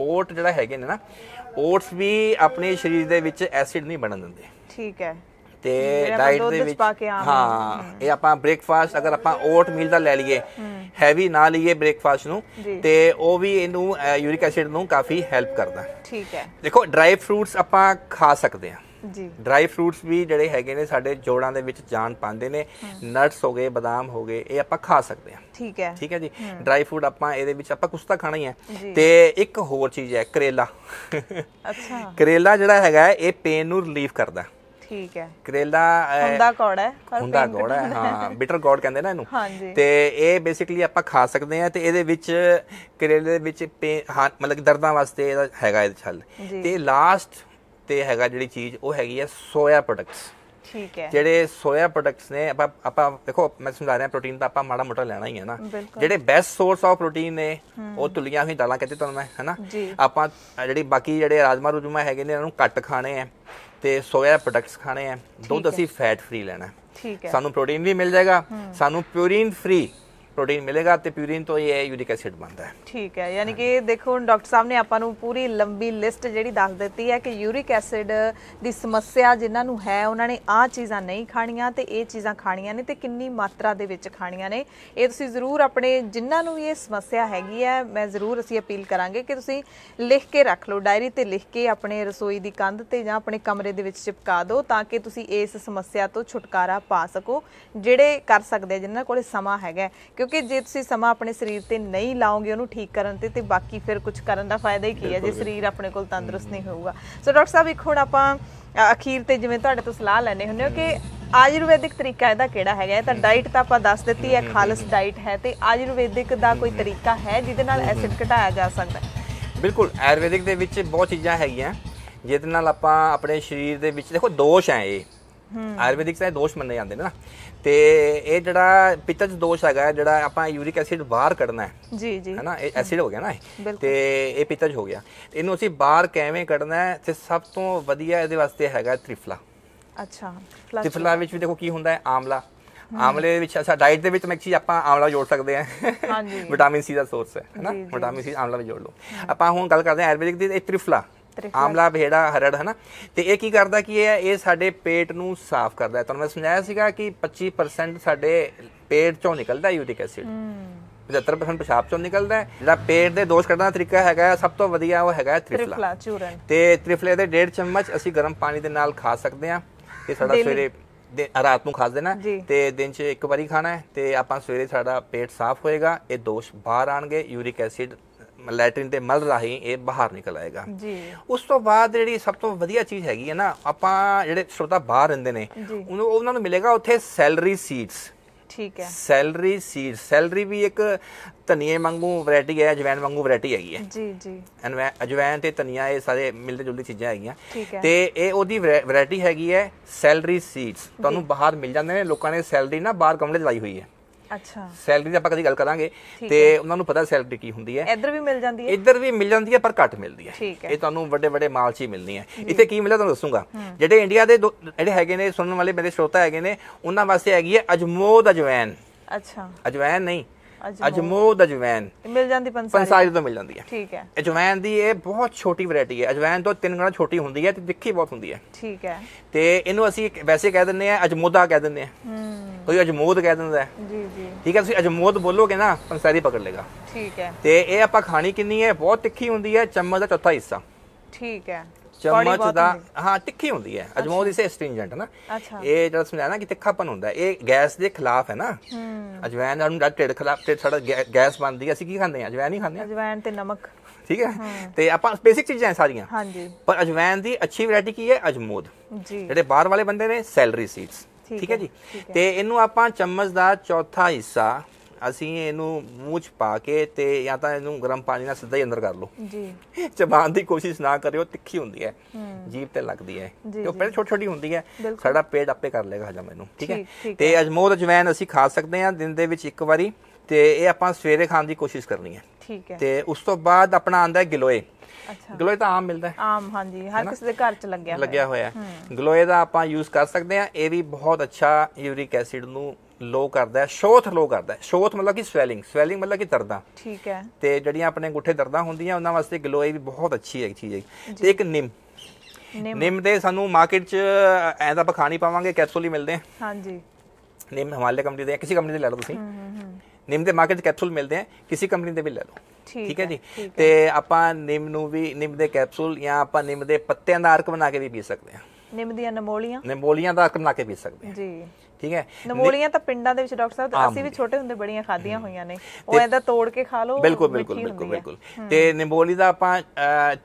ਓਟ ਜਿਹੜਾ ਹੈਗੇ ਨੇ ਨਾ ਓਟਸ ਵੀ ਆਪਣੇ ਸਰੀਰ ਦੇ ਵਿੱਚ ਐਸਿਡ ਨਹੀਂ ਬਣਨ ਦਿੰਦੇ ਠੀਕ ਹੈ ਤੇ ਡਾਈਟ ਦੇ ਵਿੱਚ ਹਾਂ ਇਹ ਆਪਾਂ ਬ੍ਰੇਕਫਾਸਟ ਅਗਰ ਆਪਾਂ ਓਟ ਮੀਲ ਦਾ ਲੈ ਲਈਏ ਹੈਵੀ ਨਾ ਲਈਏ ਬ੍ਰੇਕਫਾਸਟ ਨੂੰ ਤੇ ਉਹ ਵੀ ਇਹਨੂੰ ਯੂਰਿਕ ਐਸਿਡ ਨੂੰ ਕਾਫੀ ਹੈਲਪ ਕਰਦਾ ਠੀਕ ਹੈ ਦੇਖੋ ਡਰਾਈ ਫਰੂਟਸ ਆਪਾਂ ਖਾ ਸਕਦੇ ਹਾਂ ਜੀ ਡਰਾਈ ਫਰੂਟਸ ਵੀ ਜਿਹੜੇ ਹੈਗੇ ਨੇ ਸਾਡੇ ਜੋੜਾਂ ਦੇ ਵਿੱਚ ਜਾਨ ਪਾਉਂਦੇ ਨੇ ਨਟਸ ਹੋ ਗਏ ਬਦਾਮ ਹੋ ਗਏ ਇਹ ਆਪਾਂ ਖਾ ਸਕਦੇ ਹਾਂ ਠੀਕ ਹੈ ਠੀਕ ਹੈ ਜੀ ਡਰਾਈ ਫੂਡ ਆਪਾਂ ਇਹਦੇ ਵਿੱਚ ਆਪਾਂ ਕੁਛ ਤਾਂ ਖਾਣਾ ਹੀ ਹੈ ਤੇ ਇੱਕ ਹੋਰ ਚੀਜ਼ ਹੈ ਕਰੇਲਾ ਅੱਛਾ ਕਰੇਲਾ ਜਿਹੜਾ ਹੈਗਾ ਇਹ ਪੇਨ ਨੂੰ ਰਿਲੀਫ ਕਰਦਾ ਹੈ ਠੀਕ ਹੈ ਕਰੇਲਾ ਹੁੰਦਾ ਕੌੜਾ ਹੈ ਪਰ ਹੁੰਦਾ ਕੌੜਾ ਹੈ ਹਾਂ ਬਿਟਰ ਕੌੜ ਕਹਿੰਦੇ ਨਾ ਇਹਨੂੰ ਤੇ ਇਹ ਬੇਸਿਕਲੀ ਆਪਾਂ ਖਾ ਸਕਦੇ ਆ ਤੇ ਇਹਦੇ ਵਿੱਚ ਕਰੇਲੇ ਦੇ ਵਿੱਚ ਮਤਲਬ ਦਰਦਾਂ ਵਾਸਤੇ ਇਹਦਾ ਹੈਗਾ ਇਹ ਛਲ ਤੇ ਲਾਸਟ ਤੇ ਹੈਗਾ ਜਿਹੜੀ ਚੀਜ਼ ਉਹ ਹੈਗੀ ਹੈ ਸੋਇਆ ਪ੍ਰੋਡਕਟਸ ਠੀਕ ਹੈ ਜਿਹੜੇ ਸੋਇਆ ਪ੍ਰੋਡਕਟਸ ਨੇ ਆਪਾਂ ਆਪਾਂ ਦੇਖੋ ਮੈਂ ਸਮਝਾ ਰਿਹਾ ਪ੍ਰੋਟੀਨ ਤਾਂ ਆਪਾਂ ਮਾੜਾ ਮੋਟਾ ਲੈਣਾ ਹੀ ਹੈ ਨਾ ਜਿਹੜੇ ਬੈਸਟ ਸੋਰਸ ਆਫ ਪ੍ਰੋਟੀਨ ਨੇ ਉਹ ਤੁਲੀਆਂ ਹੋਈ ਦਾਲਾਂ ਕਹਿੰਦੇ ਤੁਹਾਨੂੰ ਮੈਂ ਹੈਨਾ ਆਪਾਂ ਜਿਹੜੀ ਬਾਕੀ ਜਿਹੜੇ ਰਾਜਮਾ ਰੁਜਮਾ ਹੈਗੇ ਨੇ ਇਹਨਾਂ ਨੂੰ ਘੱਟ ਖਾਣੇ ਆ ਤੇ ਸੋਇਆ ਪ੍ਰੋਡਕਟਸ ਖਾਣੇ ਆ ਦੁੱਧ ਅਸੀਂ ਫੈਟ ਫ੍ਰੀ ਲੈਣਾ ਠੀਕ ਹੈ ਸਾਨੂੰ ਪ੍ਰੋਟੀਨ ਵੀ ਮਿਲ ਜਾਏਗਾ ਸਾਨੂੰ ਪਿਊਰੀਨ ਫ੍ਰੀ ਪ੍ਰੋਟੀਨ ਮਿਲੇਗਾ ਤੇ ਪਿਊਰੀਨ ਤੋਂ ਇਹ ਯੂਰਿਕ ਐਸਿਡ ਬਣਦਾ ਹੈ ਠੀਕ ਹੈ ਯਾਨੀ ਕਿ ਦੇਖੋ ਹੁਣ ਡਾਕਟਰ ਸਾਹਿਬ ਨੇ ਆਪਾਂ ਨੂੰ ਪੂਰੀ ਲੰਬੀ ਲਿਸਟ ਜਿਹੜੀ ਦੱਸ ਦਿੱਤੀ ਹੈ ਕਿ ਯੂਰਿਕ ਐਸਿਡ ਦੀ ਸਮੱਸਿਆ ਜਿਨ੍ਹਾਂ ਨੂੰ ਹੈ ਉਹਨਾਂ ਨੇ ਆਹ ਚੀਜ਼ਾਂ ਨਹੀਂ ਖਾਣੀਆਂ ਤੇ ਇਹ ਚੀਜ਼ਾਂ ਖਾਣੀਆਂ ਨੇ ਤੇ ਕਿੰਨੀ ਮਾਤਰਾ ਦੇ ਵਿੱਚ ਖਾਣੀਆਂ ਨੇ ਇਹ ਤੁਸੀਂ ਜ਼ਰੂਰ ਆਪਣੇ ਜਿਨ੍ਹਾਂ ਨੂੰ ਇਹ ਸਮੱਸਿਆ ਹੈਗੀ ਹੈ ਮੈਂ ਜ਼ਰੂਰ ਅਸੀਂ ਅਪੀਲ ਕਰਾਂਗੇ ਕਿ ਤੁਸੀਂ ਲਿਖ ਕੇ ਰੱਖ ਲਓ ਡਾਇਰੀ ਤੇ ਲਿਖ ਕੇ ਆਪਣੇ ਰਸੋਈ ਦੀ ਕੰਧ ਤੇ ਜਾਂ ਆਪਣੇ ਕਮਰੇ ਦੇ ਵਿੱਚ ਚਿਪਕਾ ਦਿਓ ਤਾਂ ਕਿ ਤੁਸੀਂ ਇਸ ਸਮੱਸਿਆ ਤੋਂ ਛੁਟਕਾਰਾ ਪਾ ਸਕੋ ਜਿਹੜੇ ਕਰ ਸਕਦੇ ਜਿਨ੍ਹਾਂ ਕੋਲੇ ਸਮਾਂ ਹੈਗਾ ਕਿ ਕਿਉਂਕਿ ਜੇ ਤੁਸੀਂ ਸਮਾਂ ਆਪਣੇ ਸਰੀਰ ਤੇ ਨਹੀਂ ਲਾਓਗੇ ਉਹਨੂੰ ਠੀਕ ਕਰਨ ਤੇ ਤੇ ਬਾਕੀ ਫਿਰ ਕੁਝ ਕਰਨ ਦਾ ਫਾਇਦਾ ਹੀ ਕੀ ਹੈ ਜੇ ਸਰੀਰ ਆਪਣੇ ਕੋਲ ਤੰਦਰੁਸਤ ਨਹੀਂ ਹੋਊਗਾ ਸੋ ਡਾਕਟਰ ਸਾਹਿਬ ਇੱਕ ਹੁਣ ਆਪਾਂ ਅਖੀਰ ਤੇ ਜਿਵੇਂ ਤੁਹਾਡੇ ਤੋਂ ਸਲਾਹ ਲੈਣੇ ਹੁੰਦੇ ਹੋ ਕਿ ਆਯੁਰਵੈਦਿਕ ਤਰੀਕਾ ਇਹਦਾ ਕਿਹੜਾ ਹੈਗਾ ਇਹ ਤਾਂ ਡਾਈਟ ਤਾਂ ਆਪਾਂ ਦੱਸ ਦਿੱਤੀ ਹੈ ਖਾਲਸ ਡਾਈਟ ਹੈ ਤੇ ਆਯੁਰਵੈਦਿਕ ਦਾ ਕੋਈ ਤਰੀਕਾ ਹੈ ਜਿਹਦੇ ਨਾਲ ਐਸਿਡ ਘਟਾਇਆ ਜਾ ਸਕਦਾ ਹੈ ਬਿਲਕੁਲ ਆਯੁਰਵੈਦਿਕ ਦੇ ਵਿੱਚ ਬਹੁਤ ਚੀਜ਼ਾਂ ਹੈਗੀਆਂ ਜਿਹਦੇ ਨਾਲ ਆਪਾਂ ਆਪਣੇ ਸਰੀਰ ਦੇ ਵਿੱਚ ਦੇਖੋ ਦੋਸ਼ ਹੈ ਇਹ ਆਯੁਰਵੈਦਿਕ ਸਾਰੇ ਦੋਸ਼ ਮੰਨੇ ਜਾਂਦੇ ਨੇ ਨਾ ਤੇ ਇਹ ਜਿਹੜਾ ਪਿੱਤਜ ਦੋਸ਼ ਹੈਗਾ ਜਿਹੜਾ ਆਪਾਂ ਯੂਰਿਕ ਐਸਿਡ ਬਾਹਰ ਕੱਢਣਾ ਹੈ ਜੀ ਜੀ ਹੈਨਾ ਇਹ ਐਸਿਡ ਹੋ ਗਿਆ ਨਾ ਤੇ ਇਹ ਪਿੱਤਜ ਹੋ ਗਿਆ ਇਹਨੂੰ ਅਸੀਂ ਬਾਹਰ ਕਿਵੇਂ ਕੱਢਣਾ ਹੈ ਤੇ ਸਭ ਤੋਂ ਵਧੀਆ ਇਹਦੇ ਵਾਸਤੇ ਹੈਗਾ ਤ੍ਰਿਫਲਾ ਅੱਛਾ ਤ੍ਰਿਫਲਾ ਵਿੱਚ ਵੀ ਦੇਖੋ ਕੀ ਹੁੰਦਾ ਹੈ ਆਮਲਾ ਆਮਲੇ ਵਿੱਚ ਅਸਾ ਡਾਈਟ ਦੇ ਵਿੱਚ ਮੈਂ ਇੱਕ ਚੀਜ਼ ਆਪਾਂ ਆਮਲਾ ਜੋੜ ਸਕਦੇ ਹਾਂ ਹਾਂਜੀ ਵਿਟਾਮਿਨ ਸੀ ਦਾ ਸੋਰਸ ਹੈ ਹੈਨਾ ਵਿਟਾਮਿਨ ਸੀ ਆਮਲਾ ਵੀ ਜੋੜ ਲਓ ਆਪਾਂ ਹੁਣ ਗੱਲ ਕਰਦੇ ਹਾਂ ਆਯੁਰਵੈਦਿਕ ਦੀ ਇਹ ਤ੍ਰਿਫਲਾ ਆਮਲਾ ਭੇੜਾ ਹਰੜ ਹੈ ਨਾ ਤੇ ਇਹ ਕੀ ਕਰਦਾ ਕੀ ਹੈ ਇਹ ਸਾਡੇ ਪੇਟ ਨੂੰ ਸਾਫ਼ ਕਰਦਾ ਤੁਹਾਨੂੰ ਮੈਂ ਸੁਣਾਇਆ ਸੀਗਾ ਕਿ 25% ਸਾਡੇ ਪੇਟ ਚੋਂ ਨਿਕਲਦਾ ਯੂਰਿਕ ਐਸਿਡ 75% ਪਿਸ਼ਾਬ ਚੋਂ ਨਿਕਲਦਾ ਹੈ ਜਿਹੜਾ ਪੇਟ ਦੇ ਦੋਸ਼ ਕੱਢਣ ਦਾ ਤਰੀਕਾ ਹੈਗਾ ਸਭ ਤੋਂ ਵਧੀਆ ਉਹ ਹੈਗਾ ਤ੍ਰਿਫਲਾ ਤੇ ਤ੍ਰਿਫਲੇ ਦੇ 1.5 ਚਮਚ ਅਸੀਂ ਗਰਮ ਪਾਣੀ ਦੇ ਨਾਲ ਖਾ ਸਕਦੇ ਹਾਂ ਇਹ ਸਾਡਾ ਸਵੇਰੇ ਦੇ ਰਾਤ ਨੂੰ ਖਾ ਦੇਣਾ ਤੇ ਦਿਨ 'ਚ ਇੱਕ ਵਾਰੀ ਖਾਣਾ ਹੈ ਤੇ ਆਪਾਂ ਸਵੇਰੇ ਸਾਡਾ ਪੇਟ ਸਾਫ਼ ਹੋਏਗਾ ਇਹ ਦੋਸ਼ ਬਾਹਰ ਆਣਗੇ ਯੂਰਿਕ ਐਸਿਡ ਲੈਟਰਿਨ ਤੇ ਮਲ ਰਹੀ ਇਹ ਬਾਹਰ ਨਿਕਲ ਆਏਗਾ ਜੀ ਉਸ ਤੋਂ ਬਾਅਦ ਜਿਹੜੀ ਸਭ ਤੋਂ ਵਧੀਆ ਚੀਜ਼ ਹੈਗੀ ਹੈ ਨਾ ਆਪਾਂ ਜਿਹੜੇ ਸਰੋਤਾ ਬਾਹਰ ਰਹਿੰਦੇ ਨੇ ਉਹਨਾਂ ਨੂੰ ਮਿਲੇਗਾ ਉੱਥੇ ਸੈਲਰੀ ਸੀਡਸ ਠੀਕ ਹੈ ਸੈਲਰੀ ਸੀਡ ਸੈਲਰੀ ਵੀ ਇੱਕ ਧਨੀਏ ਵਾਂਗੂ ਵੈਰਾਈਟੀ ਹੈ ਅਜਵੈਨ ਵਾਂਗੂ ਵੈਰਾਈਟੀ ਹੈਗੀ ਹੈ ਜੀ ਜੀ ਅਜਵੈਨ ਤੇ ਧਨੀਆ ਇਹ ਸਾਰੇ ਮਿਲਦੇ ਜੁਲਦੇ ਚੀਜ਼ਾਂ ਹੈਗੀਆਂ ਤੇ ਇਹ ਉਹਦੀ ਵੈਰਾਈਟੀ ਹੈਗੀ ਹੈ ਸੈਲਰੀ ਸੀਡਸ ਤੁਹਾਨੂੰ ਬਾਹਰ ਮਿਲ ਜਾਂਦੇ ਨੇ ਲੋਕਾਂ ਨੇ ਸੈਲਰੀ ਨਾ ਬਾਹਰ ਗਮਲੇ ਚ ਲਾਈ ਹੋਈ ਹੈ ਅੱਛਾ ਸੈਲਰੀ ਦੀ ਆਪਾਂ ਕਦੀ ਗੱਲ ਕਰਾਂਗੇ ਤੇ ਉਹਨਾਂ ਨੂੰ ਪਤਾ ਸੈਲਰੀ ਕੀ ਹੁੰਦੀ ਹੈ ਇੱਧਰ ਵੀ ਮਿਲ ਜਾਂਦੀ ਹੈ ਇੱਧਰ ਵੀ ਮਿਲ ਜਾਂਦੀ ਹੈ ਪਰ ਘੱਟ ਮਿਲਦੀ ਹੈ ਇਹ ਤੁਹਾਨੂੰ ਵੱਡੇ ਵੱਡੇ ਮਾਲ 'ਚ ਹੀ ਮਿਲਣੀ ਹੈ ਇੱਥੇ ਕੀ ਮਿਲਿਆ ਤੁਹਾਨੂੰ ਦੱਸੂਗਾ ਜਿਹੜੇ ਇੰਡੀਆ ਦੇ ਜਿਹੜੇ ਹੈਗੇ ਨੇ ਸੁਣਨ ਵਾਲੇ ਮੇਰੇ ਸ਼ਰੋਤਾ ਹੈਗੇ ਨੇ ਉਹਨਾਂ ਵਾਸਤੇ ਹੈਗੀ ਹੈ ਅਜਮੋਦ ਅਜਵੈਨ ਅੱਛਾ ਅਜਵੈਨ ਨਹੀਂ ਅਜਮੋਦ ਅਜਵੈਨ ਮਿਲ ਜਾਂਦੀ ਪੰਸਾਰੀ ਪੰਸਾਰੀ ਤੋਂ ਮਿਲ ਜਾਂਦੀ ਹੈ ਠੀਕ ਹੈ ਅਜਵੈਨ ਦੀ ਇਹ ਬਹੁਤ ਛੋਟੀ ਵੈਰਾਈਟੀ ਹੈ ਅਜਵੈਨ ਤੋਂ ਤਿੰਨ ਗੁਣਾ ਛੋਟੀ ਹੁੰਦੀ ਹੈ ਤੇ ਦਿੱਖੀ ਬਹੁਤ ਹੁੰਦੀ ਹੈ ਠੀਕ ਹੈ ਤੇ ਇਹਨੂੰ ਅਸੀਂ ਵੈਸੇ ਕਹਿ ਦਿੰਦੇ ਆ ਅਜਮੋਦਾ ਕਹਿ ਦਿੰਦੇ ਆ ਹੂੰ ਕੋਈ ਅਜਮੋਦ ਕਹਿ ਦਿੰਦਾ ਹੈ ਜੀ ਜੀ ਠੀਕ ਹੈ ਤੁਸੀਂ ਅਜਮੋਦ ਬੋਲੋਗੇ ਨਾ ਪੰਸਾਰੀ ਪਕੜ ਲੇਗਾ ਠੀਕ ਹੈ ਤੇ ਇਹ ਆਪਾਂ ਖਾਣੀ ਕਿੰਨੀ ਹੈ ਬਹੁਤ ਤਿੱਖੀ ਹੁੰਦੀ ਹੈ ਚਮਚ ਦਾ ਚੌਥਾ ਹਿੱਸਾ ਠੀਕ ਹੈ ਚਮਚ ਦਾ ਹਾਂ ਤਿੱਖੀ ਹੁੰਦੀ ਹੈ ਅਜਮੋਦ ਸੇ ਸਟ੍ਰਿੰਜੈਂਟ ਨਾ ਇਹ ਜਿਹੜਾ ਸਮਝਾਇਆ ਨਾ ਕਿ ਤਿੱਖਾਪਨ ਹੁੰਦਾ ਇਹ ਗੈਸ ਦੇ ਖਿਲਾਫ ਹੈ ਨਾ ਅਜਵਾਇਨ ਨਾਲ ਡਾਕਟਰ ਢਿੱਡ ਖਿਲਾਫ ਤੇ ਸਾਡਾ ਗੈਸ ਬਣਦੀ ਅਸੀਂ ਕੀ ਖਾਂਦੇ ਆ ਅਜਵਾਇਨ ਹੀ ਖਾਂਦੇ ਆ ਅਜਵਾਇਨ ਤੇ ਨਮਕ ਠੀਕ ਹੈ ਤੇ ਆਪਾਂ ਬੇਸਿਕ ਚੀਜ਼ਾਂ ਸਾਰੀਆਂ ਹਾਂਜੀ ਪਰ ਅਜਵਾਇਨ ਦੀ ਅੱਛੀ ਵੈਰਾਈਟੀ ਕੀ ਹੈ ਅਜਮੋਦ ਜੀ ਜਿਹੜੇ ਬਾਹਰ ਵਾਲੇ ਬੰਦੇ ਨੇ ਸੈਲਰੀ ਸੀਡਸ ਠੀਕ ਹੈ ਜੀ ਤੇ ਇਹਨੂੰ ਆਪਾਂ ਚਮਚ ਦਾ ਚੌਥਾ ਹਿੱਸਾ ਅਸੀਂ ਇਹਨੂੰ ਮੂੰਹ 'ਚ ਪਾ ਕੇ ਤੇ ਜਾਂ ਤਾਂ ਇਹਨੂੰ ਗਰਮ ਪਾਣੀ ਨਾਲ ਸਿੱਧਾ ਹੀ ਅੰਦਰ ਕਰ ਲਓ ਜੀ ਚਬਾਣ ਦੀ ਕੋਸ਼ਿਸ਼ ਨਾ ਕਰਿਓ ਤਿੱਖੀ ਹੁੰਦੀ ਹੈ ਜੀਭ ਤੇ ਲੱਗਦੀ ਹੈ ਤੇ ਉਹ ਪਹਿਲੇ ਛੋਟੀ ਛੋਟੀ ਹੁੰਦੀ ਹੈ ਸਾਡਾ ਪੇਟ ਆਪੇ ਕਰ ਲੇਗਾ ਹਜਮ ਇਹਨੂੰ ਠੀਕ ਹੈ ਤੇ ਅਜਮੋਦ ਅਜਵੈਨ ਅਸੀਂ ਖਾ ਸਕਦੇ ਹਾਂ ਦਿਨ ਦੇ ਵਿੱਚ ਇੱਕ ਵਾਰੀ ਤੇ ਇਹ ਆਪਾਂ ਸਵੇਰੇ ਖਾਣ ਦੀ ਕੋਸ਼ਿਸ਼ ਕਰਨੀ ਹੈ ਠੀਕ ਹੈ ਤੇ ਉਸ ਤੋਂ ਬਾਅਦ ਆਪਣਾ ਆਂਦਾ ਹੈ ਗਲੋਏ ਅੱਛਾ ਗਲੋਏ ਤਾਂ ਆਮ ਮਿਲਦਾ ਹੈ ਆਮ ਹਾਂਜੀ ਹਰ ਕਿਸੇ ਦੇ ਘਰ ਚ ਲੱਗਿਆ ਹੋਇਆ ਲੱਗਿਆ ਹੋਇਆ ਗਲੋਏ ਦਾ ਆਪਾਂ ਯੂਜ਼ ਕਰ ਸਕਦੇ ਹਾਂ ਇਹ ਵੀ ਬਹੁਤ ਅੱਛਾ ਯੂਰਿਕ ਐਸਿਡ ਨੂੰ ਲੋ ਕਰਦਾ ਹੈ ਸ਼ੋਥ ਲੋ ਕਰਦਾ ਹੈ ਸ਼ੋਥ ਮਤਲਬ ਕਿ ਸਵੈਲਿੰਗ ਸਵੈਲਿੰਗ ਮਤਲਬ ਕਿ ਦਰਦਾਂ ਠੀਕ ਹੈ ਤੇ ਜਿਹੜੀਆਂ ਆਪਣੇ ਗੁੱਠੇ ਦਰਦਾਂ ਹੁੰਦੀਆਂ ਉਹਨਾਂ ਵਾਸਤੇ ਗਲੋਏ ਵੀ ਬਹੁਤ ਅੱਛੀ ਹੈ ਚੀਜ਼ ਹੈ ਤੇ ਇੱਕ ਨਿੰਮ ਨਿੰਮ ਦੇ ਸਾਨੂੰ ਮਾਰਕੀਟ 'ਚ ਐਂ ਦਾ ਪਖਾਣੀ ਪਾਵਾਂਗੇ ਕੈਪਸੂਲ ਹੀ ਮਿਲਦੇ ਆ ਹਾਂਜੀ ਨਿੰਮ ਹਿਮਾਲਿਆ ਕੰਪਨੀ ਦੇ ਕਿਸੇ ਕੰਪਨੀ ਦੇ ਲੈ ਲਓ ਤੁਸੀਂ ਨਿੰਮ ਦੇ ਮਾਰਕੀਟ 'ਚ ਕੈਪਸੂਲ ਮਿਲਦੇ ਆ ਕਿਸੇ ਕੰਪਨੀ ਦੇ ਵੀ ਲੈ ਲਓ ਠੀਕ ਹੈ ਜੀ ਤੇ ਆਪਾਂ ਨਿੰਮ ਨੂੰ ਵੀ ਨਿੰਮ ਦੇ ਕੈਪਸੂਲ ਜਾਂ ਆਪਾਂ ਨਿੰਮ ਦੇ ਪੱਤਿਆਂ ਦਾ ਅਰਕ ਬਣਾ ਕੇ ਵੀ ਪੀ ਸਕਦੇ ਆ ਨਿੰਮ ਦੀਆਂ ਨਮੋਲੀਆਂ ਨਮੋਲੀਆਂ ਦਾ ਅਰਕ ਬਣਾ ਕੇ ਪੀ ਸਕਦੇ ਆ ਜੀ ਠੀਕ ਹੈ ਨਮੋਲੀਆਂ ਤਾਂ ਪਿੰਡਾਂ ਦੇ ਵਿੱਚ ਡਾਕਟਰ ਸਾਹਿਬ ਅਸੀਂ ਵੀ ਛੋਟੇ ਹੁੰਦੇ ਬੜੀਆਂ ਖਾਧੀਆਂ ਹੋਈਆਂ ਨੇ ਉਹ ਐਂਦਾ ਤੋੜ ਕੇ ਖਾ ਲਓ ਬਿਲਕੁਲ ਬਿਲਕੁਲ ਬਿਲਕੁਲ ਬਿਲਕੁਲ ਤੇ ਨਿਮੋਲੀ ਦਾ ਆਪਾਂ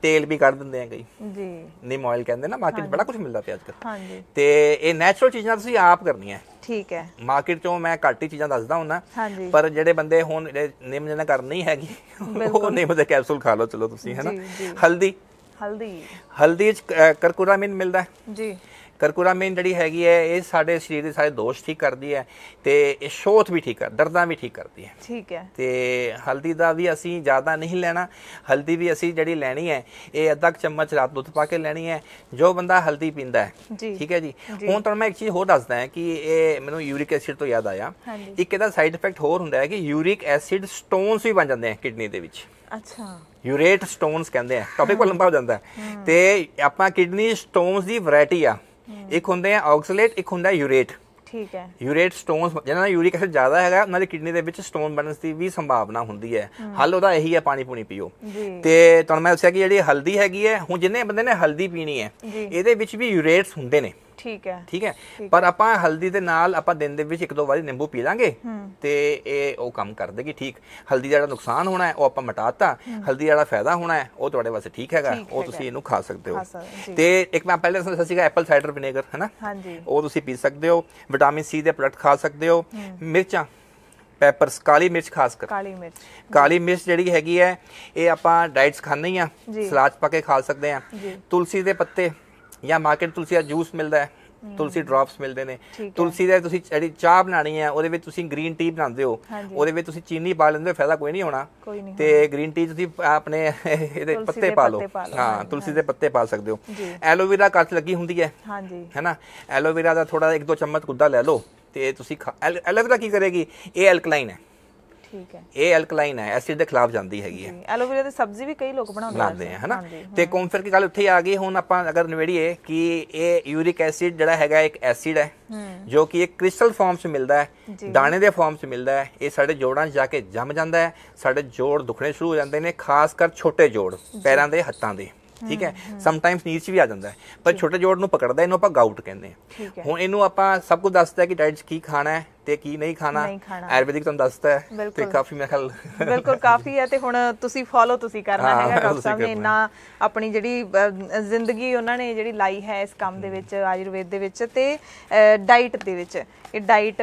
ਤੇਲ ਵੀ ਕੱਢ ਦਿੰਦੇ ਆਂ ਕਈ ਜੀ ਨਿਮ ਆਇਲ ਕਹਿੰਦੇ ਨਾ ਮਾਰਕੀਟ ਬੜਾ ਕੁਝ ਮਿਲਦਾ ਪਿਆ ਅੱਜਕੱਲ ਹਾਂਜੀ ਤੇ ਇਹ ਨੈਚੁਰਲ ਚੀਜ਼ਾਂ ਤੁਸੀਂ ਆਪ ਕਰਨੀਆਂ ਠੀਕ ਹੈ ਮਾਰਕੀਟ ਚੋਂ ਮੈਂ ਘੱਟ ਹੀ ਚੀਜ਼ਾਂ ਦੱਸਦਾ ਹੁੰਨਾ ਪਰ ਜਿਹੜੇ ਬੰਦੇ ਹੁਣ ਨਿੰਮ ਜਨਾ ਨਹੀਂ ਹੈਗੀ ਉਹ ਨਿੰਮ ਦੇ ਕੈਪਸੂਲ ਖਾ ਲਓ ਚਲੋ ਤੁਸੀਂ ਹੈਨਾ ਹਲਦੀ ਹਲਦੀ ਹਲਦੀ ਚ ਕਰਕੁਰਾਮਿਨ ਮਿਲਦਾ ਜੀ ਕਰਕੂਰਾਮਿਨ ਜਿਹੜੀ ਹੈਗੀ ਹੈ ਇਹ ਸਾਡੇ ਸਰੀਰ ਦੇ ਸਾਰੇ ਦੋਸ਼ ਠੀਕ ਕਰਦੀ ਹੈ ਤੇ ਇਹ ਸ਼ੋਥ ਵੀ ਠੀਕ ਕਰ ਦਰਦਾਂ ਵੀ ਠੀਕ ਕਰਦੀ ਹੈ ਠੀਕ ਹੈ ਤੇ ਹਲਦੀ ਦਾ ਵੀ ਅਸੀਂ ਜ਼ਿਆਦਾ ਨਹੀਂ ਲੈਣਾ ਹਲਦੀ ਵੀ ਅਸੀਂ ਜਿਹੜੀ ਲੈਣੀ ਹੈ ਇਹ ਅੱਧਾ ਚਮਚ ਰਾਤ ਦੁੱਧ ਪਾ ਕੇ ਲੈਣੀ ਹੈ ਜੋ ਬੰਦਾ ਹਲਦੀ ਪੀਂਦਾ ਹੈ ਠੀਕ ਹੈ ਜੀ ਹੁਣ ਤੁਹਾਨੂੰ ਮੈਂ ਇੱਕ ਚੀਜ਼ ਹੋਰ ਦੱਸਦਾ ਹਾਂ ਕਿ ਇਹ ਮੈਨੂੰ ਯੂਰਿਕ ਐਸਿਡ ਤੋਂ ਯਾਦ ਆਇਆ ਇੱਕ ਇਹਦਾ ਸਾਈਡ ਇਫੈਕਟ ਹੋਰ ਹੁੰਦਾ ਹੈ ਕਿ ਯੂਰਿਕ ਐਸਿਡ ਸਟੋਨਸ ਵੀ ਬਣ ਜਾਂਦੇ ਆ ਕਿਡਨੀ ਦੇ ਵਿੱਚ ਅੱਛਾ ਯੂਰੇਟ ਸਟੋਨਸ ਕਹਿੰਦੇ ਆ ਟੌਪਿਕ ਬਹੁਤ ਲੰਬਾ ਹੋ ਜਾਂਦਾ ਤੇ ਆਪਾਂ ਕਿਡਨੀ ਸਟੋਨਸ ਦੀ ਵੈਰਾਈਟੀ ਆ ਇੱਕ ਹੁੰਦੇ ਆ ਆਕਸਲੇਟ ਇੱਕ ਹੁੰਦਾ ਯੂਰੇਟ ਠੀਕ ਹੈ ਯੂਰੇਟ ਸਟੋਨਸ ਜਿਹਨਾਂ ਦਾ ਯੂਰਿਕ ਐਸਿਡ ਜ਼ਿਆਦਾ ਹੈਗਾ ਉਹਨਾਂ ਦੀ ਕਿਡਨੀ ਦੇ ਵਿੱਚ ਸਟੋਨ ਬਣਨ ਦੀ ਵੀ ਸੰਭਾਵਨਾ ਹੁੰਦੀ ਹੈ ਹੱਲ ਉਹਦਾ ਇਹੀ ਹੈ ਪਾਣੀ ਪੂਣੀ ਪੀਓ ਤੇ ਤੁਹਾਨੂੰ ਮੈਂ ਦੱਸਿਆ ਕਿ ਜਿਹੜੀ ਹਲਦੀ ਹੈਗੀ ਹੈ ਹੁਣ ਜਿੰਨੇ ਬੰਦੇ ਨੇ ਹਲਦੀ ਪੀਣੀ ਹੈ ਇਹਦੇ ਵਿੱਚ ਵੀ ਯੂਰੇਟਸ ਹੁੰਦੇ ਨੇ ਠੀਕ ਹੈ ਠੀਕ ਹੈ ਪਰ ਆਪਾਂ ਹਲਦੀ ਦੇ ਨਾਲ ਆਪਾਂ ਦਿਨ ਦੇ ਵਿੱਚ ਇੱਕ ਦੋ ਵਾਰੀ ਨਿੰਬੂ ਪੀ ਲਾਂਗੇ ਤੇ ਇਹ ਉਹ ਕੰਮ ਕਰ ਦੇਗੀ ਠੀਕ ਹਲਦੀ ਦਾ ਜਿਹੜਾ ਨੁਕਸਾਨ ਹੋਣਾ ਹੈ ਉਹ ਆਪਾਂ ਮਟਾਤਾ ਹਲਦੀ ਜਿਹੜਾ ਫਾਇਦਾ ਹੋਣਾ ਹੈ ਉਹ ਤੁਹਾਡੇ ਵਾਸਤੇ ਠੀਕ ਹੈਗਾ ਉਹ ਤੁਸੀਂ ਇਹਨੂੰ ਖਾ ਸਕਦੇ ਹੋ ਤੇ ਇੱਕ ਮੈਂ ਪਹਿਲੇ ਦੱਸਿਆ ਸੀਗਾ ਐਪਲ ਸਾਈਡਰ ਵਿਨੇਗਰ ਹੈਨਾ ਉਹ ਤੁਸੀਂ ਪੀ ਸਕਦੇ ਹੋ ਵਿਟਾਮਿਨ ਸੀ ਦੇ ਪ੍ਰੋਡਕਟ ਖਾ ਸਕਦੇ ਹੋ ਮਿਰਚਾਂ ਪੈਪਰਸ ਕਾਲੀ ਮਿਰਚ ਖਾਸ ਕਰ ਕਾਲੀ ਮਿਰਚ ਕਾਲੀ ਮਿਰਚ ਜਿਹੜੀ ਹੈਗੀ ਹੈ ਇਹ ਆਪਾਂ ਡਾਈਟਸ ਖਾਣੇ ਆ ਸਲਾਦ ਪਾ ਕੇ ਖਾ ਸਕਦੇ ਆ ਤੁਲਸੀ ਦੇ ਪੱਤੇ ਜਾਂ ਮਾਰਕੀਟ ਤੁਲਸੀ ਦਾ ਜੂਸ ਮਿਲਦਾ ਹੈ ਤੁਲਸੀ ਡ੍ਰੌਪਸ ਮਿਲਦੇ ਨੇ ਤੁਲਸੀ ਦੇ ਤੁਸੀਂ ਜਿਹੜੀ ਚਾਹ ਬਣਾਣੀ ਹੈ ਉਹਦੇ ਵਿੱਚ ਤੁਸੀਂ ਗ੍ਰੀਨ ਟੀ ਬਣਾਉਂਦੇ ਹੋ ਉਹਦੇ ਵਿੱਚ ਤੁਸੀਂ ਚੀਨੀ ਪਾ ਲੈਂਦੇ ਹੋ ਫਾਇਦਾ ਕੋਈ ਨਹੀਂ ਹੋਣਾ ਤੇ ਗ੍ਰੀਨ ਟੀ ਤੁਸੀਂ ਆਪਣੇ ਇਹਦੇ ਪੱਤੇ ਪਾ ਲਓ ਹਾਂ ਤੁਲਸੀ ਦੇ ਪੱਤੇ ਪਾ ਸਕਦੇ ਹੋ ਐਲੋਵੇਰਾ ਕੱਚ ਲੱਗੀ ਹੁੰਦੀ ਹੈ ਹਾਂਜੀ ਹੈਨਾ ਐਲੋਵੇਰਾ ਦਾ ਥੋੜਾ ਇੱਕ ਦੋ ਚਮਚ ਗੁੱਦਾ ਲੈ ਲਓ ਤੇ ਤੁਸੀਂ ਐਲੋਵੇਰਾ ਕੀ ਕਰੇਗੀ ਇਹ ਐਲਕਲਾਈਨ ਹੈ ਠੀਕ ਹੈ ਇਹ ਐਲਕਲਾਈਨ ਹੈ ਐਸਿਡ ਦੇ ਖਿਲਾਫ ਜਾਂਦੀ ਹੈਗੀ ਹੈ ਐਲੋਵੇਰਾ ਦੀ ਸਬਜ਼ੀ ਵੀ ਕਈ ਲੋਕ ਬਣਾਉਂਦੇ ਲਾਉਂਦੇ ਆ ਹਨਾ ਤੇ ਕੌਂਫਰ ਕੀ ਗੱਲ ਉੱਥੇ ਆ ਗਈ ਹੁਣ ਆਪਾਂ ਅਗਰ ਨਵੇੜੀਏ ਕਿ ਇਹ ਯੂਰਿਕ ਐਸਿਡ ਜਿਹੜਾ ਹੈਗਾ ਇੱਕ ਐਸਿਡ ਹੈ ਜੋ ਕਿ ਇੱਕ ਕ੍ਰਿਸਟਲ ਫਾਰਮ 'ਚ ਮਿਲਦਾ ਹੈ ਦਾਣੇ ਦੇ ਫਾਰਮ 'ਚ ਮਿਲਦਾ ਹੈ ਇਹ ਸਾਡੇ ਜੋੜਾਂ 'ਚ ਜਾ ਕੇ ਜੰਮ ਜਾਂਦਾ ਹੈ ਸਾਡੇ ਜੋੜ ਦੁਖਣੇ ਸ਼ੁਰੂ ਹੋ ਜਾਂਦੇ ਨੇ ਖਾਸ ਕਰ ਛੋਟੇ ਜੋੜ ਪੈਰਾਂ ਦੇ ਹੱਥਾਂ ਦੇ ਠੀਕ ਹੈ ਸਮ ਟਾਈਮਸ ਨੀਚ ਵੀ ਆ ਜਾਂਦਾ ਹੈ ਪਰ ਛੋਟੇ ਜੋੜ ਨੂੰ ਪਕੜਦਾ ਇਹਨੂੰ ਆਪਾਂ ਗਾਊਟ ਕਹਿੰਦੇ ਹਾਂ ਹੁਣ ਇਹਨੂੰ ਆਪਾਂ ਸਭ ਕੁਝ ਦੱਸਦਾ ਕਿ ਡਾਈਟ 'ਚ ਕੀ ਖਾਣਾ ਹੈ ਤੇ ਕੀ ਨਹੀਂ ਖਾਣਾ ਆਯੁਰਵੈਦਿਕ ਤੁਹਾਨੂੰ ਦੱਸਦਾ ਹੈ ਤੇ ਕਾਫੀ ਮੈਂ ਖਾਲ ਬਿਲਕੁਲ ਕਾਫੀ ਹੈ ਤੇ ਹੁਣ ਤੁਸੀਂ ਫੋਲੋ ਤੁਸੀਂ ਕਰਨਾ ਹੈਗਾ ਡਾਕਟਰ ਸਾਹਿਬ ਨੇ ਇੰਨਾ ਆਪਣੀ ਜਿਹੜੀ ਜ਼ਿੰਦਗੀ ਉਹਨਾਂ ਨੇ ਜਿਹੜੀ ਲਾਈ ਹੈ ਇਸ ਕੰਮ ਦੇ ਵਿੱਚ ਆਯੁਰਵੇਦ ਦੇ ਵਿੱਚ ਤੇ ਡਾਈਟ ਦੇ ਵਿੱਚ ਇਹ ਡਾਈਟ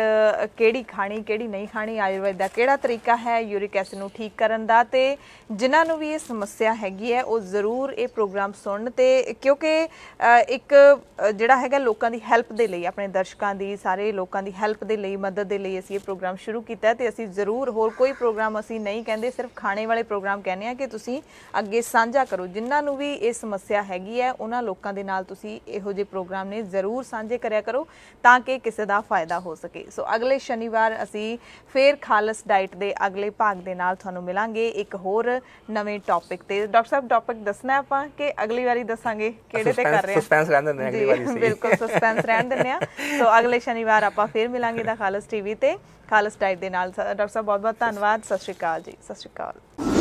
ਕਿਹੜੀ ਖਾਣੀ ਕਿਹੜੀ ਨਹੀਂ ਖਾਣੀ ਆਯੁਰਵੇਦ ਦਾ ਕਿਹੜਾ ਤਰੀਕਾ ਹੈ ਯੂਰਿਕ ਐਸਿਡ ਨੂੰ ਠੀਕ ਕਰਨ ਦਾ ਤੇ ਜਿਨ੍ਹਾਂ ਨੂੰ ਵੀ ਇਹ ਸਮੱਸਿਆ ਹੈਗੀ ਹੈ ਉਹ ਜ਼ਰੂਰ ਇਹ ਪ੍ਰੋਗਰਾਮ ਸੁਣਨ ਤੇ ਕਿਉਂਕਿ ਇੱਕ ਜਿਹੜਾ ਹੈਗਾ ਲੋਕਾਂ ਦੀ ਹੈਲਪ ਦੇ ਲਈ ਆਪਣੇ ਦਰਸ਼ਕਾਂ ਦੀ ਸਾਰੇ ਲੋਕਾਂ ਦੀ ਹੈਲਪ ਦੇ ਲਈ ਮਦਦ ਦੇ ਲਈ ਅਸੀਂ ਇਹ ਪ੍ਰੋਗਰਾਮ ਸ਼ੁਰੂ ਕੀਤਾ ਤੇ ਅਸੀਂ ਜ਼ਰੂਰ ਹੋਰ ਕੋਈ ਪ੍ਰੋਗਰਾਮ ਅਸੀਂ ਨਹੀਂ ਕਹਿੰਦੇ ਸਿਰਫ ਖਾਣੇ ਵਾਲੇ ਪ੍ਰੋਗਰਾਮ ਕਹਿੰਦੇ ਆ ਕਿ ਤੁਸੀਂ ਅੱਗੇ ਸਾਂਝਾ ਕਰੋ ਜਿਨ੍ਹਾਂ ਨੂੰ ਵੀ ਇਹ ਸਮੱਸਿਆ ਹੈਗੀ ਹੈ ਉਹਨਾਂ ਲੋਕਾਂ ਦੇ ਨਾਲ ਤੁਸੀਂ ਇਹੋ ਜਿਹੇ ਪ੍ਰੋਗਰਾਮ ਨੇ ਜ਼ਰੂਰ ਸਾਂਝੇ ਕਰਿਆ ਕਰੋ ਤਾਂ ਕਿ ਕਿਸੇ ਦਾ ਫਾਇਦਾ ਹੋ ਸਕੇ ਸੋ ਅਗਲੇ ਸ਼ਨੀਵਾਰ ਅਸੀਂ ਫੇਰ ਖਾਲਸ ਡਾਈਟ ਦੇ ਅਗਲੇ ਭਾਗ ਦੇ ਨਾਲ ਤੁਹਾਨੂੰ ਮਿਲਾਂਗੇ ਇੱਕ ਹੋਰ ਨਵੇਂ ਟੌਪਿਕ ਤੇ ਡਾਕਟਰ ਸਾਹਿਬ ਟੌਪਿਕ ਦੱਸਣਾ ਆਪਾਂ ਕਿ ਅਗਲੀ ਵਾਰੀ ਦੱਸਾਂਗੇ ਕਿਹੜੇ ਤੇ ਕਰ ਰਹੇ ਹਾਂ ਸਸਪੈਂਸ ਰਹਿਣ ਦਿੰਦੇ ਅਗਲੀ ਵਾਰੀ ਸੀ ਬਿਲਕੁਲ ਸਸਪੈਂਸ ਰਹਿਣ ਦਿੰਦੇ ਆ ਸੋ ਅਗਲੇ ਸ਼ਨੀਵਾਰ ਆਪਾਂ ਫੇਰ ਮਿਲਾਂਗੇ ਦਾ ਖਾਲਸ ਕਾਲਸ ਟੀਵੀ ਤੇ ਕਾਲਸ ਡਾਈਟ ਦੇ ਨਾਲ ਡਾਕਟਰ ਸਾਹਿਬ ਬਹੁਤ ਬਹੁਤ ਧੰਨਵਾਦ ਸਤਿ ਸ਼੍ਰੀ ਅਕਾਲ ਜੀ ਸਤਿ ਸ਼੍ਰੀ ਅਕਾਲ